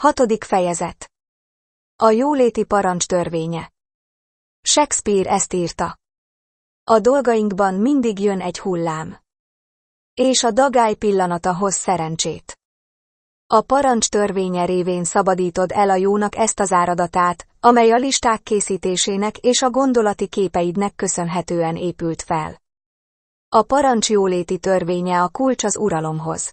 Hatodik fejezet. A jóléti parancs törvénye. Shakespeare ezt írta. A dolgainkban mindig jön egy hullám. És a dagály pillanata hoz szerencsét. A parancs törvénye révén szabadítod el a jónak ezt az áradatát, amely a listák készítésének és a gondolati képeidnek köszönhetően épült fel. A parancs jóléti törvénye a kulcs az uralomhoz.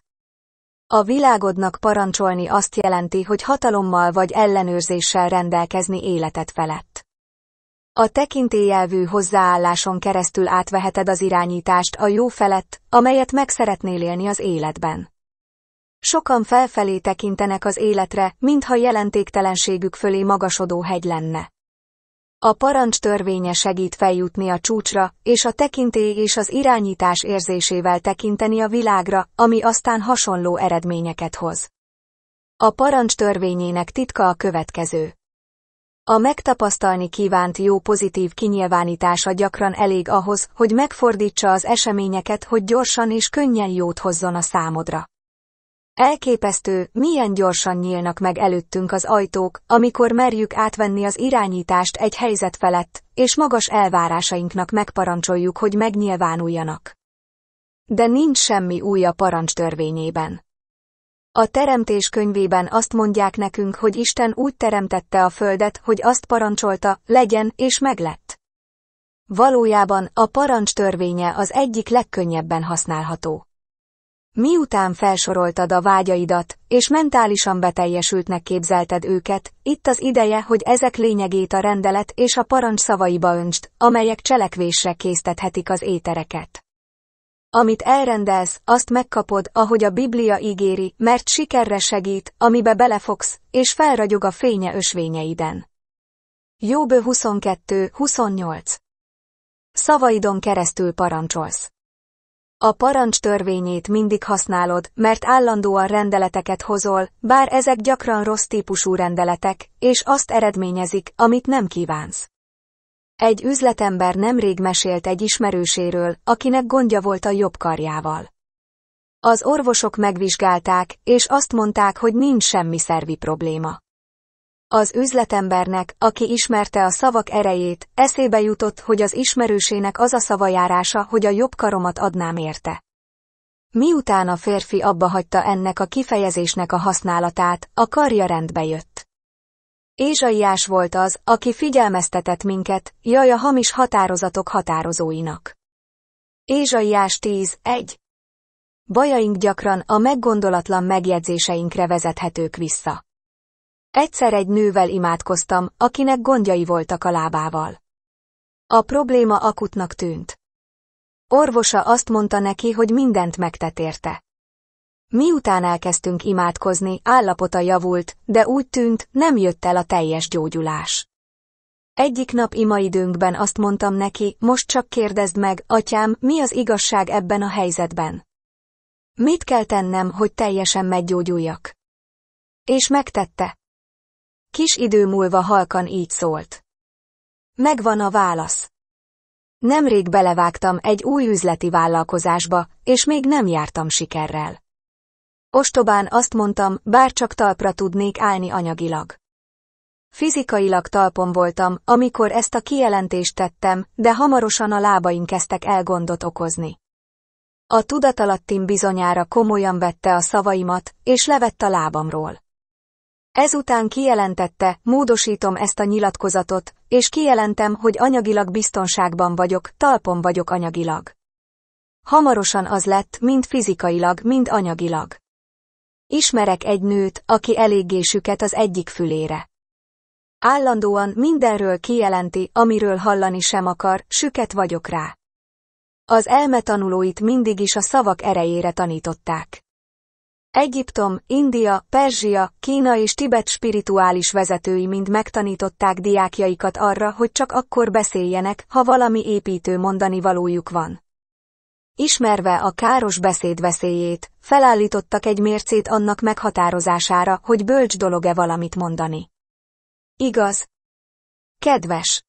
A világodnak parancsolni azt jelenti, hogy hatalommal vagy ellenőrzéssel rendelkezni életet felett. A tekintélyelvű hozzáálláson keresztül átveheted az irányítást a jó felett, amelyet meg szeretnél élni az életben. Sokan felfelé tekintenek az életre, mintha jelentéktelenségük fölé magasodó hegy lenne. A parancs törvénye segít feljutni a csúcsra, és a tekintély és az irányítás érzésével tekinteni a világra, ami aztán hasonló eredményeket hoz. A parancs törvényének titka a következő. A megtapasztalni kívánt jó pozitív kinyilvánítása gyakran elég ahhoz, hogy megfordítsa az eseményeket, hogy gyorsan és könnyen jót hozzon a számodra. Elképesztő, milyen gyorsan nyílnak meg előttünk az ajtók, amikor merjük átvenni az irányítást egy helyzet felett, és magas elvárásainknak megparancsoljuk, hogy megnyilvánuljanak. De nincs semmi új a parancstörvényében. A teremtés könyvében azt mondják nekünk, hogy Isten úgy teremtette a földet, hogy azt parancsolta, legyen és meglett. Valójában a parancstörvénye az egyik legkönnyebben használható. Miután felsoroltad a vágyaidat, és mentálisan beteljesültnek képzelted őket, itt az ideje, hogy ezek lényegét a rendelet és a parancs szavaiba öntsd, amelyek cselekvésre késztethetik az étereket. Amit elrendelsz, azt megkapod, ahogy a Biblia ígéri, mert sikerre segít, amibe belefogsz, és felragyog a fénye ösvényeiden. Jóbő 22-28 Szavaidon keresztül parancsolsz. A parancs törvényét mindig használod, mert állandóan rendeleteket hozol, bár ezek gyakran rossz típusú rendeletek, és azt eredményezik, amit nem kívánsz. Egy üzletember nemrég mesélt egy ismerőséről, akinek gondja volt a jobb karjával. Az orvosok megvizsgálták, és azt mondták, hogy nincs semmi szervi probléma. Az üzletembernek, aki ismerte a szavak erejét, eszébe jutott, hogy az ismerősének az a szavajárása, hogy a jobb karomat adnám érte. Miután a férfi abba hagyta ennek a kifejezésnek a használatát, a karja rendbe jött. Ézsaiás volt az, aki figyelmeztetett minket, jaj a hamis határozatok határozóinak. Ézsaiás 1. Bajaink gyakran a meggondolatlan megjegyzéseinkre vezethetők vissza. Egyszer egy nővel imádkoztam, akinek gondjai voltak a lábával. A probléma akutnak tűnt. Orvosa azt mondta neki, hogy mindent megtett érte. Miután elkezdtünk imádkozni, állapota javult, de úgy tűnt, nem jött el a teljes gyógyulás. Egyik nap imaidőnkben azt mondtam neki, most csak kérdezd meg, atyám, mi az igazság ebben a helyzetben? Mit kell tennem, hogy teljesen meggyógyuljak? És megtette. Kis idő múlva halkan így szólt. Megvan a válasz. Nemrég belevágtam egy új üzleti vállalkozásba, és még nem jártam sikerrel. Ostobán azt mondtam, bár csak talpra tudnék állni anyagilag. Fizikailag talpon voltam, amikor ezt a kijelentést tettem, de hamarosan a lábaim kezdtek elgondot okozni. A tudatalattim bizonyára komolyan vette a szavaimat, és levett a lábamról. Ezután kijelentette, módosítom ezt a nyilatkozatot, és kijelentem, hogy anyagilag biztonságban vagyok, talpon vagyok anyagilag. Hamarosan az lett, mind fizikailag, mind anyagilag. Ismerek egy nőt, aki eléggé süket az egyik fülére. Állandóan mindenről kijelenti, amiről hallani sem akar, süket vagyok rá. Az elme tanulóit mindig is a szavak erejére tanították. Egyiptom, India, Perzsia, Kína és Tibet spirituális vezetői mind megtanították diákjaikat arra, hogy csak akkor beszéljenek, ha valami építő mondani valójuk van. Ismerve a káros beszéd veszélyét, felállítottak egy mércét annak meghatározására, hogy bölcs dolog-e valamit mondani. Igaz. Kedves.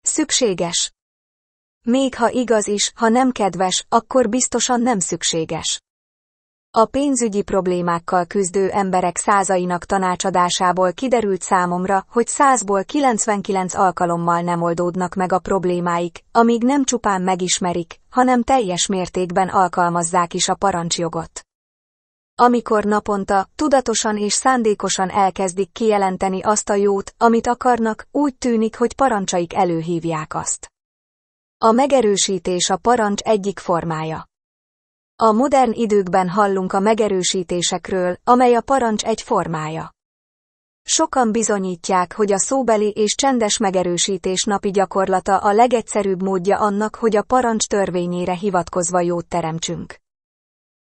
Szükséges. Még ha igaz is, ha nem kedves, akkor biztosan nem szükséges. A pénzügyi problémákkal küzdő emberek százainak tanácsadásából kiderült számomra, hogy százból 99 alkalommal nem oldódnak meg a problémáik, amíg nem csupán megismerik, hanem teljes mértékben alkalmazzák is a parancsjogot. Amikor naponta, tudatosan és szándékosan elkezdik kijelenteni azt a jót, amit akarnak, úgy tűnik, hogy parancsaik előhívják azt. A megerősítés a parancs egyik formája. A modern időkben hallunk a megerősítésekről, amely a parancs egy formája. Sokan bizonyítják, hogy a szóbeli és csendes megerősítés napi gyakorlata a legegyszerűbb módja annak, hogy a parancs törvényére hivatkozva jót teremtsünk.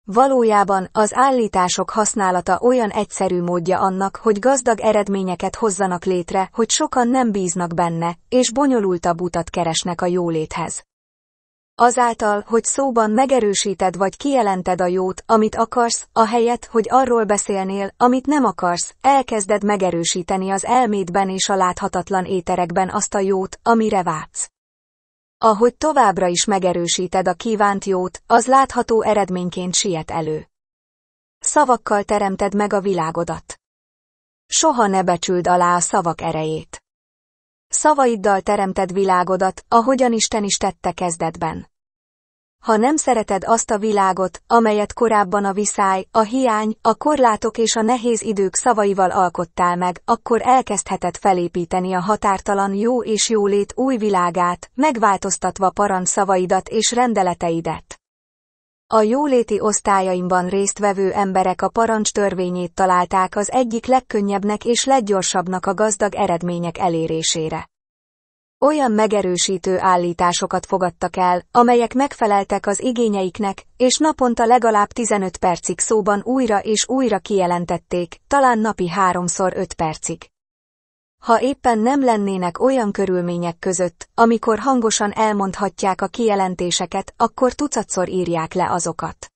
Valójában az állítások használata olyan egyszerű módja annak, hogy gazdag eredményeket hozzanak létre, hogy sokan nem bíznak benne, és bonyolultabb utat keresnek a jóléthez. Azáltal, hogy szóban megerősíted vagy kijelented a jót, amit akarsz, ahelyett, hogy arról beszélnél, amit nem akarsz, elkezded megerősíteni az elmédben és a láthatatlan éterekben azt a jót, amire vágysz. Ahogy továbbra is megerősíted a kívánt jót, az látható eredményként siet elő. Szavakkal teremted meg a világodat. Soha ne becsüld alá a szavak erejét. Szavaiddal teremted világodat, ahogyan Isten is tette kezdetben. Ha nem szereted azt a világot, amelyet korábban a viszály, a hiány, a korlátok és a nehéz idők szavaival alkottál meg, akkor elkezdheted felépíteni a határtalan jó és jólét új világát, megváltoztatva parancsszavaidat és rendeleteidet. A jóléti osztályaimban résztvevő emberek a parancs törvényét találták az egyik legkönnyebbnek és leggyorsabbnak a gazdag eredmények elérésére. Olyan megerősítő állításokat fogadtak el, amelyek megfeleltek az igényeiknek, és naponta legalább 15 percig szóban újra és újra kijelentették, talán napi háromszor 5 percig. Ha éppen nem lennének olyan körülmények között, amikor hangosan elmondhatják a kijelentéseket, akkor tucatszor írják le azokat.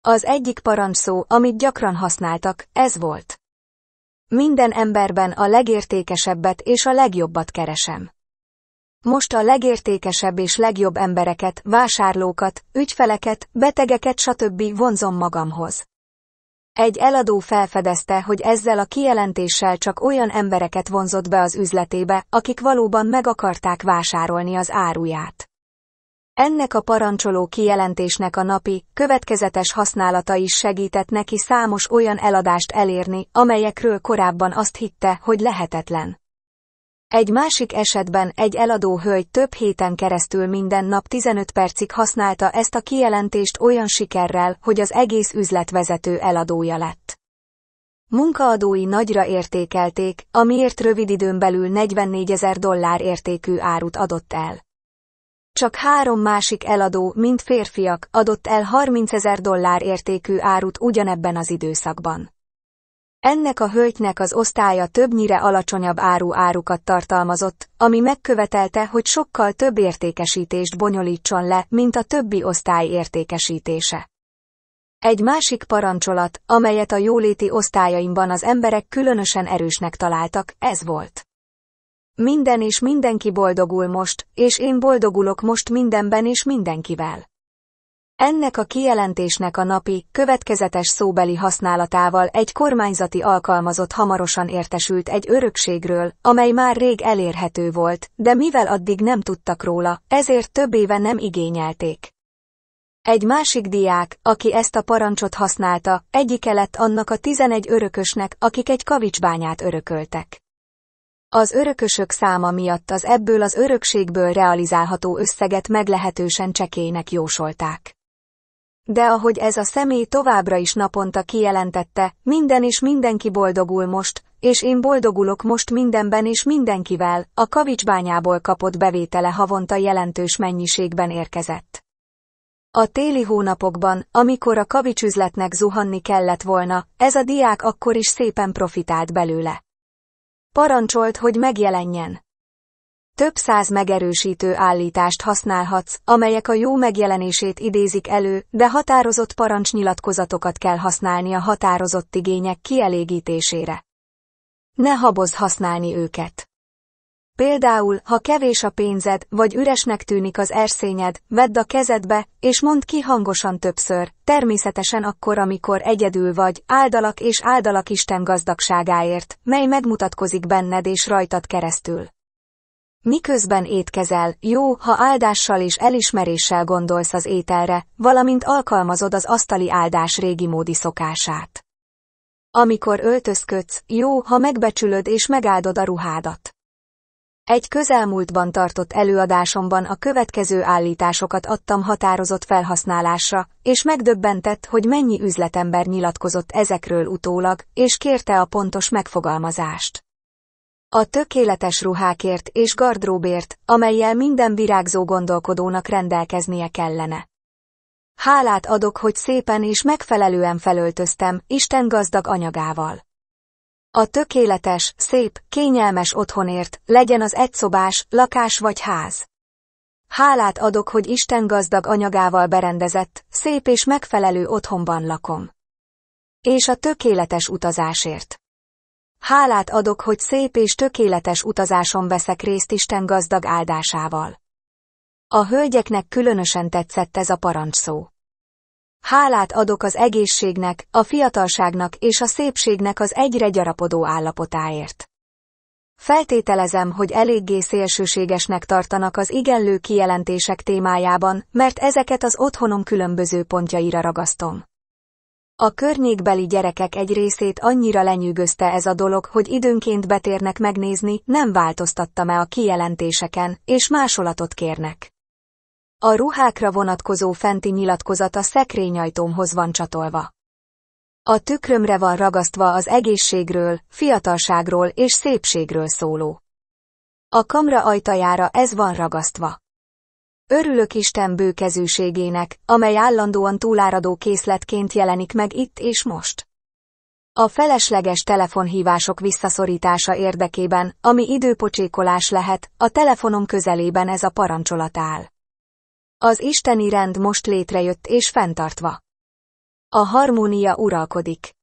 Az egyik parancsszó, amit gyakran használtak, ez volt. Minden emberben a legértékesebbet és a legjobbat keresem. Most a legértékesebb és legjobb embereket, vásárlókat, ügyfeleket, betegeket stb. vonzom magamhoz. Egy eladó felfedezte, hogy ezzel a kijelentéssel csak olyan embereket vonzott be az üzletébe, akik valóban meg akarták vásárolni az áruját. Ennek a parancsoló kijelentésnek a napi, következetes használata is segített neki számos olyan eladást elérni, amelyekről korábban azt hitte, hogy lehetetlen. Egy másik esetben egy eladó hölgy több héten keresztül minden nap 15 percig használta ezt a kijelentést olyan sikerrel, hogy az egész üzletvezető eladója lett. Munkaadói nagyra értékelték, amiért rövid időn belül 44 ezer dollár értékű árut adott el. Csak három másik eladó, mint férfiak, adott el 30 ezer dollár értékű árut ugyanebben az időszakban. Ennek a hölgynek az osztálya többnyire alacsonyabb áru árukat tartalmazott, ami megkövetelte, hogy sokkal több értékesítést bonyolítson le, mint a többi osztály értékesítése. Egy másik parancsolat, amelyet a jóléti osztályaimban az emberek különösen erősnek találtak, ez volt. Minden és mindenki boldogul most, és én boldogulok most mindenben és mindenkivel. Ennek a kijelentésnek a napi, következetes szóbeli használatával egy kormányzati alkalmazott hamarosan értesült egy örökségről, amely már rég elérhető volt, de mivel addig nem tudtak róla, ezért több éve nem igényelték. Egy másik diák, aki ezt a parancsot használta, egyike lett annak a 11 örökösnek, akik egy kavicsbányát örököltek. Az örökösök száma miatt az ebből az örökségből realizálható összeget meglehetősen csekélynek jósolták. De ahogy ez a személy továbbra is naponta kijelentette, minden és mindenki boldogul most, és én boldogulok most mindenben és mindenkivel, a kavicsbányából kapott bevétele havonta jelentős mennyiségben érkezett. A téli hónapokban, amikor a kavicsüzletnek zuhanni kellett volna, ez a diák akkor is szépen profitált belőle. Parancsolt, hogy megjelenjen. Több száz megerősítő állítást használhatsz, amelyek a jó megjelenését idézik elő, de határozott parancsnyilatkozatokat kell használni a határozott igények kielégítésére. Ne haboz használni őket. Például, ha kevés a pénzed, vagy üresnek tűnik az erszényed, vedd a kezedbe, és mondd ki hangosan többször, természetesen akkor, amikor egyedül vagy, áldalak és áldalak Isten gazdagságáért, mely megmutatkozik benned és rajtad keresztül. Miközben étkezel, jó, ha áldással és elismeréssel gondolsz az ételre, valamint alkalmazod az asztali áldás régi módi szokását. Amikor öltözködsz, jó, ha megbecsülöd és megáldod a ruhádat. Egy közelmúltban tartott előadásomban a következő állításokat adtam határozott felhasználásra, és megdöbbentett, hogy mennyi üzletember nyilatkozott ezekről utólag, és kérte a pontos megfogalmazást a tökéletes ruhákért és gardróbért, amelyel minden virágzó gondolkodónak rendelkeznie kellene. Hálát adok, hogy szépen és megfelelően felöltöztem Isten gazdag anyagával. A tökéletes, szép, kényelmes otthonért legyen az egyszobás, lakás vagy ház. Hálát adok, hogy Isten gazdag anyagával berendezett, szép és megfelelő otthonban lakom. És a tökéletes utazásért. Hálát adok, hogy szép és tökéletes utazáson veszek részt Isten gazdag áldásával. A hölgyeknek különösen tetszett ez a parancsszó. Hálát adok az egészségnek, a fiatalságnak és a szépségnek az egyre gyarapodó állapotáért. Feltételezem, hogy eléggé szélsőségesnek tartanak az igenlő kijelentések témájában, mert ezeket az otthonom különböző pontjaira ragasztom. A környékbeli gyerekek egy részét annyira lenyűgözte ez a dolog, hogy időnként betérnek megnézni, nem változtatta-e a kijelentéseken, és másolatot kérnek. A ruhákra vonatkozó fenti nyilatkozat a szekrényajtómhoz van csatolva. A tükrömre van ragasztva az egészségről, fiatalságról és szépségről szóló. A kamra ajtajára ez van ragasztva. Örülök Isten bőkezűségének, amely állandóan túláradó készletként jelenik meg itt és most. A felesleges telefonhívások visszaszorítása érdekében, ami időpocsékolás lehet, a telefonom közelében ez a parancsolat áll. Az isteni rend most létrejött és fenntartva. A harmónia uralkodik.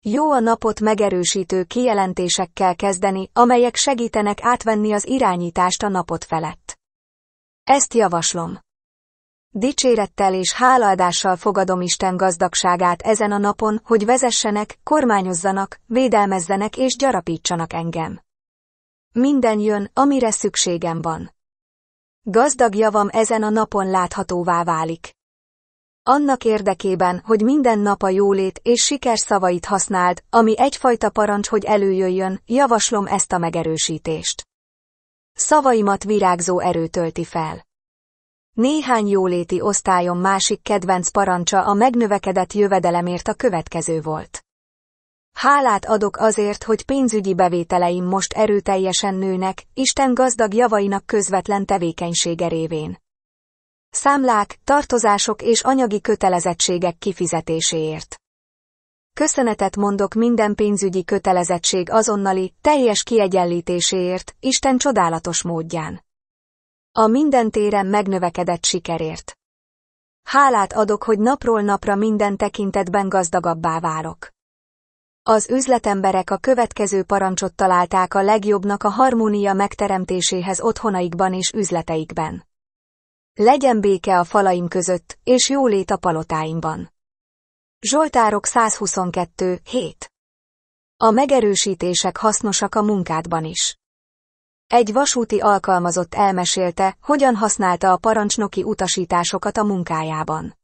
Jó a napot megerősítő kijelentésekkel kezdeni, amelyek segítenek átvenni az irányítást a napot felett. Ezt javaslom. Dicsérettel és hálaadással fogadom Isten gazdagságát ezen a napon, hogy vezessenek, kormányozzanak, védelmezzenek és gyarapítsanak engem. Minden jön, amire szükségem van. Gazdag javam ezen a napon láthatóvá válik. Annak érdekében, hogy minden nap a jólét és siker szavait használd, ami egyfajta parancs, hogy előjöjjön, javaslom ezt a megerősítést. Szavaimat virágzó erő tölti fel. Néhány jóléti osztályom másik kedvenc parancsa a megnövekedett jövedelemért a következő volt. Hálát adok azért, hogy pénzügyi bevételeim most erőteljesen nőnek, Isten gazdag javainak közvetlen tevékenysége révén. Számlák, tartozások és anyagi kötelezettségek kifizetéséért. Köszönetet mondok minden pénzügyi kötelezettség azonnali, teljes kiegyenlítéséért, Isten csodálatos módján. A minden téren megnövekedett sikerért. Hálát adok, hogy napról napra minden tekintetben gazdagabbá válok. Az üzletemberek a következő parancsot találták a legjobbnak a harmónia megteremtéséhez otthonaikban és üzleteikben. Legyen béke a falaim között, és jólét a palotáimban. Zsoltárok 122. 7. A megerősítések hasznosak a munkádban is. Egy vasúti alkalmazott elmesélte, hogyan használta a parancsnoki utasításokat a munkájában.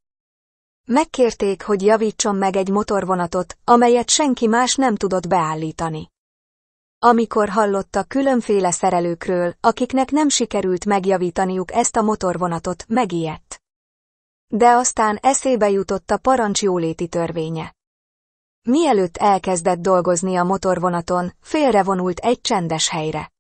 Megkérték, hogy javítson meg egy motorvonatot, amelyet senki más nem tudott beállítani. Amikor hallotta különféle szerelőkről, akiknek nem sikerült megjavítaniuk ezt a motorvonatot, megijedt. De aztán eszébe jutott a parancs jóléti törvénye. Mielőtt elkezdett dolgozni a motorvonaton, félrevonult egy csendes helyre.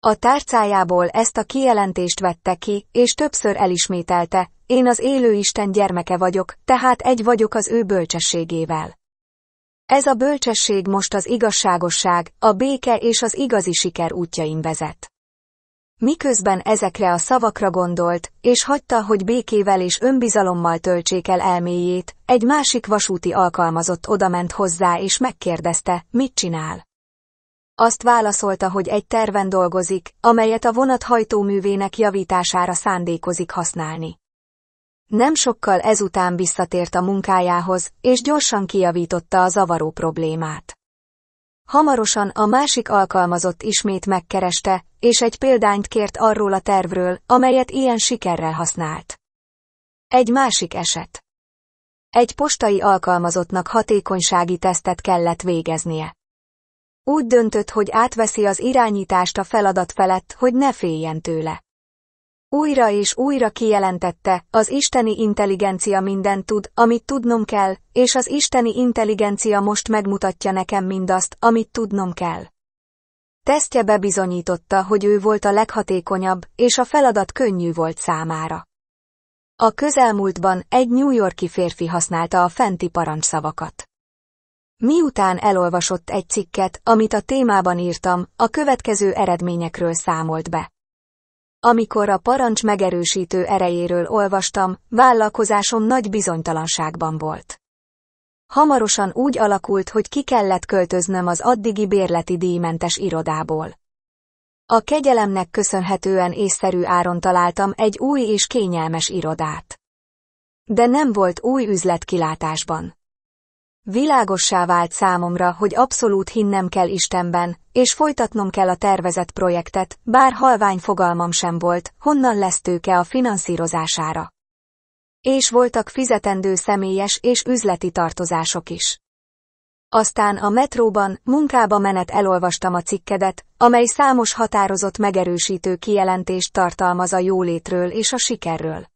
A tárcájából ezt a kijelentést vette ki, és többször elismételte, én az élő Isten gyermeke vagyok, tehát egy vagyok az ő bölcsességével. Ez a bölcsesség most az igazságosság, a béke és az igazi siker útjain vezet. Miközben ezekre a szavakra gondolt, és hagyta, hogy békével és önbizalommal töltsék el elméjét, egy másik vasúti alkalmazott odament hozzá és megkérdezte, mit csinál. Azt válaszolta, hogy egy terven dolgozik, amelyet a vonat hajtóművének javítására szándékozik használni. Nem sokkal ezután visszatért a munkájához, és gyorsan kijavította a zavaró problémát. Hamarosan a másik alkalmazott ismét megkereste, és egy példányt kért arról a tervről, amelyet ilyen sikerrel használt. Egy másik eset. Egy postai alkalmazottnak hatékonysági tesztet kellett végeznie. Úgy döntött, hogy átveszi az irányítást a feladat felett, hogy ne féljen tőle. Újra és újra kijelentette, az isteni intelligencia mindent tud, amit tudnom kell, és az isteni intelligencia most megmutatja nekem mindazt, amit tudnom kell. Tesztje bebizonyította, hogy ő volt a leghatékonyabb, és a feladat könnyű volt számára. A közelmúltban egy New Yorki férfi használta a fenti parancsszavakat. Miután elolvasott egy cikket, amit a témában írtam, a következő eredményekről számolt be. Amikor a parancs megerősítő erejéről olvastam, vállalkozásom nagy bizonytalanságban volt. Hamarosan úgy alakult, hogy ki kellett költöznöm az addigi bérleti díjmentes irodából. A kegyelemnek köszönhetően észszerű áron találtam egy új és kényelmes irodát. De nem volt új üzlet kilátásban. Világossá vált számomra, hogy abszolút hinnem kell Istenben, és folytatnom kell a tervezett projektet, bár halvány fogalmam sem volt, honnan lesz tőke a finanszírozására. És voltak fizetendő személyes és üzleti tartozások is. Aztán a metróban, munkába menet elolvastam a cikkedet, amely számos határozott megerősítő kijelentést tartalmaz a jólétről és a sikerről.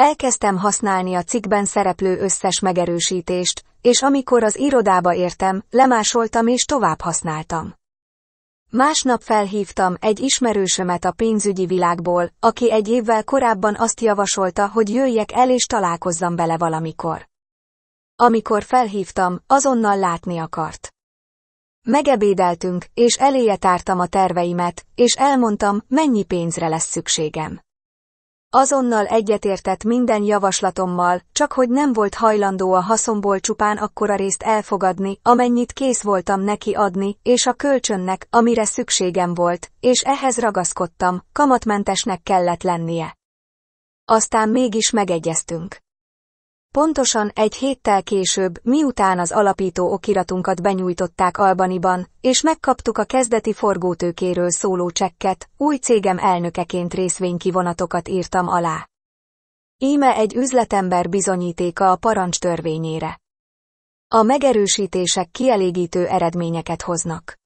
Elkezdtem használni a cikkben szereplő összes megerősítést, és amikor az irodába értem, lemásoltam és tovább használtam. Másnap felhívtam egy ismerősömet a pénzügyi világból, aki egy évvel korábban azt javasolta, hogy jöjjek el és találkozzam bele valamikor. Amikor felhívtam, azonnal látni akart. Megebédeltünk, és eléje tártam a terveimet, és elmondtam, mennyi pénzre lesz szükségem. Azonnal egyetértett minden javaslatommal, csak hogy nem volt hajlandó a haszomból csupán akkora részt elfogadni, amennyit kész voltam neki adni, és a kölcsönnek, amire szükségem volt, és ehhez ragaszkodtam, kamatmentesnek kellett lennie. Aztán mégis megegyeztünk. Pontosan egy héttel később, miután az alapító okiratunkat benyújtották Albaniban, és megkaptuk a kezdeti forgótőkéről szóló csekket, új cégem elnökeként részvénykivonatokat írtam alá. Íme egy üzletember bizonyítéka a parancs törvényére. A megerősítések kielégítő eredményeket hoznak.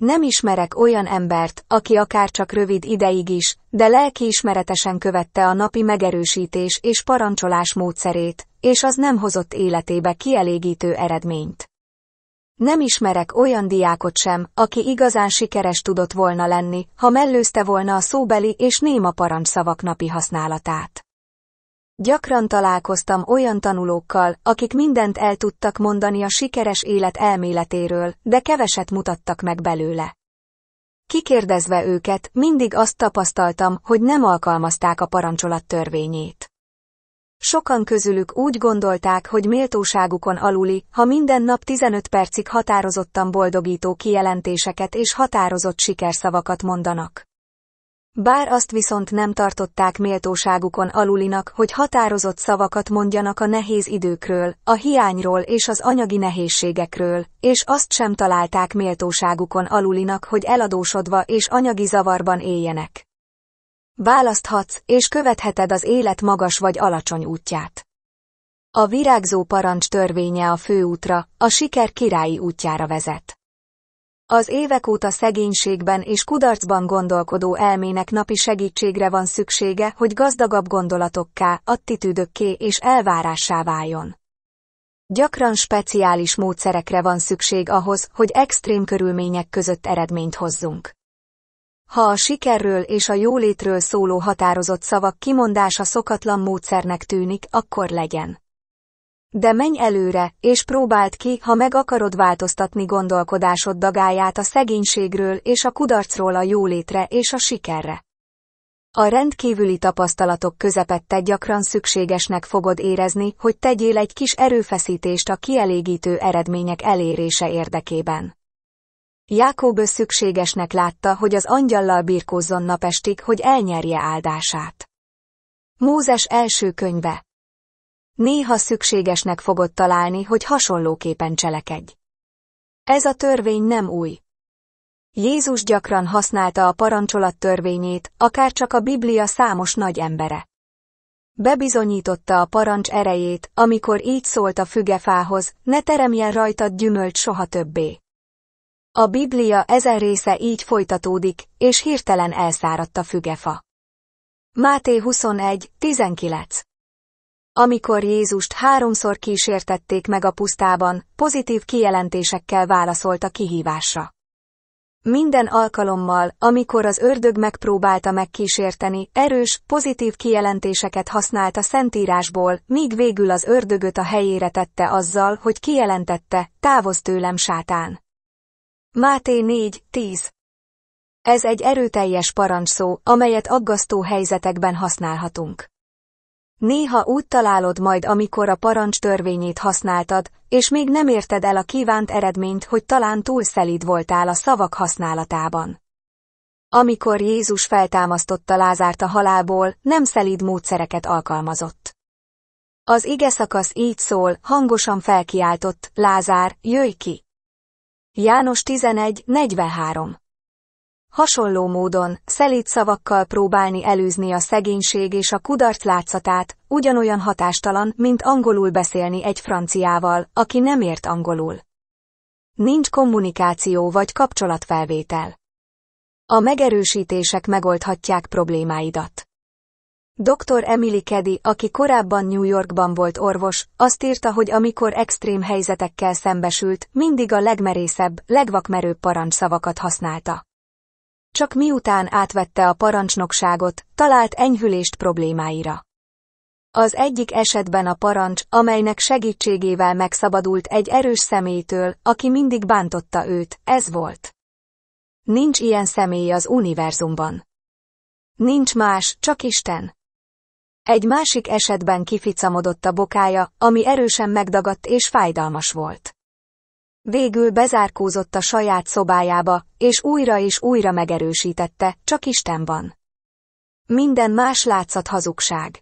Nem ismerek olyan embert, aki akár csak rövid ideig is, de lelkiismeretesen követte a napi megerősítés és parancsolás módszerét, és az nem hozott életébe kielégítő eredményt. Nem ismerek olyan diákot sem, aki igazán sikeres tudott volna lenni, ha mellőzte volna a szóbeli és néma parancsszavak napi használatát. Gyakran találkoztam olyan tanulókkal, akik mindent el tudtak mondani a sikeres élet elméletéről, de keveset mutattak meg belőle. Kikérdezve őket, mindig azt tapasztaltam, hogy nem alkalmazták a parancsolat törvényét. Sokan közülük úgy gondolták, hogy méltóságukon aluli, ha minden nap 15 percig határozottan boldogító kijelentéseket és határozott sikerszavakat mondanak. Bár azt viszont nem tartották méltóságukon alulinak, hogy határozott szavakat mondjanak a nehéz időkről, a hiányról és az anyagi nehézségekről, és azt sem találták méltóságukon alulinak, hogy eladósodva és anyagi zavarban éljenek. Választhatsz, és követheted az élet magas vagy alacsony útját. A virágzó parancs törvénye a főútra, a siker királyi útjára vezet. Az évek óta szegénységben és kudarcban gondolkodó elmének napi segítségre van szüksége, hogy gazdagabb gondolatokká, attitűdökké és elvárássá váljon. Gyakran speciális módszerekre van szükség ahhoz, hogy extrém körülmények között eredményt hozzunk. Ha a sikerről és a jólétről szóló határozott szavak kimondása szokatlan módszernek tűnik, akkor legyen. De menj előre, és próbáld ki, ha meg akarod változtatni gondolkodásod dagáját a szegénységről és a kudarcról a jólétre és a sikerre. A rendkívüli tapasztalatok közepette gyakran szükségesnek fogod érezni, hogy tegyél egy kis erőfeszítést a kielégítő eredmények elérése érdekében. Jákob szükségesnek látta, hogy az angyallal birkózzon napestig, hogy elnyerje áldását. Mózes első könyve Néha szükségesnek fogod találni, hogy hasonlóképpen cselekedj. Ez a törvény nem új. Jézus gyakran használta a parancsolat törvényét, akár csak a Biblia számos nagy embere. Bebizonyította a parancs erejét, amikor így szólt a fügefához, ne teremjen rajtad gyümölcs soha többé. A Biblia ezen része így folytatódik, és hirtelen elszáradt a fügefa. Máté 21, 19 amikor Jézust háromszor kísértették meg a pusztában, pozitív kijelentésekkel válaszolt a kihívásra. Minden alkalommal, amikor az ördög megpróbálta megkísérteni, erős, pozitív kijelentéseket használt a Szentírásból, míg végül az ördögöt a helyére tette azzal, hogy kijelentette, távozz tőlem sátán. Máté 4, 10 Ez egy erőteljes parancsszó, amelyet aggasztó helyzetekben használhatunk. Néha úgy találod majd, amikor a parancs törvényét használtad, és még nem érted el a kívánt eredményt, hogy talán túl szelíd voltál a szavak használatában. Amikor Jézus feltámasztotta Lázárt a halálból, nem szelíd módszereket alkalmazott. Az ige szakasz így szól, hangosan felkiáltott, Lázár, jöjj ki! János 11.43 Hasonló módon, szelít szavakkal próbálni előzni a szegénység és a kudarc látszatát, ugyanolyan hatástalan, mint angolul beszélni egy franciával, aki nem ért angolul. Nincs kommunikáció vagy kapcsolatfelvétel. A megerősítések megoldhatják problémáidat. Dr. Emily Keddy, aki korábban New Yorkban volt orvos, azt írta, hogy amikor extrém helyzetekkel szembesült, mindig a legmerészebb, legvakmerőbb parancsszavakat használta csak miután átvette a parancsnokságot, talált enyhülést problémáira. Az egyik esetben a parancs, amelynek segítségével megszabadult egy erős személytől, aki mindig bántotta őt, ez volt. Nincs ilyen személy az univerzumban. Nincs más, csak Isten. Egy másik esetben kificamodott a bokája, ami erősen megdagadt és fájdalmas volt. Végül bezárkózott a saját szobájába, és újra és újra megerősítette, csak Isten van. Minden más látszat hazugság.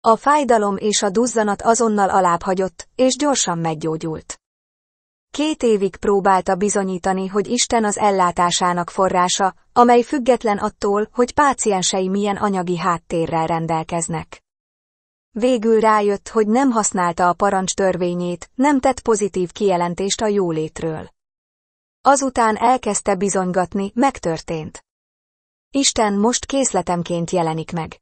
A fájdalom és a duzzanat azonnal alábbhagyott, és gyorsan meggyógyult. Két évig próbálta bizonyítani, hogy Isten az ellátásának forrása, amely független attól, hogy páciensei milyen anyagi háttérrel rendelkeznek. Végül rájött, hogy nem használta a parancs törvényét, nem tett pozitív kijelentést a jólétről. Azután elkezdte bizonygatni, megtörtént. Isten most készletemként jelenik meg.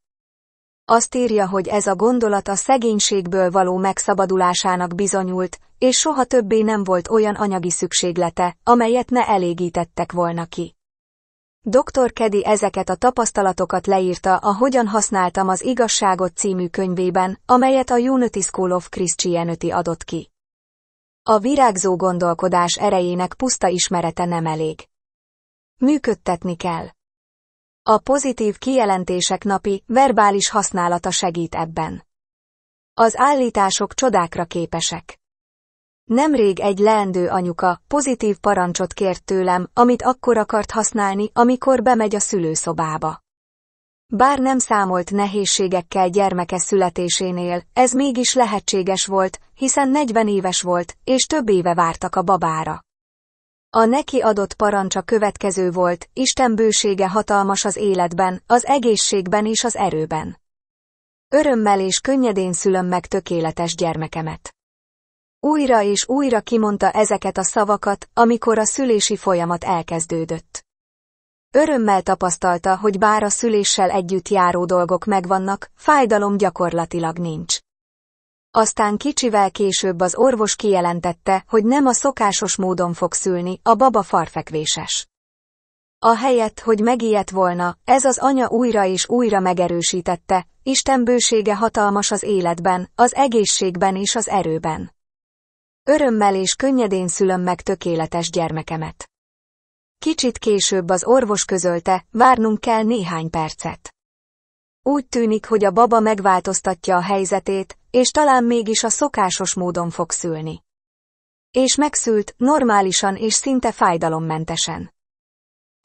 Azt írja, hogy ez a gondolat a szegénységből való megszabadulásának bizonyult, és soha többé nem volt olyan anyagi szükséglete, amelyet ne elégítettek volna ki. Dr. Kedi ezeket a tapasztalatokat leírta a Hogyan használtam az igazságot című könyvében, amelyet a Unity School of Christianity adott ki. A virágzó gondolkodás erejének puszta ismerete nem elég. Működtetni kell. A pozitív kijelentések napi, verbális használata segít ebben. Az állítások csodákra képesek. Nemrég egy leendő anyuka pozitív parancsot kért tőlem, amit akkor akart használni, amikor bemegy a szülőszobába. Bár nem számolt nehézségekkel gyermeke születésénél, ez mégis lehetséges volt, hiszen 40 éves volt, és több éve vártak a babára. A neki adott parancsa következő volt, Isten bősége hatalmas az életben, az egészségben és az erőben. Örömmel és könnyedén szülöm meg tökéletes gyermekemet. Újra és újra kimondta ezeket a szavakat, amikor a szülési folyamat elkezdődött. Örömmel tapasztalta, hogy bár a szüléssel együtt járó dolgok megvannak, fájdalom gyakorlatilag nincs. Aztán kicsivel később az orvos kijelentette, hogy nem a szokásos módon fog szülni, a baba farfekvéses. A helyet, hogy megijedt volna, ez az anya újra és újra megerősítette, Isten bősége hatalmas az életben, az egészségben és az erőben. Örömmel és könnyedén szülöm meg tökéletes gyermekemet. Kicsit később az orvos közölte, várnunk kell néhány percet. Úgy tűnik, hogy a baba megváltoztatja a helyzetét, és talán mégis a szokásos módon fog szülni. És megszült, normálisan és szinte fájdalommentesen.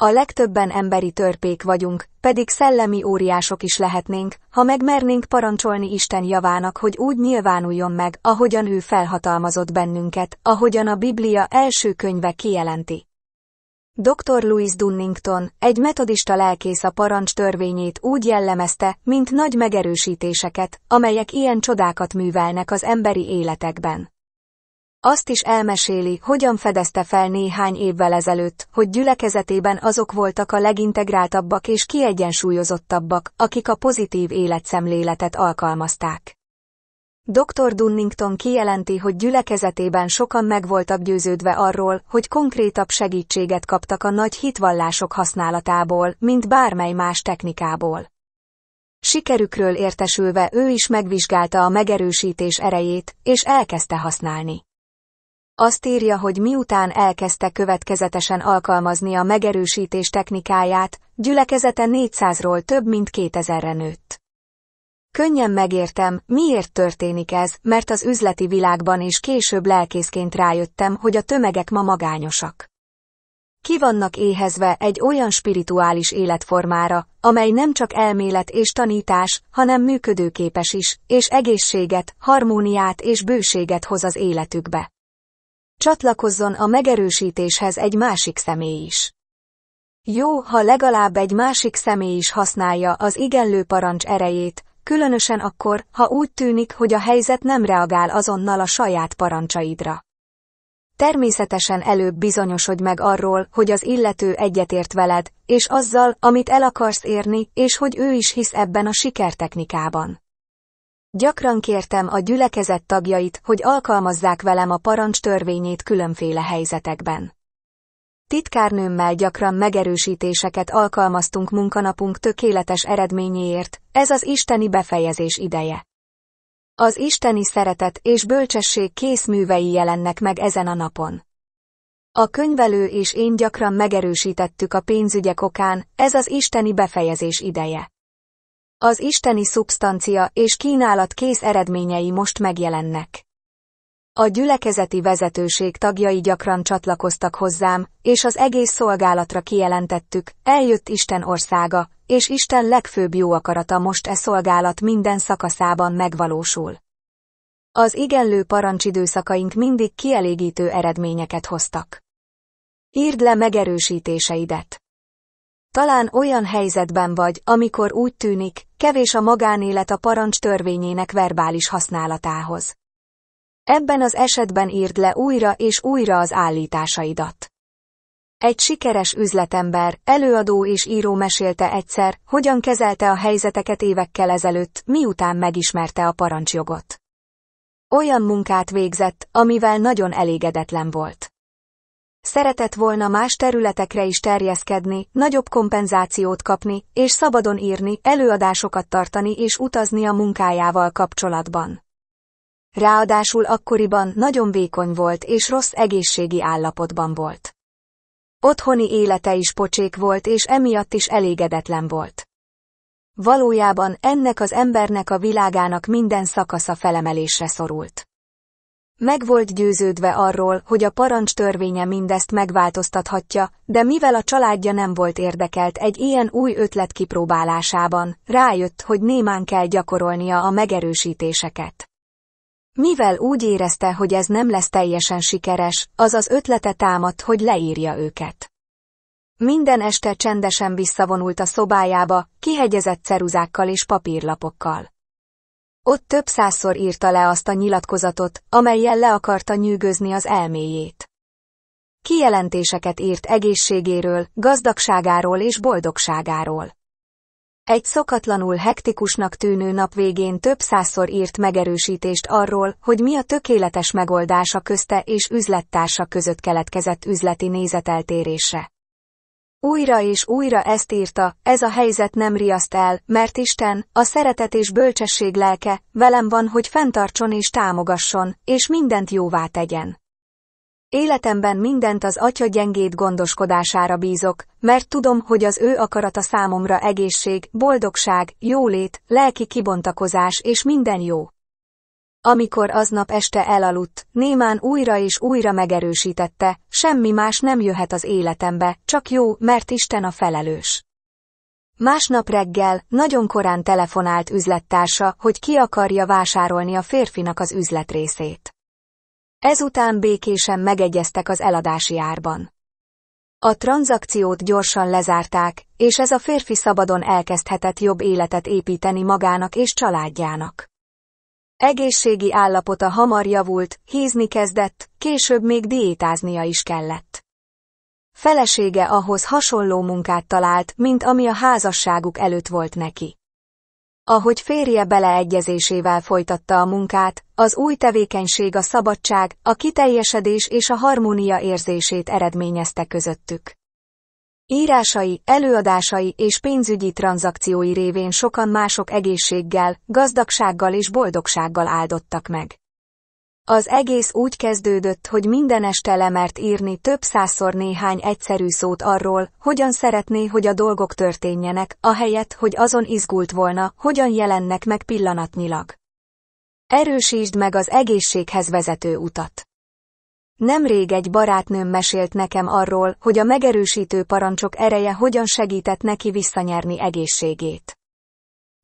A legtöbben emberi törpék vagyunk, pedig szellemi óriások is lehetnénk, ha megmernénk parancsolni Isten javának, hogy úgy nyilvánuljon meg, ahogyan ő felhatalmazott bennünket, ahogyan a Biblia első könyve kijelenti. Dr. Louis Dunnington, egy metodista lelkész a parancs törvényét úgy jellemezte, mint nagy megerősítéseket, amelyek ilyen csodákat művelnek az emberi életekben. Azt is elmeséli, hogyan fedezte fel néhány évvel ezelőtt, hogy gyülekezetében azok voltak a legintegráltabbak és kiegyensúlyozottabbak, akik a pozitív életszemléletet alkalmazták. Dr. Dunnington kijelenti, hogy gyülekezetében sokan meg voltak győződve arról, hogy konkrétabb segítséget kaptak a nagy hitvallások használatából, mint bármely más technikából. Sikerükről értesülve ő is megvizsgálta a megerősítés erejét, és elkezdte használni. Azt írja, hogy miután elkezdte következetesen alkalmazni a megerősítés technikáját, gyülekezete 400-ról több mint 2000-re nőtt. Könnyen megértem, miért történik ez, mert az üzleti világban is később lelkészként rájöttem, hogy a tömegek ma magányosak. Ki vannak éhezve egy olyan spirituális életformára, amely nem csak elmélet és tanítás, hanem működőképes is, és egészséget, harmóniát és bőséget hoz az életükbe. Csatlakozzon a megerősítéshez egy másik személy is. Jó, ha legalább egy másik személy is használja az igenlő parancs erejét, különösen akkor, ha úgy tűnik, hogy a helyzet nem reagál azonnal a saját parancsaidra. Természetesen előbb bizonyosodj meg arról, hogy az illető egyetért veled, és azzal, amit el akarsz érni, és hogy ő is hisz ebben a sikertechnikában. Gyakran kértem a gyülekezet tagjait, hogy alkalmazzák velem a parancs törvényét különféle helyzetekben. Titkárnőmmel gyakran megerősítéseket alkalmaztunk munkanapunk tökéletes eredményéért, ez az isteni befejezés ideje. Az isteni szeretet és bölcsesség készművei jelennek meg ezen a napon. A könyvelő és én gyakran megerősítettük a pénzügyek okán, ez az isteni befejezés ideje. Az isteni szubstancia és kínálat kész eredményei most megjelennek. A gyülekezeti vezetőség tagjai gyakran csatlakoztak hozzám, és az egész szolgálatra kijelentettük, eljött Isten országa, és Isten legfőbb jó akarata most e szolgálat minden szakaszában megvalósul. Az igenlő parancsidőszakaink mindig kielégítő eredményeket hoztak. Írd le megerősítéseidet. Talán olyan helyzetben vagy, amikor úgy tűnik, kevés a magánélet a parancs törvényének verbális használatához. Ebben az esetben írd le újra és újra az állításaidat. Egy sikeres üzletember, előadó és író mesélte egyszer, hogyan kezelte a helyzeteket évekkel ezelőtt, miután megismerte a parancsjogot. Olyan munkát végzett, amivel nagyon elégedetlen volt. Szeretett volna más területekre is terjeszkedni, nagyobb kompenzációt kapni, és szabadon írni, előadásokat tartani és utazni a munkájával kapcsolatban. Ráadásul akkoriban nagyon vékony volt és rossz egészségi állapotban volt. Otthoni élete is pocsék volt és emiatt is elégedetlen volt. Valójában ennek az embernek a világának minden szakasza felemelésre szorult. Meg volt győződve arról, hogy a parancs törvénye mindezt megváltoztathatja, de mivel a családja nem volt érdekelt egy ilyen új ötlet kipróbálásában, rájött, hogy némán kell gyakorolnia a megerősítéseket. Mivel úgy érezte, hogy ez nem lesz teljesen sikeres, az az ötlete támadt, hogy leírja őket. Minden este csendesen visszavonult a szobájába, kihegyezett ceruzákkal és papírlapokkal. Ott több százszor írta le azt a nyilatkozatot, amelyen le akarta nyűgözni az elméjét. Kijelentéseket írt egészségéről, gazdagságáról és boldogságáról. Egy szokatlanul hektikusnak tűnő nap végén több százszor írt megerősítést arról, hogy mi a tökéletes megoldása közte és üzlettársa között keletkezett üzleti nézeteltérésre. Újra és újra ezt írta, ez a helyzet nem riaszt el, mert Isten, a szeretet és bölcsesség lelke, velem van, hogy fenntartson és támogasson, és mindent jóvá tegyen. Életemben mindent az atya gyengét gondoskodására bízok, mert tudom, hogy az ő akarata számomra egészség, boldogság, jólét, lelki kibontakozás és minden jó. Amikor aznap este elaludt, Némán újra és újra megerősítette, semmi más nem jöhet az életembe, csak jó, mert Isten a felelős. Másnap reggel, nagyon korán telefonált üzlettársa, hogy ki akarja vásárolni a férfinak az üzletrészét. Ezután békésen megegyeztek az eladási árban. A tranzakciót gyorsan lezárták, és ez a férfi szabadon elkezdhetett jobb életet építeni magának és családjának. Egészségi állapota hamar javult, hízni kezdett, később még diétáznia is kellett. Felesége ahhoz hasonló munkát talált, mint ami a házasságuk előtt volt neki. Ahogy férje beleegyezésével folytatta a munkát, az új tevékenység a szabadság, a kiteljesedés és a harmónia érzését eredményezte közöttük. Írásai, előadásai és pénzügyi tranzakciói révén sokan mások egészséggel, gazdagsággal és boldogsággal áldottak meg. Az egész úgy kezdődött, hogy minden este lemert írni több százszor néhány egyszerű szót arról, hogyan szeretné, hogy a dolgok történjenek, ahelyett, hogy azon izgult volna, hogyan jelennek meg pillanatnyilag. Erősítsd meg az egészséghez vezető utat. Nemrég egy barátnőm mesélt nekem arról, hogy a megerősítő parancsok ereje hogyan segített neki visszanyerni egészségét.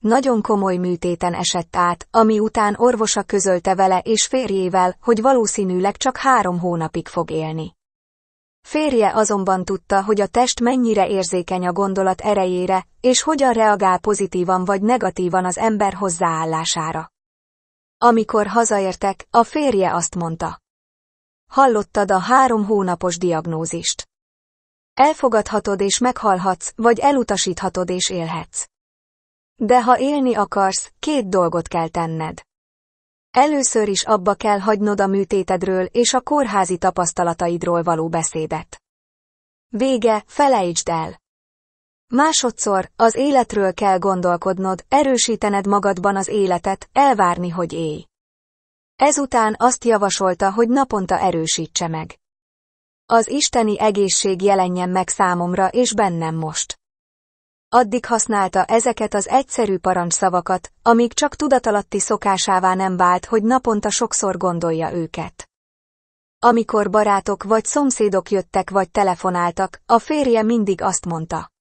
Nagyon komoly műtéten esett át, ami után orvosa közölte vele és férjével, hogy valószínűleg csak három hónapig fog élni. Férje azonban tudta, hogy a test mennyire érzékeny a gondolat erejére, és hogyan reagál pozitívan vagy negatívan az ember hozzáállására. Amikor hazaértek, a férje azt mondta. Hallottad a három hónapos diagnózist. Elfogadhatod és meghalhatsz, vagy elutasíthatod és élhetsz. De ha élni akarsz, két dolgot kell tenned. Először is abba kell hagynod a műtétedről és a kórházi tapasztalataidról való beszédet. Vége, felejtsd el! Másodszor, az életről kell gondolkodnod, erősítened magadban az életet, elvárni, hogy élj. Ezután azt javasolta, hogy naponta erősítse meg. Az isteni egészség jelenjen meg számomra és bennem most. Addig használta ezeket az egyszerű parancsszavakat, amíg csak tudatalatti szokásává nem vált, hogy naponta sokszor gondolja őket. Amikor barátok vagy szomszédok jöttek vagy telefonáltak, a férje mindig azt mondta.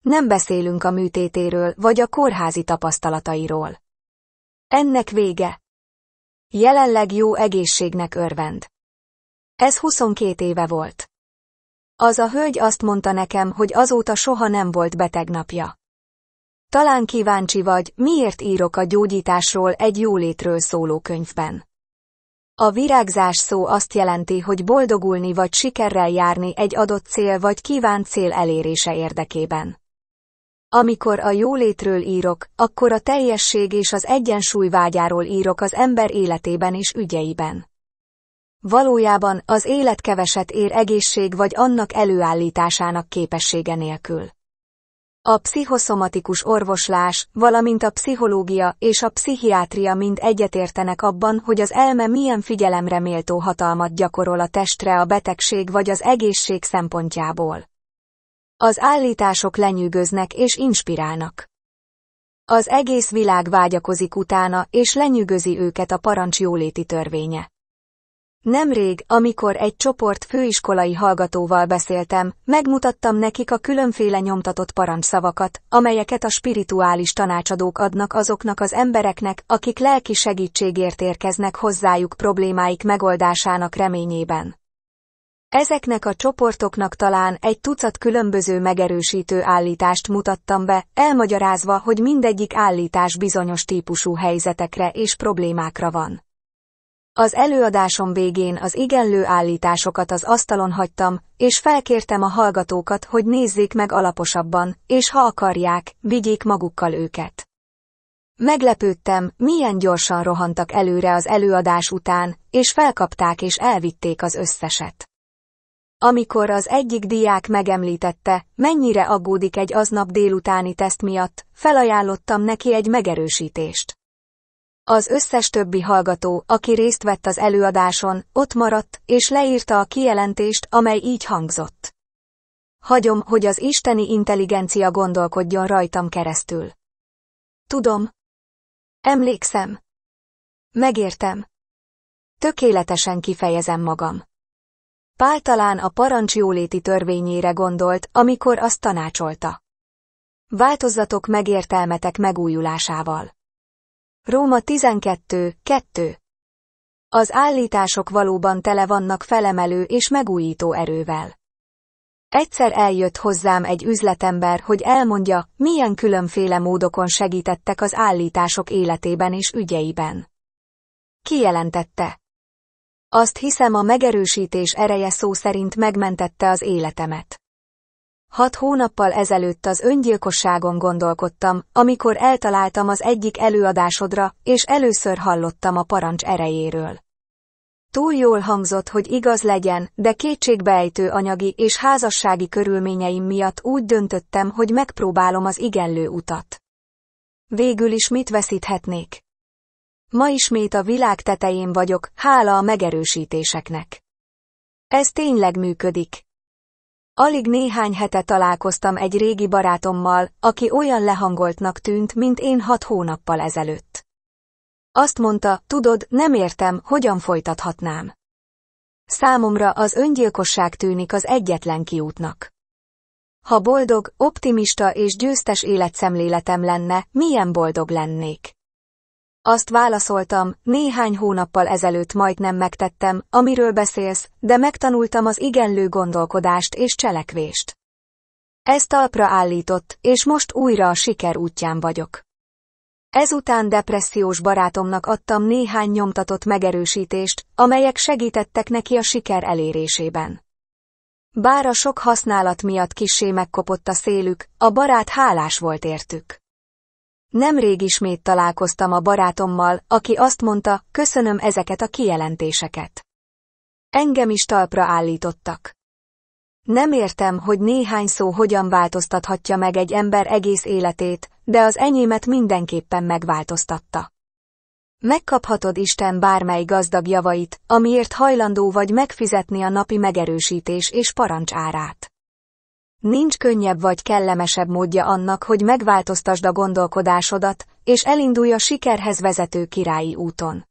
Nem beszélünk a műtétéről vagy a kórházi tapasztalatairól. Ennek vége, Jelenleg jó egészségnek örvend. Ez 22 éve volt. Az a hölgy azt mondta nekem, hogy azóta soha nem volt beteg napja. Talán kíváncsi vagy, miért írok a gyógyításról egy jólétről szóló könyvben. A virágzás szó azt jelenti, hogy boldogulni vagy sikerrel járni egy adott cél vagy kívánt cél elérése érdekében. Amikor a jólétről írok, akkor a teljesség és az egyensúly vágyáról írok az ember életében és ügyeiben. Valójában az élet keveset ér egészség vagy annak előállításának képessége nélkül. A pszichoszomatikus orvoslás, valamint a pszichológia és a pszichiátria mind egyetértenek abban, hogy az elme milyen figyelemre méltó hatalmat gyakorol a testre a betegség vagy az egészség szempontjából. Az állítások lenyűgöznek és inspirálnak. Az egész világ vágyakozik utána, és lenyűgözi őket a parancs jóléti törvénye. Nemrég, amikor egy csoport főiskolai hallgatóval beszéltem, megmutattam nekik a különféle nyomtatott parancsszavakat, amelyeket a spirituális tanácsadók adnak azoknak az embereknek, akik lelki segítségért érkeznek hozzájuk problémáik megoldásának reményében. Ezeknek a csoportoknak talán egy tucat különböző megerősítő állítást mutattam be, elmagyarázva, hogy mindegyik állítás bizonyos típusú helyzetekre és problémákra van. Az előadásom végén az igenlő állításokat az asztalon hagytam, és felkértem a hallgatókat, hogy nézzék meg alaposabban, és ha akarják, vigyék magukkal őket. Meglepődtem, milyen gyorsan rohantak előre az előadás után, és felkapták és elvitték az összeset amikor az egyik diák megemlítette, mennyire aggódik egy aznap délutáni teszt miatt, felajánlottam neki egy megerősítést. Az összes többi hallgató, aki részt vett az előadáson, ott maradt, és leírta a kijelentést, amely így hangzott. Hagyom, hogy az isteni intelligencia gondolkodjon rajtam keresztül. Tudom. Emlékszem. Megértem. Tökéletesen kifejezem magam. Pál talán a parancsjóléti törvényére gondolt, amikor azt tanácsolta. Változzatok megértelmetek megújulásával. Róma 12. 2. Az állítások valóban tele vannak felemelő és megújító erővel. Egyszer eljött hozzám egy üzletember, hogy elmondja, milyen különféle módokon segítettek az állítások életében és ügyeiben. Kijelentette. Azt hiszem a megerősítés ereje szó szerint megmentette az életemet. Hat hónappal ezelőtt az öngyilkosságon gondolkodtam, amikor eltaláltam az egyik előadásodra, és először hallottam a parancs erejéről. Túl jól hangzott, hogy igaz legyen, de kétségbeejtő anyagi és házassági körülményeim miatt úgy döntöttem, hogy megpróbálom az igenlő utat. Végül is mit veszíthetnék? Ma ismét a világ tetején vagyok, hála a megerősítéseknek. Ez tényleg működik. Alig néhány hete találkoztam egy régi barátommal, aki olyan lehangoltnak tűnt, mint én hat hónappal ezelőtt. Azt mondta, tudod, nem értem, hogyan folytathatnám. Számomra az öngyilkosság tűnik az egyetlen kiútnak. Ha boldog, optimista és győztes életszemléletem lenne, milyen boldog lennék. Azt válaszoltam, néhány hónappal ezelőtt majdnem megtettem, amiről beszélsz, de megtanultam az igenlő gondolkodást és cselekvést. Ez talpra állított, és most újra a siker útján vagyok. Ezután depressziós barátomnak adtam néhány nyomtatott megerősítést, amelyek segítettek neki a siker elérésében. Bár a sok használat miatt kissé megkopott a szélük, a barát hálás volt értük. Nemrég ismét találkoztam a barátommal, aki azt mondta, köszönöm ezeket a kijelentéseket. Engem is talpra állítottak. Nem értem, hogy néhány szó hogyan változtathatja meg egy ember egész életét, de az enyémet mindenképpen megváltoztatta. Megkaphatod Isten bármely gazdag javait, amiért hajlandó vagy megfizetni a napi megerősítés és parancs árát. Nincs könnyebb vagy kellemesebb módja annak, hogy megváltoztasd a gondolkodásodat, és elindulj a sikerhez vezető királyi úton.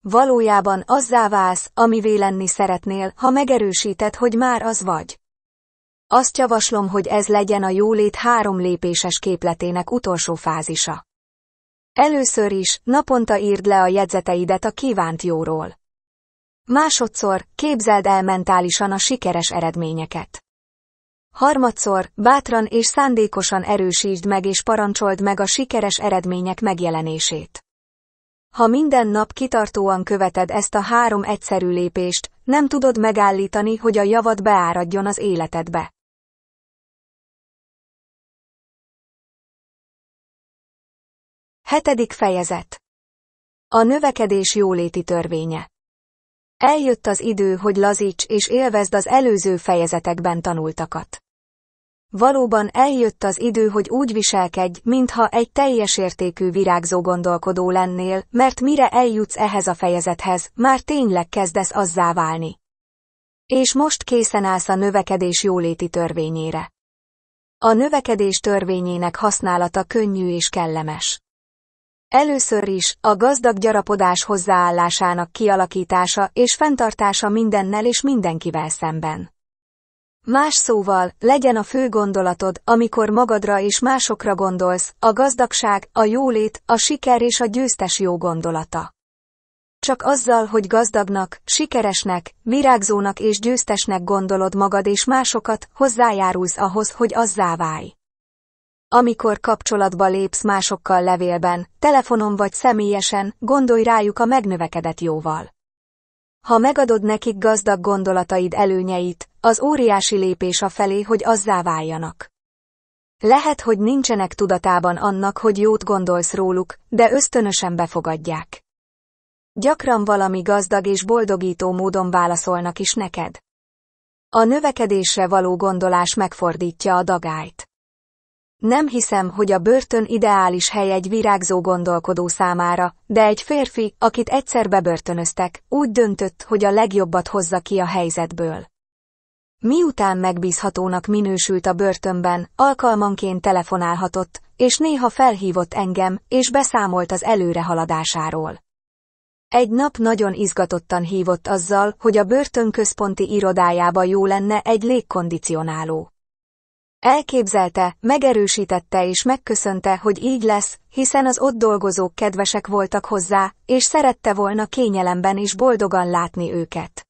Valójában azzá válsz, amivé lenni szeretnél, ha megerősíted, hogy már az vagy. Azt javaslom, hogy ez legyen a jólét három lépéses képletének utolsó fázisa. Először is, naponta írd le a jegyzeteidet a kívánt jóról. Másodszor, képzeld el mentálisan a sikeres eredményeket. Harmadszor, bátran és szándékosan erősítsd meg és parancsold meg a sikeres eredmények megjelenését. Ha minden nap kitartóan követed ezt a három egyszerű lépést, nem tudod megállítani, hogy a javad beáradjon az életedbe. Hetedik fejezet A növekedés jóléti törvénye Eljött az idő, hogy lazíts és élvezd az előző fejezetekben tanultakat. Valóban eljött az idő, hogy úgy viselkedj, mintha egy teljes értékű virágzó gondolkodó lennél, mert mire eljutsz ehhez a fejezethez, már tényleg kezdesz azzá válni. És most készen állsz a növekedés jóléti törvényére. A növekedés törvényének használata könnyű és kellemes. Először is, a gazdag gyarapodás hozzáállásának kialakítása és fenntartása mindennel és mindenkivel szemben. Más szóval, legyen a fő gondolatod, amikor magadra és másokra gondolsz, a gazdagság, a jólét, a siker és a győztes jó gondolata. Csak azzal, hogy gazdagnak, sikeresnek, virágzónak és győztesnek gondolod magad és másokat, hozzájárulsz ahhoz, hogy azzá válj. Amikor kapcsolatba lépsz másokkal levélben, telefonon vagy személyesen, gondolj rájuk a megnövekedett jóval. Ha megadod nekik gazdag gondolataid előnyeit, az óriási lépés a felé, hogy azzá váljanak. Lehet, hogy nincsenek tudatában annak, hogy jót gondolsz róluk, de ösztönösen befogadják. Gyakran valami gazdag és boldogító módon válaszolnak is neked. A növekedésre való gondolás megfordítja a dagályt. Nem hiszem, hogy a börtön ideális hely egy virágzó gondolkodó számára, de egy férfi, akit egyszer bebörtönöztek, úgy döntött, hogy a legjobbat hozza ki a helyzetből. Miután megbízhatónak minősült a börtönben, alkalmanként telefonálhatott, és néha felhívott engem, és beszámolt az előrehaladásáról. Egy nap nagyon izgatottan hívott azzal, hogy a börtön központi irodájába jó lenne egy légkondicionáló. Elképzelte, megerősítette és megköszönte, hogy így lesz, hiszen az ott dolgozók kedvesek voltak hozzá, és szerette volna kényelemben és boldogan látni őket.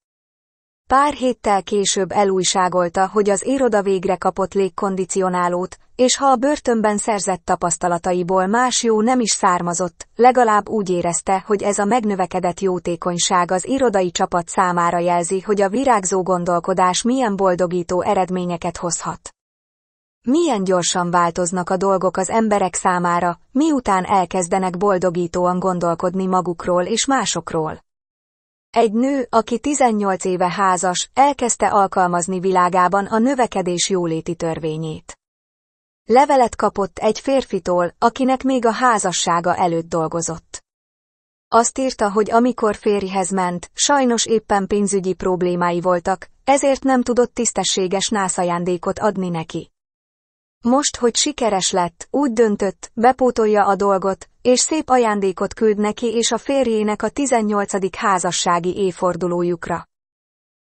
Pár héttel később elújságolta, hogy az iroda végre kapott légkondicionálót, és ha a börtönben szerzett tapasztalataiból más jó nem is származott, legalább úgy érezte, hogy ez a megnövekedett jótékonyság az irodai csapat számára jelzi, hogy a virágzó gondolkodás milyen boldogító eredményeket hozhat. Milyen gyorsan változnak a dolgok az emberek számára, miután elkezdenek boldogítóan gondolkodni magukról és másokról. Egy nő, aki 18 éve házas, elkezdte alkalmazni világában a növekedés jóléti törvényét. Levelet kapott egy férfitól, akinek még a házassága előtt dolgozott. Azt írta, hogy amikor férjhez ment, sajnos éppen pénzügyi problémái voltak, ezért nem tudott tisztességes nászajándékot adni neki. Most, hogy sikeres lett, úgy döntött, bepótolja a dolgot, és szép ajándékot küld neki és a férjének a 18. házassági évfordulójukra.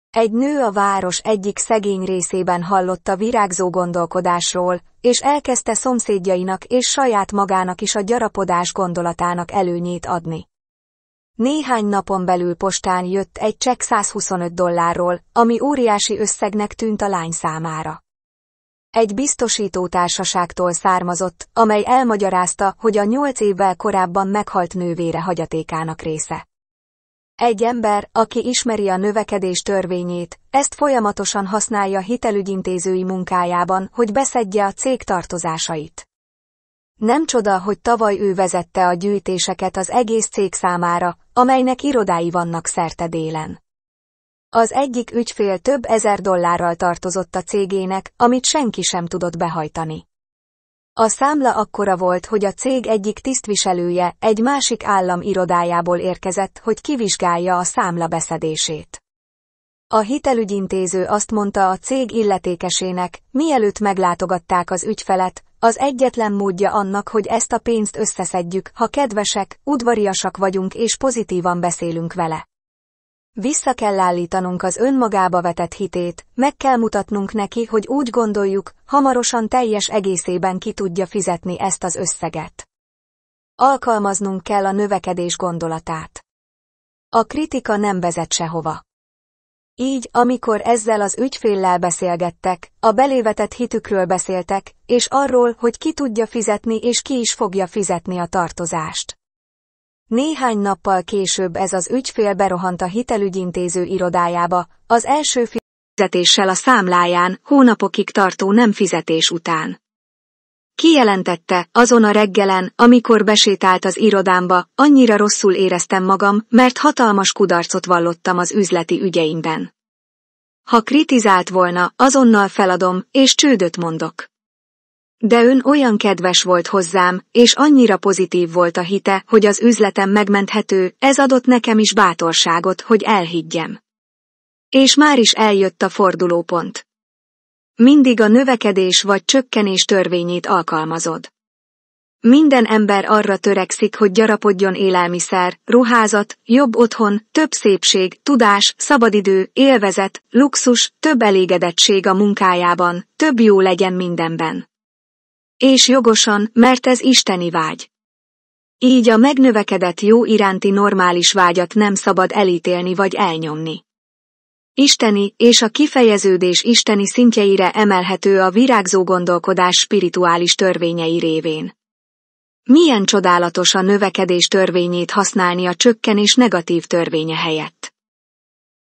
Egy nő a város egyik szegény részében hallotta virágzó gondolkodásról, és elkezdte szomszédjainak és saját magának is a gyarapodás gondolatának előnyét adni. Néhány napon belül postán jött egy csekk 125 dollárról, ami óriási összegnek tűnt a lány számára. Egy biztosítótársaságtól származott, amely elmagyarázta, hogy a nyolc évvel korábban meghalt nővére hagyatékának része. Egy ember, aki ismeri a növekedés törvényét, ezt folyamatosan használja hitelügyintézői munkájában, hogy beszedje a cég tartozásait. Nem csoda, hogy tavaly ő vezette a gyűjtéseket az egész cég számára, amelynek irodái vannak szerte délen. Az egyik ügyfél több ezer dollárral tartozott a cégének, amit senki sem tudott behajtani. A számla akkora volt, hogy a cég egyik tisztviselője egy másik állam irodájából érkezett, hogy kivizsgálja a számla beszedését. A hitelügyintéző azt mondta a cég illetékesének, mielőtt meglátogatták az ügyfelet, az egyetlen módja annak, hogy ezt a pénzt összeszedjük, ha kedvesek, udvariasak vagyunk és pozitívan beszélünk vele. Vissza kell állítanunk az önmagába vetett hitét, meg kell mutatnunk neki, hogy úgy gondoljuk, hamarosan teljes egészében ki tudja fizetni ezt az összeget. Alkalmaznunk kell a növekedés gondolatát. A kritika nem vezet sehova. Így, amikor ezzel az ügyféllel beszélgettek, a belévetett hitükről beszéltek, és arról, hogy ki tudja fizetni és ki is fogja fizetni a tartozást. Néhány nappal később ez az ügyfél berohant a hitelügyintéző irodájába, az első fizetéssel a számláján, hónapokig tartó nem fizetés után. Kijelentette, azon a reggelen, amikor besétált az irodámba, annyira rosszul éreztem magam, mert hatalmas kudarcot vallottam az üzleti ügyeimben. Ha kritizált volna, azonnal feladom, és csődöt mondok. De ön olyan kedves volt hozzám, és annyira pozitív volt a hite, hogy az üzletem megmenthető, ez adott nekem is bátorságot, hogy elhiggyem. És már is eljött a fordulópont. Mindig a növekedés vagy csökkenés törvényét alkalmazod. Minden ember arra törekszik, hogy gyarapodjon élelmiszer, ruházat, jobb otthon, több szépség, tudás, szabadidő, élvezet, luxus, több elégedettség a munkájában, több jó legyen mindenben. És jogosan, mert ez isteni vágy. Így a megnövekedett jó iránti normális vágyat nem szabad elítélni vagy elnyomni. Isteni és a kifejeződés isteni szintjeire emelhető a virágzó gondolkodás spirituális törvényei révén. Milyen csodálatos a növekedés törvényét használni a csökkenés negatív törvénye helyett.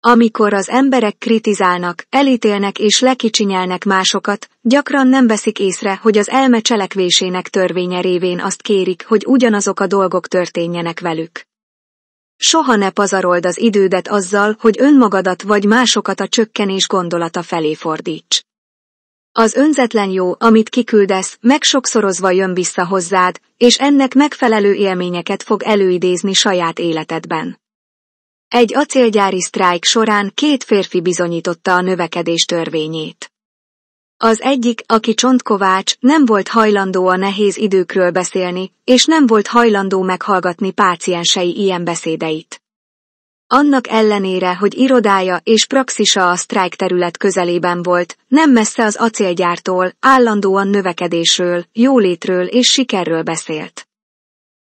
Amikor az emberek kritizálnak, elítélnek és lekicsinyelnek másokat, gyakran nem veszik észre, hogy az elme cselekvésének törvénye révén azt kérik, hogy ugyanazok a dolgok történjenek velük. Soha ne pazarold az idődet azzal, hogy önmagadat vagy másokat a csökkenés gondolata felé fordíts. Az önzetlen jó, amit kiküldesz, megsokszorozva jön vissza hozzád, és ennek megfelelő élményeket fog előidézni saját életedben. Egy acélgyári sztrájk során két férfi bizonyította a növekedés törvényét. Az egyik, aki csontkovács, nem volt hajlandó a nehéz időkről beszélni, és nem volt hajlandó meghallgatni páciensei ilyen beszédeit. Annak ellenére, hogy irodája és praxisa a sztrájk terület közelében volt, nem messze az acélgyártól, állandóan növekedésről, jólétről és sikerről beszélt.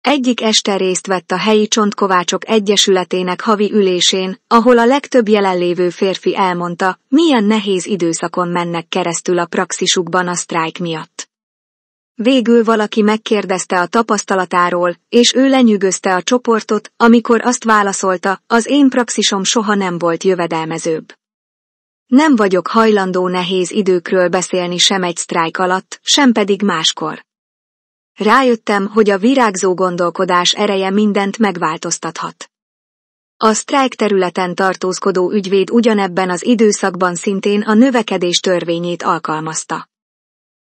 Egyik este részt vett a helyi csontkovácsok egyesületének havi ülésén, ahol a legtöbb jelenlévő férfi elmondta, milyen nehéz időszakon mennek keresztül a praxisukban a sztrájk miatt. Végül valaki megkérdezte a tapasztalatáról, és ő lenyűgözte a csoportot, amikor azt válaszolta, az én praxisom soha nem volt jövedelmezőbb. Nem vagyok hajlandó nehéz időkről beszélni sem egy sztrájk alatt, sem pedig máskor. Rájöttem, hogy a virágzó gondolkodás ereje mindent megváltoztathat. A sztrájk területen tartózkodó ügyvéd ugyanebben az időszakban szintén a növekedés törvényét alkalmazta.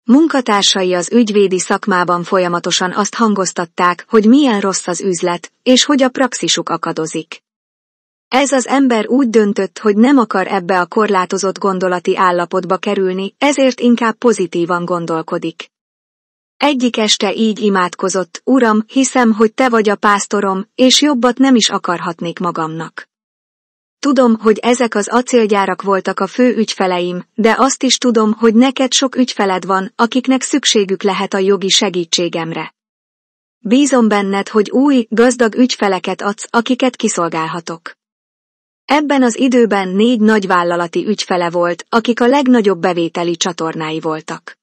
Munkatársai az ügyvédi szakmában folyamatosan azt hangoztatták, hogy milyen rossz az üzlet, és hogy a praxisuk akadozik. Ez az ember úgy döntött, hogy nem akar ebbe a korlátozott gondolati állapotba kerülni, ezért inkább pozitívan gondolkodik. Egyik este így imádkozott, Uram, hiszem, hogy te vagy a pásztorom, és jobbat nem is akarhatnék magamnak. Tudom, hogy ezek az acélgyárak voltak a fő ügyfeleim, de azt is tudom, hogy neked sok ügyfeled van, akiknek szükségük lehet a jogi segítségemre. Bízom benned, hogy új, gazdag ügyfeleket adsz, akiket kiszolgálhatok. Ebben az időben négy nagyvállalati ügyfele volt, akik a legnagyobb bevételi csatornái voltak.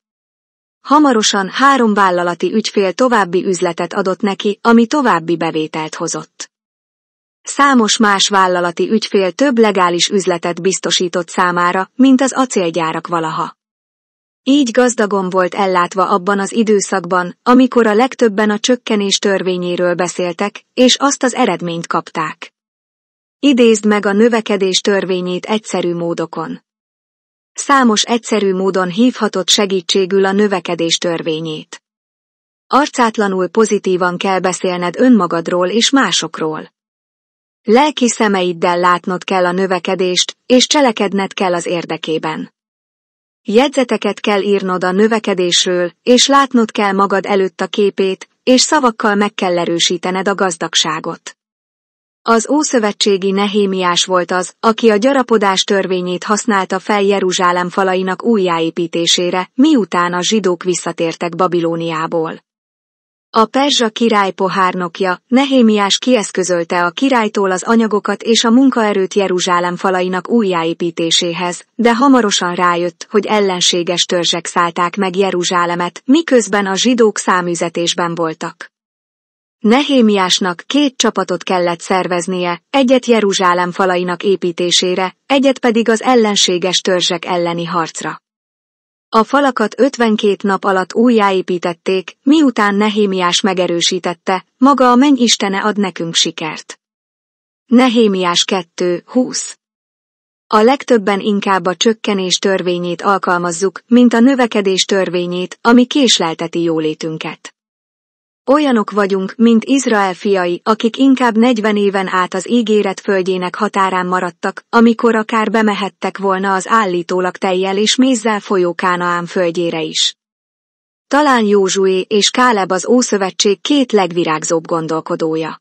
Hamarosan három vállalati ügyfél további üzletet adott neki, ami további bevételt hozott. Számos más vállalati ügyfél több legális üzletet biztosított számára, mint az acélgyárak valaha. Így gazdagon volt ellátva abban az időszakban, amikor a legtöbben a csökkenés törvényéről beszéltek, és azt az eredményt kapták. Idézd meg a növekedés törvényét egyszerű módokon. Számos egyszerű módon hívhatott segítségül a növekedés törvényét. Arcátlanul pozitívan kell beszélned önmagadról és másokról. Lelki szemeiddel látnod kell a növekedést, és cselekedned kell az érdekében. Jegyzeteket kell írnod a növekedésről, és látnod kell magad előtt a képét, és szavakkal meg kell erősítened a gazdagságot. Az ószövetségi Nehémiás volt az, aki a gyarapodás törvényét használta fel Jeruzsálem falainak újjáépítésére, miután a zsidók visszatértek Babilóniából. A perzsa király pohárnokja, Nehémiás kieszközölte a királytól az anyagokat és a munkaerőt Jeruzsálem falainak újjáépítéséhez, de hamarosan rájött, hogy ellenséges törzsek szállták meg Jeruzsálemet, miközben a zsidók száműzetésben voltak. Nehémiásnak két csapatot kellett szerveznie, egyet Jeruzsálem falainak építésére, egyet pedig az ellenséges törzsek elleni harcra. A falakat 52 nap alatt újjáépítették, miután Nehémiás megerősítette, maga a mennyistene ad nekünk sikert. Nehémiás 2.20 A legtöbben inkább a csökkenés törvényét alkalmazzuk, mint a növekedés törvényét, ami késlelteti jólétünket. Olyanok vagyunk, mint Izrael fiai, akik inkább 40 éven át az ígéret földjének határán maradtak, amikor akár bemehettek volna az állítólag tejjel és mézzel folyó Kánaán földjére is. Talán Józsué és Káleb az Ószövetség két legvirágzóbb gondolkodója.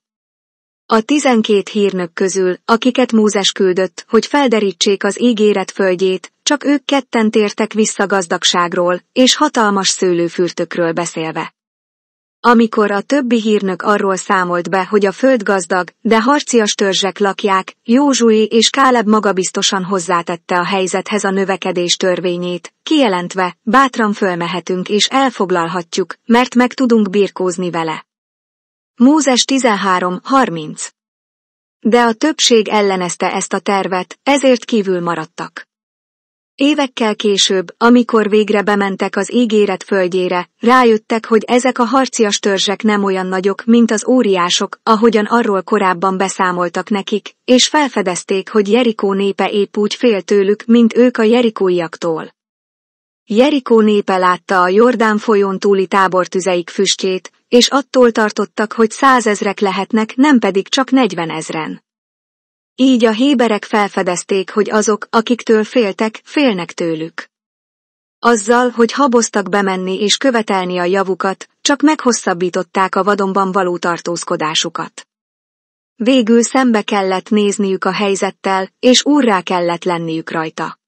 A tizenkét hírnök közül, akiket Mózes küldött, hogy felderítsék az ígéret földjét, csak ők ketten tértek vissza gazdagságról és hatalmas szőlőfürtökről beszélve. Amikor a többi hírnök arról számolt be, hogy a földgazdag, de harcias törzsek lakják, Józsui és Káleb magabiztosan hozzátette a helyzethez a növekedés törvényét, kijelentve, bátran fölmehetünk és elfoglalhatjuk, mert meg tudunk birkózni vele. Mózes 13.30 De a többség ellenezte ezt a tervet, ezért kívül maradtak. Évekkel később, amikor végre bementek az ígéret földjére, rájöttek, hogy ezek a harcias törzsek nem olyan nagyok, mint az óriások, ahogyan arról korábban beszámoltak nekik, és felfedezték, hogy Jerikó népe épp úgy fél tőlük, mint ők a jerikóiaktól. Jerikó népe látta a Jordán folyón túli tábortüzeik füstjét, és attól tartottak, hogy százezrek lehetnek, nem pedig csak negyvenezren. Így a héberek felfedezték, hogy azok, akiktől féltek, félnek tőlük. Azzal, hogy haboztak bemenni és követelni a javukat, csak meghosszabbították a vadonban való tartózkodásukat. Végül szembe kellett nézniük a helyzettel, és úrrá kellett lenniük rajta.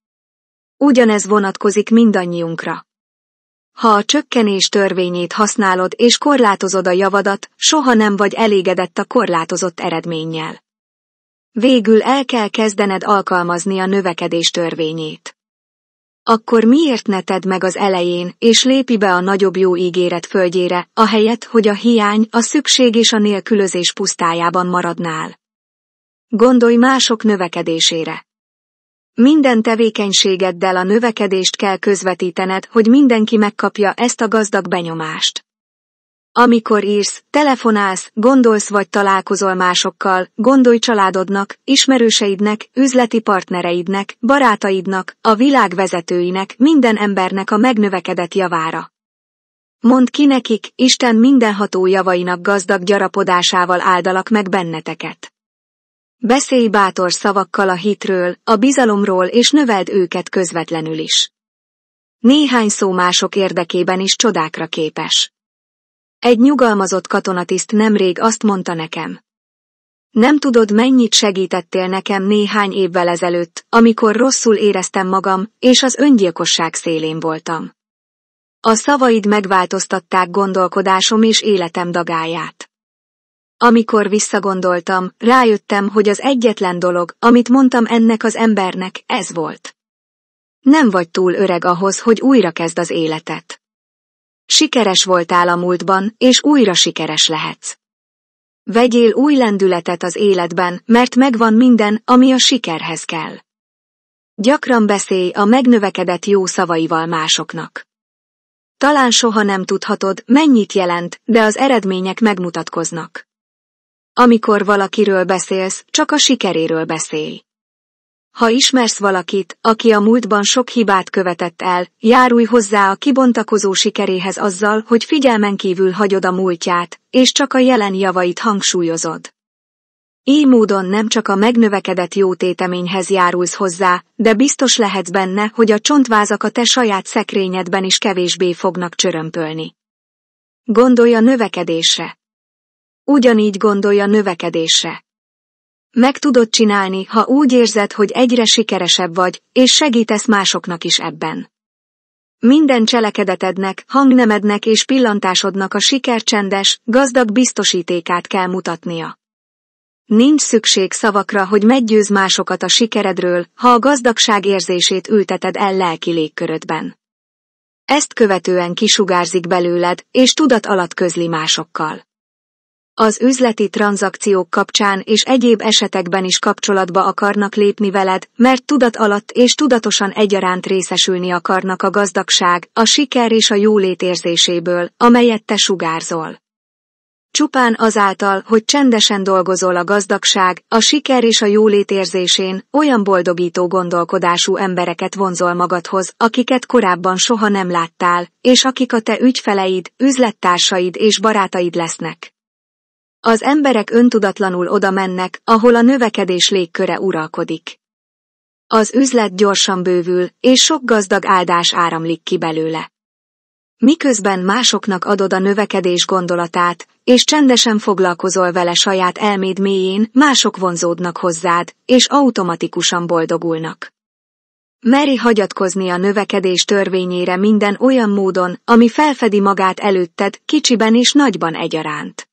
Ugyanez vonatkozik mindannyiunkra. Ha a csökkenés törvényét használod és korlátozod a javadat, soha nem vagy elégedett a korlátozott eredménnyel. Végül el kell kezdened alkalmazni a növekedés törvényét. Akkor miért ne tedd meg az elején, és lépi be a nagyobb jó ígéret földjére, ahelyett, hogy a hiány, a szükség és a nélkülözés pusztájában maradnál? Gondolj mások növekedésére. Minden tevékenységeddel a növekedést kell közvetítened, hogy mindenki megkapja ezt a gazdag benyomást. Amikor írsz, telefonálsz, gondolsz vagy találkozol másokkal, gondolj családodnak, ismerőseidnek, üzleti partnereidnek, barátaidnak, a világ vezetőinek, minden embernek a megnövekedett javára. Mondd ki nekik, Isten mindenható javainak gazdag gyarapodásával áldalak meg benneteket. Beszélj bátor szavakkal a hitről, a bizalomról és növeld őket közvetlenül is. Néhány szó mások érdekében is csodákra képes. Egy nyugalmazott katonatiszt nemrég azt mondta nekem. Nem tudod, mennyit segítettél nekem néhány évvel ezelőtt, amikor rosszul éreztem magam, és az öngyilkosság szélén voltam. A szavaid megváltoztatták gondolkodásom és életem dagáját. Amikor visszagondoltam, rájöttem, hogy az egyetlen dolog, amit mondtam ennek az embernek, ez volt. Nem vagy túl öreg ahhoz, hogy újra kezd az életet. Sikeres voltál a múltban, és újra sikeres lehetsz. Vegyél új lendületet az életben, mert megvan minden, ami a sikerhez kell. Gyakran beszélj a megnövekedett jó szavaival másoknak. Talán soha nem tudhatod, mennyit jelent, de az eredmények megmutatkoznak. Amikor valakiről beszélsz, csak a sikeréről beszélj. Ha ismersz valakit, aki a múltban sok hibát követett el, járulj hozzá a kibontakozó sikeréhez azzal, hogy figyelmen kívül hagyod a múltját, és csak a jelen javait hangsúlyozod. Így módon nem csak a megnövekedett jótéteményhez járulsz hozzá, de biztos lehetsz benne, hogy a csontvázak a te saját szekrényedben is kevésbé fognak csörömpölni. Gondolj a növekedésre. Ugyanígy gondolj a növekedésre. Meg tudod csinálni, ha úgy érzed, hogy egyre sikeresebb vagy, és segítesz másoknak is ebben. Minden cselekedetednek, hangnemednek és pillantásodnak a sikercsendes, gazdag biztosítékát kell mutatnia. Nincs szükség szavakra, hogy meggyőz másokat a sikeredről, ha a gazdagság érzését ülteted el lelki légkörödben. Ezt követően kisugárzik belőled, és tudat alatt közli másokkal az üzleti tranzakciók kapcsán és egyéb esetekben is kapcsolatba akarnak lépni veled, mert tudat alatt és tudatosan egyaránt részesülni akarnak a gazdagság, a siker és a jólét érzéséből, amelyet te sugárzol. Csupán azáltal, hogy csendesen dolgozol a gazdagság, a siker és a jólét érzésén, olyan boldogító gondolkodású embereket vonzol magadhoz, akiket korábban soha nem láttál, és akik a te ügyfeleid, üzlettársaid és barátaid lesznek. Az emberek öntudatlanul oda mennek, ahol a növekedés légköre uralkodik. Az üzlet gyorsan bővül, és sok gazdag áldás áramlik ki belőle. Miközben másoknak adod a növekedés gondolatát, és csendesen foglalkozol vele saját elméd mélyén, mások vonzódnak hozzád, és automatikusan boldogulnak. Meri hagyatkozni a növekedés törvényére minden olyan módon, ami felfedi magát előtted, kicsiben és nagyban egyaránt.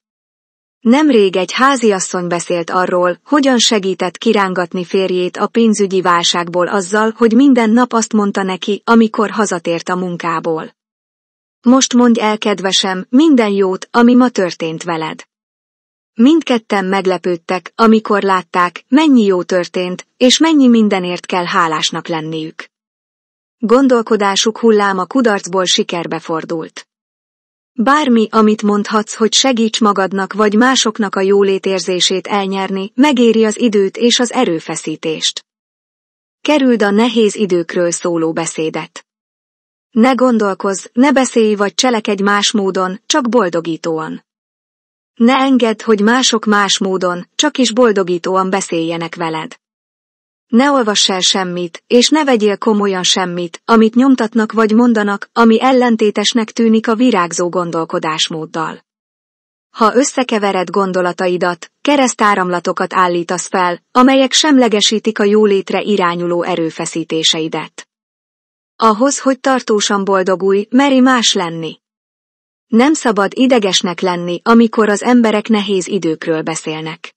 Nemrég egy háziasszony beszélt arról, hogyan segített kirángatni férjét a pénzügyi válságból azzal, hogy minden nap azt mondta neki, amikor hazatért a munkából. Most mondj el, kedvesem, minden jót, ami ma történt veled. Mindketten meglepődtek, amikor látták, mennyi jó történt, és mennyi mindenért kell hálásnak lenniük. Gondolkodásuk hulláma kudarcból sikerbe fordult. Bármi, amit mondhatsz, hogy segíts magadnak vagy másoknak a jólétérzését elnyerni, megéri az időt és az erőfeszítést. Kerüld a nehéz időkről szóló beszédet. Ne gondolkozz, ne beszélj vagy cselekedj más módon, csak boldogítóan. Ne engedd, hogy mások más módon, csak is boldogítóan beszéljenek veled. Ne olvass el semmit, és ne vegyél komolyan semmit, amit nyomtatnak vagy mondanak, ami ellentétesnek tűnik a virágzó gondolkodásmóddal. Ha összekevered gondolataidat, keresztáramlatokat állítasz fel, amelyek semlegesítik a jólétre irányuló erőfeszítéseidet. Ahhoz, hogy tartósan boldogulj, meri más lenni. Nem szabad idegesnek lenni, amikor az emberek nehéz időkről beszélnek.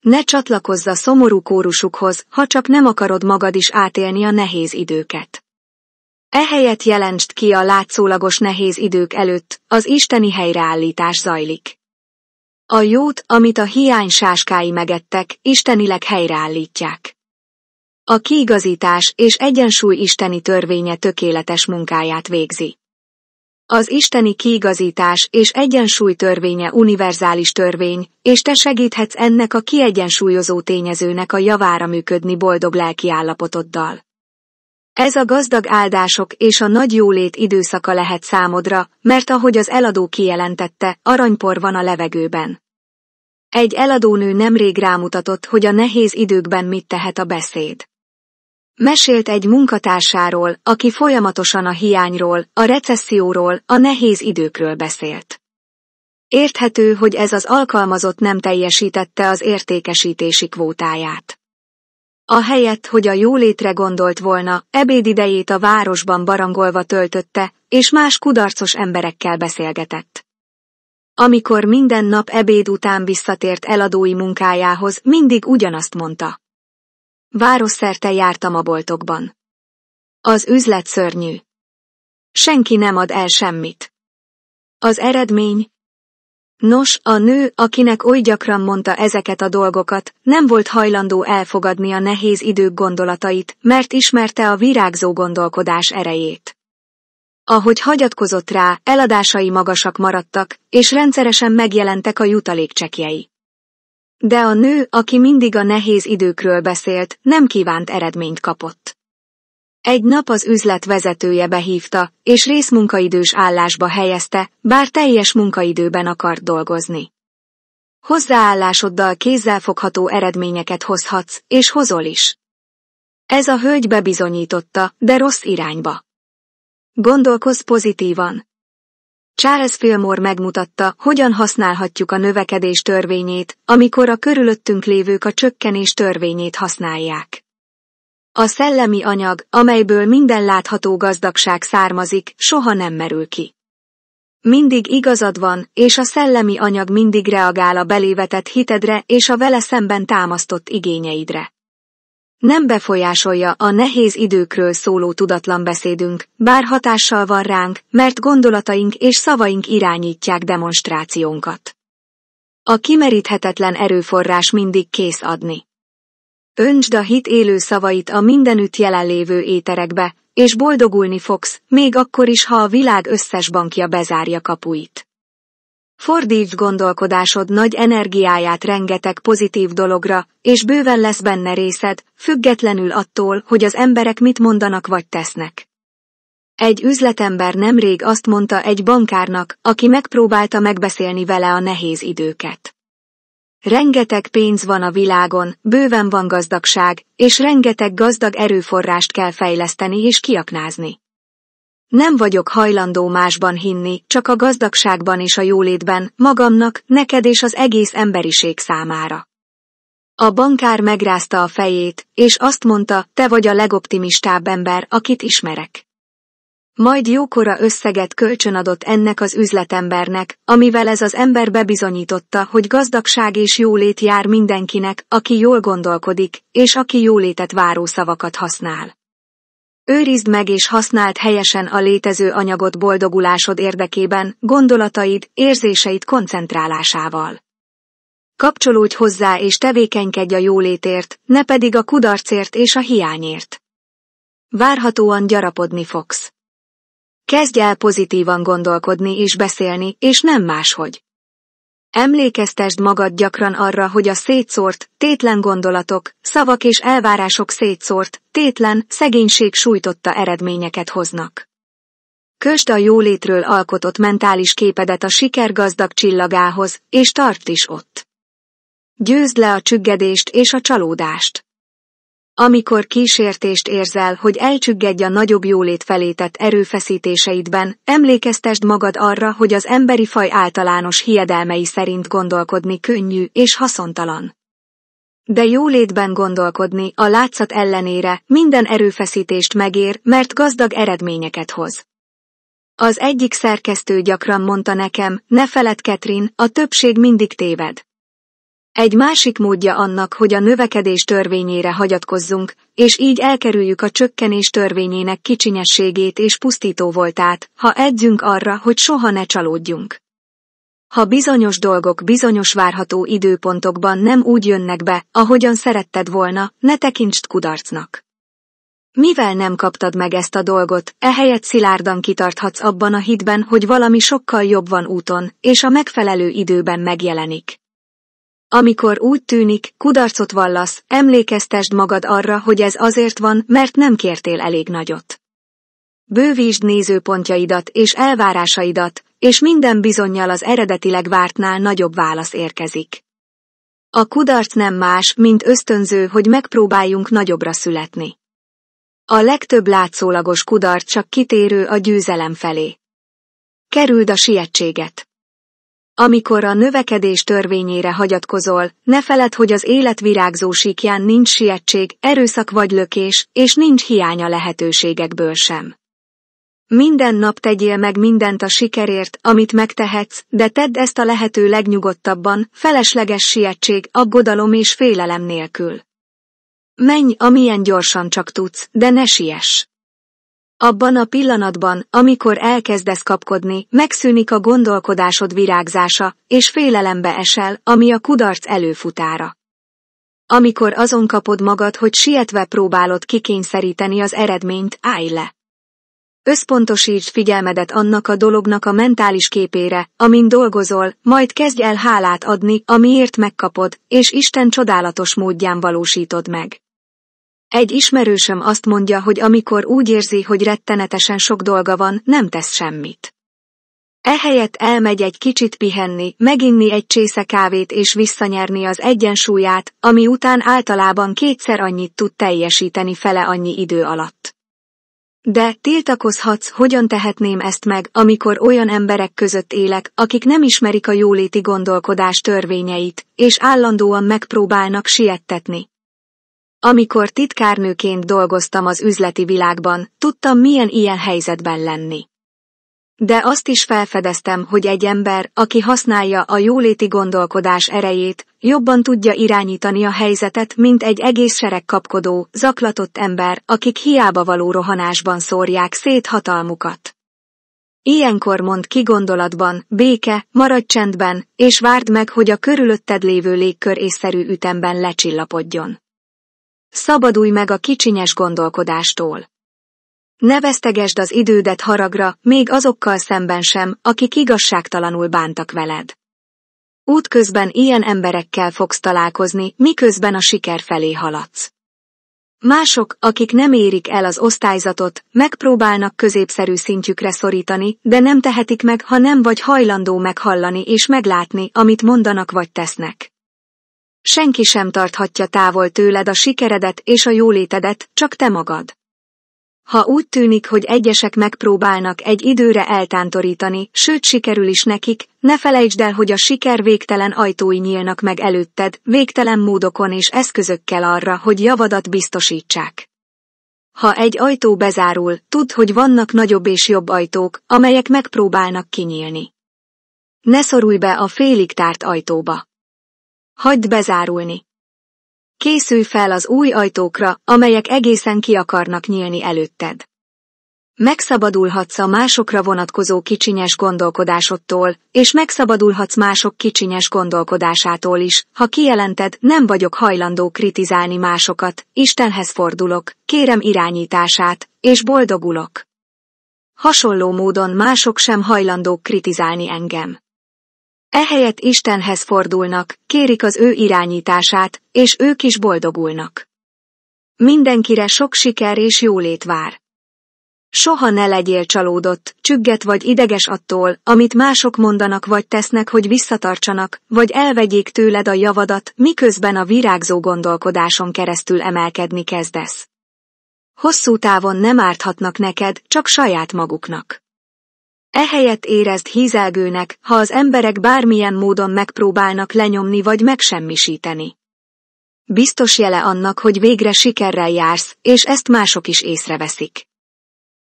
Ne csatlakozz a szomorú kórusukhoz, ha csak nem akarod magad is átélni a nehéz időket. Ehelyett jelentsd ki a látszólagos nehéz idők előtt, az isteni helyreállítás zajlik. A jót, amit a hiány sáskái megettek, istenileg helyreállítják. A kiigazítás és egyensúly isteni törvénye tökéletes munkáját végzi. Az isteni kiigazítás és egyensúly törvénye univerzális törvény, és te segíthetsz ennek a kiegyensúlyozó tényezőnek a javára működni boldog lelki állapotoddal. Ez a gazdag áldások és a nagy jólét időszaka lehet számodra, mert ahogy az eladó kijelentette, aranypor van a levegőben. Egy eladónő nemrég rámutatott, hogy a nehéz időkben mit tehet a beszéd. Mesélt egy munkatársáról, aki folyamatosan a hiányról, a recesszióról, a nehéz időkről beszélt. Érthető, hogy ez az alkalmazott nem teljesítette az értékesítési kvótáját. A helyet, hogy a jólétre gondolt volna, ebédidejét a városban barangolva töltötte, és más kudarcos emberekkel beszélgetett. Amikor minden nap ebéd után visszatért eladói munkájához, mindig ugyanazt mondta. Városszerte jártam a boltokban. Az üzlet szörnyű. Senki nem ad el semmit. Az eredmény? Nos, a nő, akinek oly gyakran mondta ezeket a dolgokat, nem volt hajlandó elfogadni a nehéz idők gondolatait, mert ismerte a virágzó gondolkodás erejét. Ahogy hagyatkozott rá, eladásai magasak maradtak, és rendszeresen megjelentek a jutalékcsekjei. De a nő, aki mindig a nehéz időkről beszélt, nem kívánt eredményt kapott. Egy nap az üzlet vezetője behívta, és részmunkaidős állásba helyezte, bár teljes munkaidőben akart dolgozni. Hozzáállásoddal kézzelfogható eredményeket hozhatsz, és hozol is. Ez a hölgy bebizonyította, de rossz irányba. Gondolkozz pozitívan. Charles Fillmore megmutatta, hogyan használhatjuk a növekedés törvényét, amikor a körülöttünk lévők a csökkenés törvényét használják. A szellemi anyag, amelyből minden látható gazdagság származik, soha nem merül ki. Mindig igazad van, és a szellemi anyag mindig reagál a belévetett hitedre és a vele szemben támasztott igényeidre. Nem befolyásolja a nehéz időkről szóló tudatlan beszédünk, bár hatással van ránk, mert gondolataink és szavaink irányítják demonstrációnkat. A kimeríthetetlen erőforrás mindig kész adni. Öntsd a hit élő szavait a mindenütt jelenlévő éterekbe, és boldogulni fogsz, még akkor is, ha a világ összes bankja bezárja kapuit. Fordíts gondolkodásod nagy energiáját rengeteg pozitív dologra, és bőven lesz benne részed, függetlenül attól, hogy az emberek mit mondanak vagy tesznek. Egy üzletember nemrég azt mondta egy bankárnak, aki megpróbálta megbeszélni vele a nehéz időket. Rengeteg pénz van a világon, bőven van gazdagság, és rengeteg gazdag erőforrást kell fejleszteni és kiaknázni. Nem vagyok hajlandó másban hinni, csak a gazdagságban és a jólétben, magamnak, neked és az egész emberiség számára. A bankár megrázta a fejét, és azt mondta, te vagy a legoptimistább ember, akit ismerek. Majd jókora összeget kölcsönadott ennek az üzletembernek, amivel ez az ember bebizonyította, hogy gazdagság és jólét jár mindenkinek, aki jól gondolkodik, és aki jólétet váró szavakat használ. Őrizd meg és használd helyesen a létező anyagot boldogulásod érdekében, gondolataid, érzéseid koncentrálásával. Kapcsolódj hozzá és tevékenykedj a jólétért, ne pedig a kudarcért és a hiányért. Várhatóan gyarapodni fogsz. Kezdj el pozitívan gondolkodni és beszélni, és nem máshogy. Emlékeztesd magad gyakran arra, hogy a szétszórt, tétlen gondolatok, szavak és elvárások szétszórt, tétlen, szegénység sújtotta eredményeket hoznak. Kösd a jólétről alkotott mentális képedet a siker gazdag csillagához, és tart is ott. Győzd le a csüggedést és a csalódást. Amikor kísértést érzel, hogy elcsüggedj a nagyobb jólét felétett erőfeszítéseidben, emlékeztesd magad arra, hogy az emberi faj általános hiedelmei szerint gondolkodni könnyű és haszontalan. De jólétben gondolkodni a látszat ellenére minden erőfeszítést megér, mert gazdag eredményeket hoz. Az egyik szerkesztő gyakran mondta nekem, ne feled Ketrin, a többség mindig téved. Egy másik módja annak, hogy a növekedés törvényére hagyatkozzunk, és így elkerüljük a csökkenés törvényének kicsinyességét és pusztító voltát, ha edzünk arra, hogy soha ne csalódjunk. Ha bizonyos dolgok bizonyos várható időpontokban nem úgy jönnek be, ahogyan szeretted volna, ne tekintsd kudarcnak. Mivel nem kaptad meg ezt a dolgot, ehelyett szilárdan kitarthatsz abban a hitben, hogy valami sokkal jobb van úton, és a megfelelő időben megjelenik. Amikor úgy tűnik, kudarcot vallasz, emlékeztesd magad arra, hogy ez azért van, mert nem kértél elég nagyot. Bővítsd nézőpontjaidat és elvárásaidat, és minden bizonyal az eredetileg vártnál nagyobb válasz érkezik. A kudarc nem más, mint ösztönző, hogy megpróbáljunk nagyobbra születni. A legtöbb látszólagos kudarc csak kitérő a győzelem felé. Kerüld a sietséget. Amikor a növekedés törvényére hagyatkozol, ne feled, hogy az élet virágzó síkján nincs sietség, erőszak vagy lökés, és nincs hiánya lehetőségekből sem. Minden nap tegyél meg mindent a sikerért, amit megtehetsz, de tedd ezt a lehető legnyugodtabban, felesleges sietség, aggodalom és félelem nélkül. Menj, amilyen gyorsan csak tudsz, de ne siess. Abban a pillanatban, amikor elkezdesz kapkodni, megszűnik a gondolkodásod virágzása, és félelembe esel, ami a kudarc előfutára. Amikor azon kapod magad, hogy sietve próbálod kikényszeríteni az eredményt, állj le. Összpontosítsd figyelmedet annak a dolognak a mentális képére, amin dolgozol, majd kezdj el hálát adni, amiért megkapod, és Isten csodálatos módján valósítod meg. Egy ismerősöm azt mondja, hogy amikor úgy érzi, hogy rettenetesen sok dolga van, nem tesz semmit. Ehelyett elmegy egy kicsit pihenni, meginni egy csésze kávét és visszanyerni az egyensúlyát, ami után általában kétszer annyit tud teljesíteni fele annyi idő alatt. De tiltakozhatsz, hogyan tehetném ezt meg, amikor olyan emberek között élek, akik nem ismerik a jóléti gondolkodás törvényeit, és állandóan megpróbálnak siettetni. Amikor titkárnőként dolgoztam az üzleti világban, tudtam milyen ilyen helyzetben lenni. De azt is felfedeztem, hogy egy ember, aki használja a jóléti gondolkodás erejét, jobban tudja irányítani a helyzetet, mint egy egész sereg kapkodó, zaklatott ember, akik hiába való rohanásban szórják szét hatalmukat. Ilyenkor mond ki gondolatban, béke, maradj csendben, és várd meg, hogy a körülötted lévő légkör észszerű ütemben lecsillapodjon. Szabadulj meg a kicsinyes gondolkodástól. Ne vesztegesd az idődet haragra, még azokkal szemben sem, akik igazságtalanul bántak veled. Útközben ilyen emberekkel fogsz találkozni, miközben a siker felé haladsz. Mások, akik nem érik el az osztályzatot, megpróbálnak középszerű szintjükre szorítani, de nem tehetik meg, ha nem vagy hajlandó meghallani és meglátni, amit mondanak vagy tesznek senki sem tarthatja távol tőled a sikeredet és a jólétedet, csak te magad. Ha úgy tűnik, hogy egyesek megpróbálnak egy időre eltántorítani, sőt sikerül is nekik, ne felejtsd el, hogy a siker végtelen ajtói nyílnak meg előtted, végtelen módokon és eszközökkel arra, hogy javadat biztosítsák. Ha egy ajtó bezárul, tudd, hogy vannak nagyobb és jobb ajtók, amelyek megpróbálnak kinyílni. Ne szorulj be a félig tárt ajtóba. Hagyd bezárulni! Készülj fel az új ajtókra, amelyek egészen ki akarnak nyílni előtted. Megszabadulhatsz a másokra vonatkozó kicsinyes gondolkodásodtól, és megszabadulhatsz mások kicsinyes gondolkodásától is, ha kijelented, nem vagyok hajlandó kritizálni másokat, Istenhez fordulok, kérem irányítását, és boldogulok. Hasonló módon mások sem hajlandók kritizálni engem. Ehelyett Istenhez fordulnak, kérik az ő irányítását, és ők is boldogulnak. Mindenkire sok siker és jólét vár. Soha ne legyél csalódott, csügget vagy ideges attól, amit mások mondanak vagy tesznek, hogy visszatartsanak, vagy elvegyék tőled a javadat, miközben a virágzó gondolkodáson keresztül emelkedni kezdesz. Hosszú távon nem árthatnak neked, csak saját maguknak. Ehelyett érezd hízelgőnek, ha az emberek bármilyen módon megpróbálnak lenyomni vagy megsemmisíteni. Biztos jele annak, hogy végre sikerrel jársz, és ezt mások is észreveszik.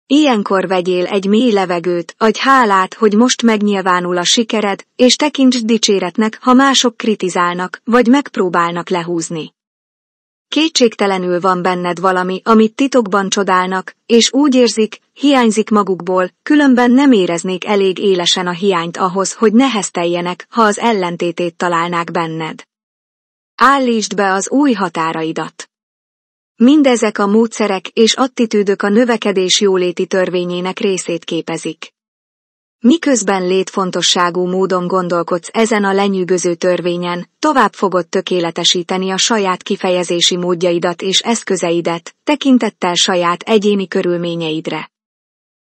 Ilyenkor vegyél egy mély levegőt, adj hálát, hogy most megnyilvánul a sikered, és tekints dicséretnek, ha mások kritizálnak, vagy megpróbálnak lehúzni. Kétségtelenül van benned valami, amit titokban csodálnak, és úgy érzik, hiányzik magukból, különben nem éreznék elég élesen a hiányt ahhoz, hogy nehezteljenek, ha az ellentétét találnák benned. Állítsd be az új határaidat. Mindezek a módszerek és attitűdök a növekedés jóléti törvényének részét képezik. Miközben létfontosságú módon gondolkodsz ezen a lenyűgöző törvényen, tovább fogod tökéletesíteni a saját kifejezési módjaidat és eszközeidet, tekintettel saját egyéni körülményeidre.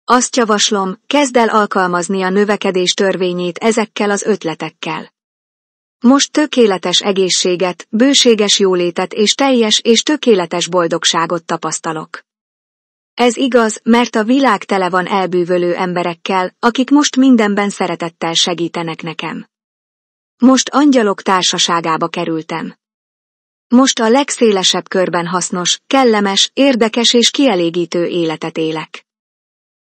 Azt javaslom, kezd el alkalmazni a növekedés törvényét ezekkel az ötletekkel. Most tökéletes egészséget, bőséges jólétet és teljes és tökéletes boldogságot tapasztalok. Ez igaz, mert a világ tele van elbűvölő emberekkel, akik most mindenben szeretettel segítenek nekem. Most angyalok társaságába kerültem. Most a legszélesebb körben hasznos, kellemes, érdekes és kielégítő életet élek.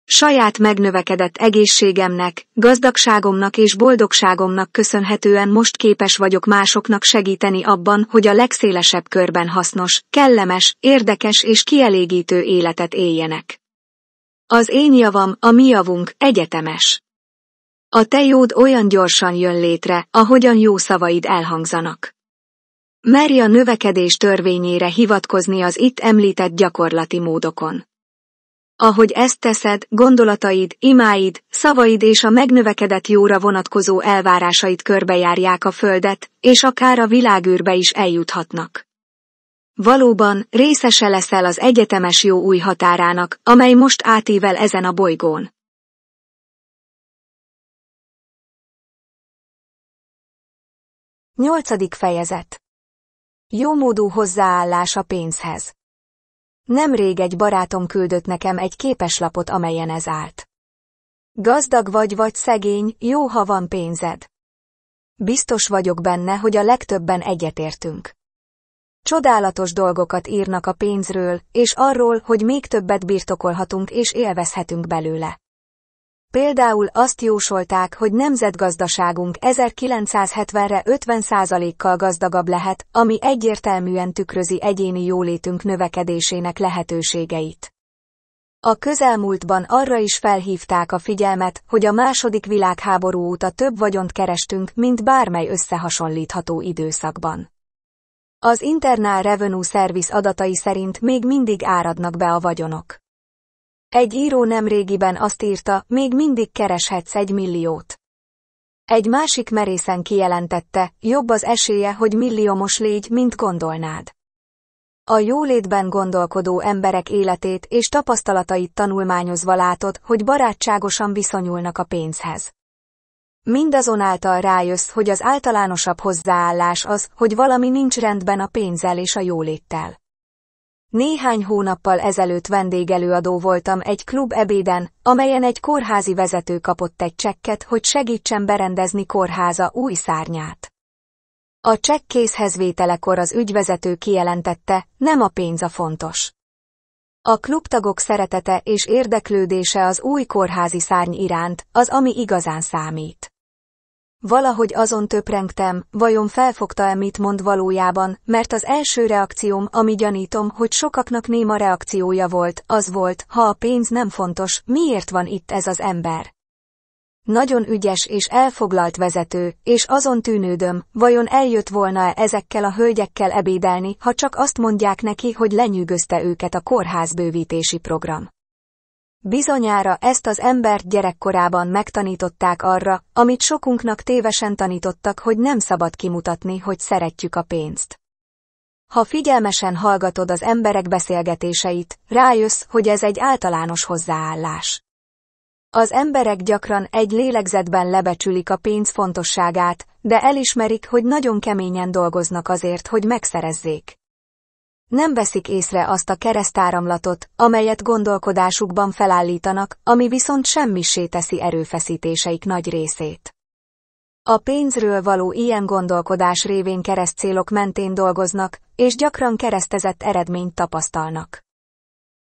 Saját megnövekedett egészségemnek, gazdagságomnak és boldogságomnak köszönhetően most képes vagyok másoknak segíteni abban, hogy a legszélesebb körben hasznos, kellemes, érdekes és kielégítő életet éljenek. Az én javam, a mi javunk, egyetemes. A te jód olyan gyorsan jön létre, ahogyan jó szavaid elhangzanak. Merj a növekedés törvényére hivatkozni az itt említett gyakorlati módokon. Ahogy ezt teszed, gondolataid, imáid, szavaid és a megnövekedett jóra vonatkozó elvárásaid körbejárják a földet, és akár a világűrbe is eljuthatnak. Valóban, részese leszel az egyetemes jó új határának, amely most átível ezen a bolygón. Nyolcadik fejezet Jómódú hozzáállás a pénzhez Nemrég egy barátom küldött nekem egy képeslapot, amelyen ez állt. Gazdag vagy vagy szegény, jó, ha van pénzed. Biztos vagyok benne, hogy a legtöbben egyetértünk. Csodálatos dolgokat írnak a pénzről, és arról, hogy még többet birtokolhatunk és élvezhetünk belőle. Például azt jósolták, hogy nemzetgazdaságunk 1970-re 50%-kal gazdagabb lehet, ami egyértelműen tükrözi egyéni jólétünk növekedésének lehetőségeit. A közelmúltban arra is felhívták a figyelmet, hogy a második világháború óta több vagyont kerestünk, mint bármely összehasonlítható időszakban. Az Internal Revenue Service adatai szerint még mindig áradnak be a vagyonok. Egy író nemrégiben azt írta, még mindig kereshetsz egy milliót. Egy másik merészen kijelentette, jobb az esélye, hogy milliómos légy, mint gondolnád. A jólétben gondolkodó emberek életét és tapasztalatait tanulmányozva látod, hogy barátságosan viszonyulnak a pénzhez. Mindazonáltal rájössz, hogy az általánosabb hozzáállás az, hogy valami nincs rendben a pénzzel és a jóléttel. Néhány hónappal ezelőtt vendégelőadó voltam egy klub ebéden, amelyen egy kórházi vezető kapott egy csekket, hogy segítsen berendezni kórháza új szárnyát. A csekkészhez vételekor az ügyvezető kijelentette, nem a pénz a fontos. A klubtagok szeretete és érdeklődése az új kórházi szárny iránt, az ami igazán számít. Valahogy azon töprengtem, vajon felfogta-e mit mond valójában, mert az első reakcióm, ami gyanítom, hogy sokaknak néma reakciója volt, az volt, ha a pénz nem fontos, miért van itt ez az ember? Nagyon ügyes és elfoglalt vezető, és azon tűnődöm, vajon eljött volna-e ezekkel a hölgyekkel ebédelni, ha csak azt mondják neki, hogy lenyűgözte őket a kórház bővítési program. Bizonyára ezt az embert gyerekkorában megtanították arra, amit sokunknak tévesen tanítottak, hogy nem szabad kimutatni, hogy szeretjük a pénzt. Ha figyelmesen hallgatod az emberek beszélgetéseit, rájössz, hogy ez egy általános hozzáállás. Az emberek gyakran egy lélegzetben lebecsülik a pénz fontosságát, de elismerik, hogy nagyon keményen dolgoznak azért, hogy megszerezzék. Nem veszik észre azt a keresztáramlatot, amelyet gondolkodásukban felállítanak, ami viszont semmissé teszi erőfeszítéseik nagy részét. A pénzről való ilyen gondolkodás révén keresztcélok mentén dolgoznak, és gyakran keresztezett eredményt tapasztalnak.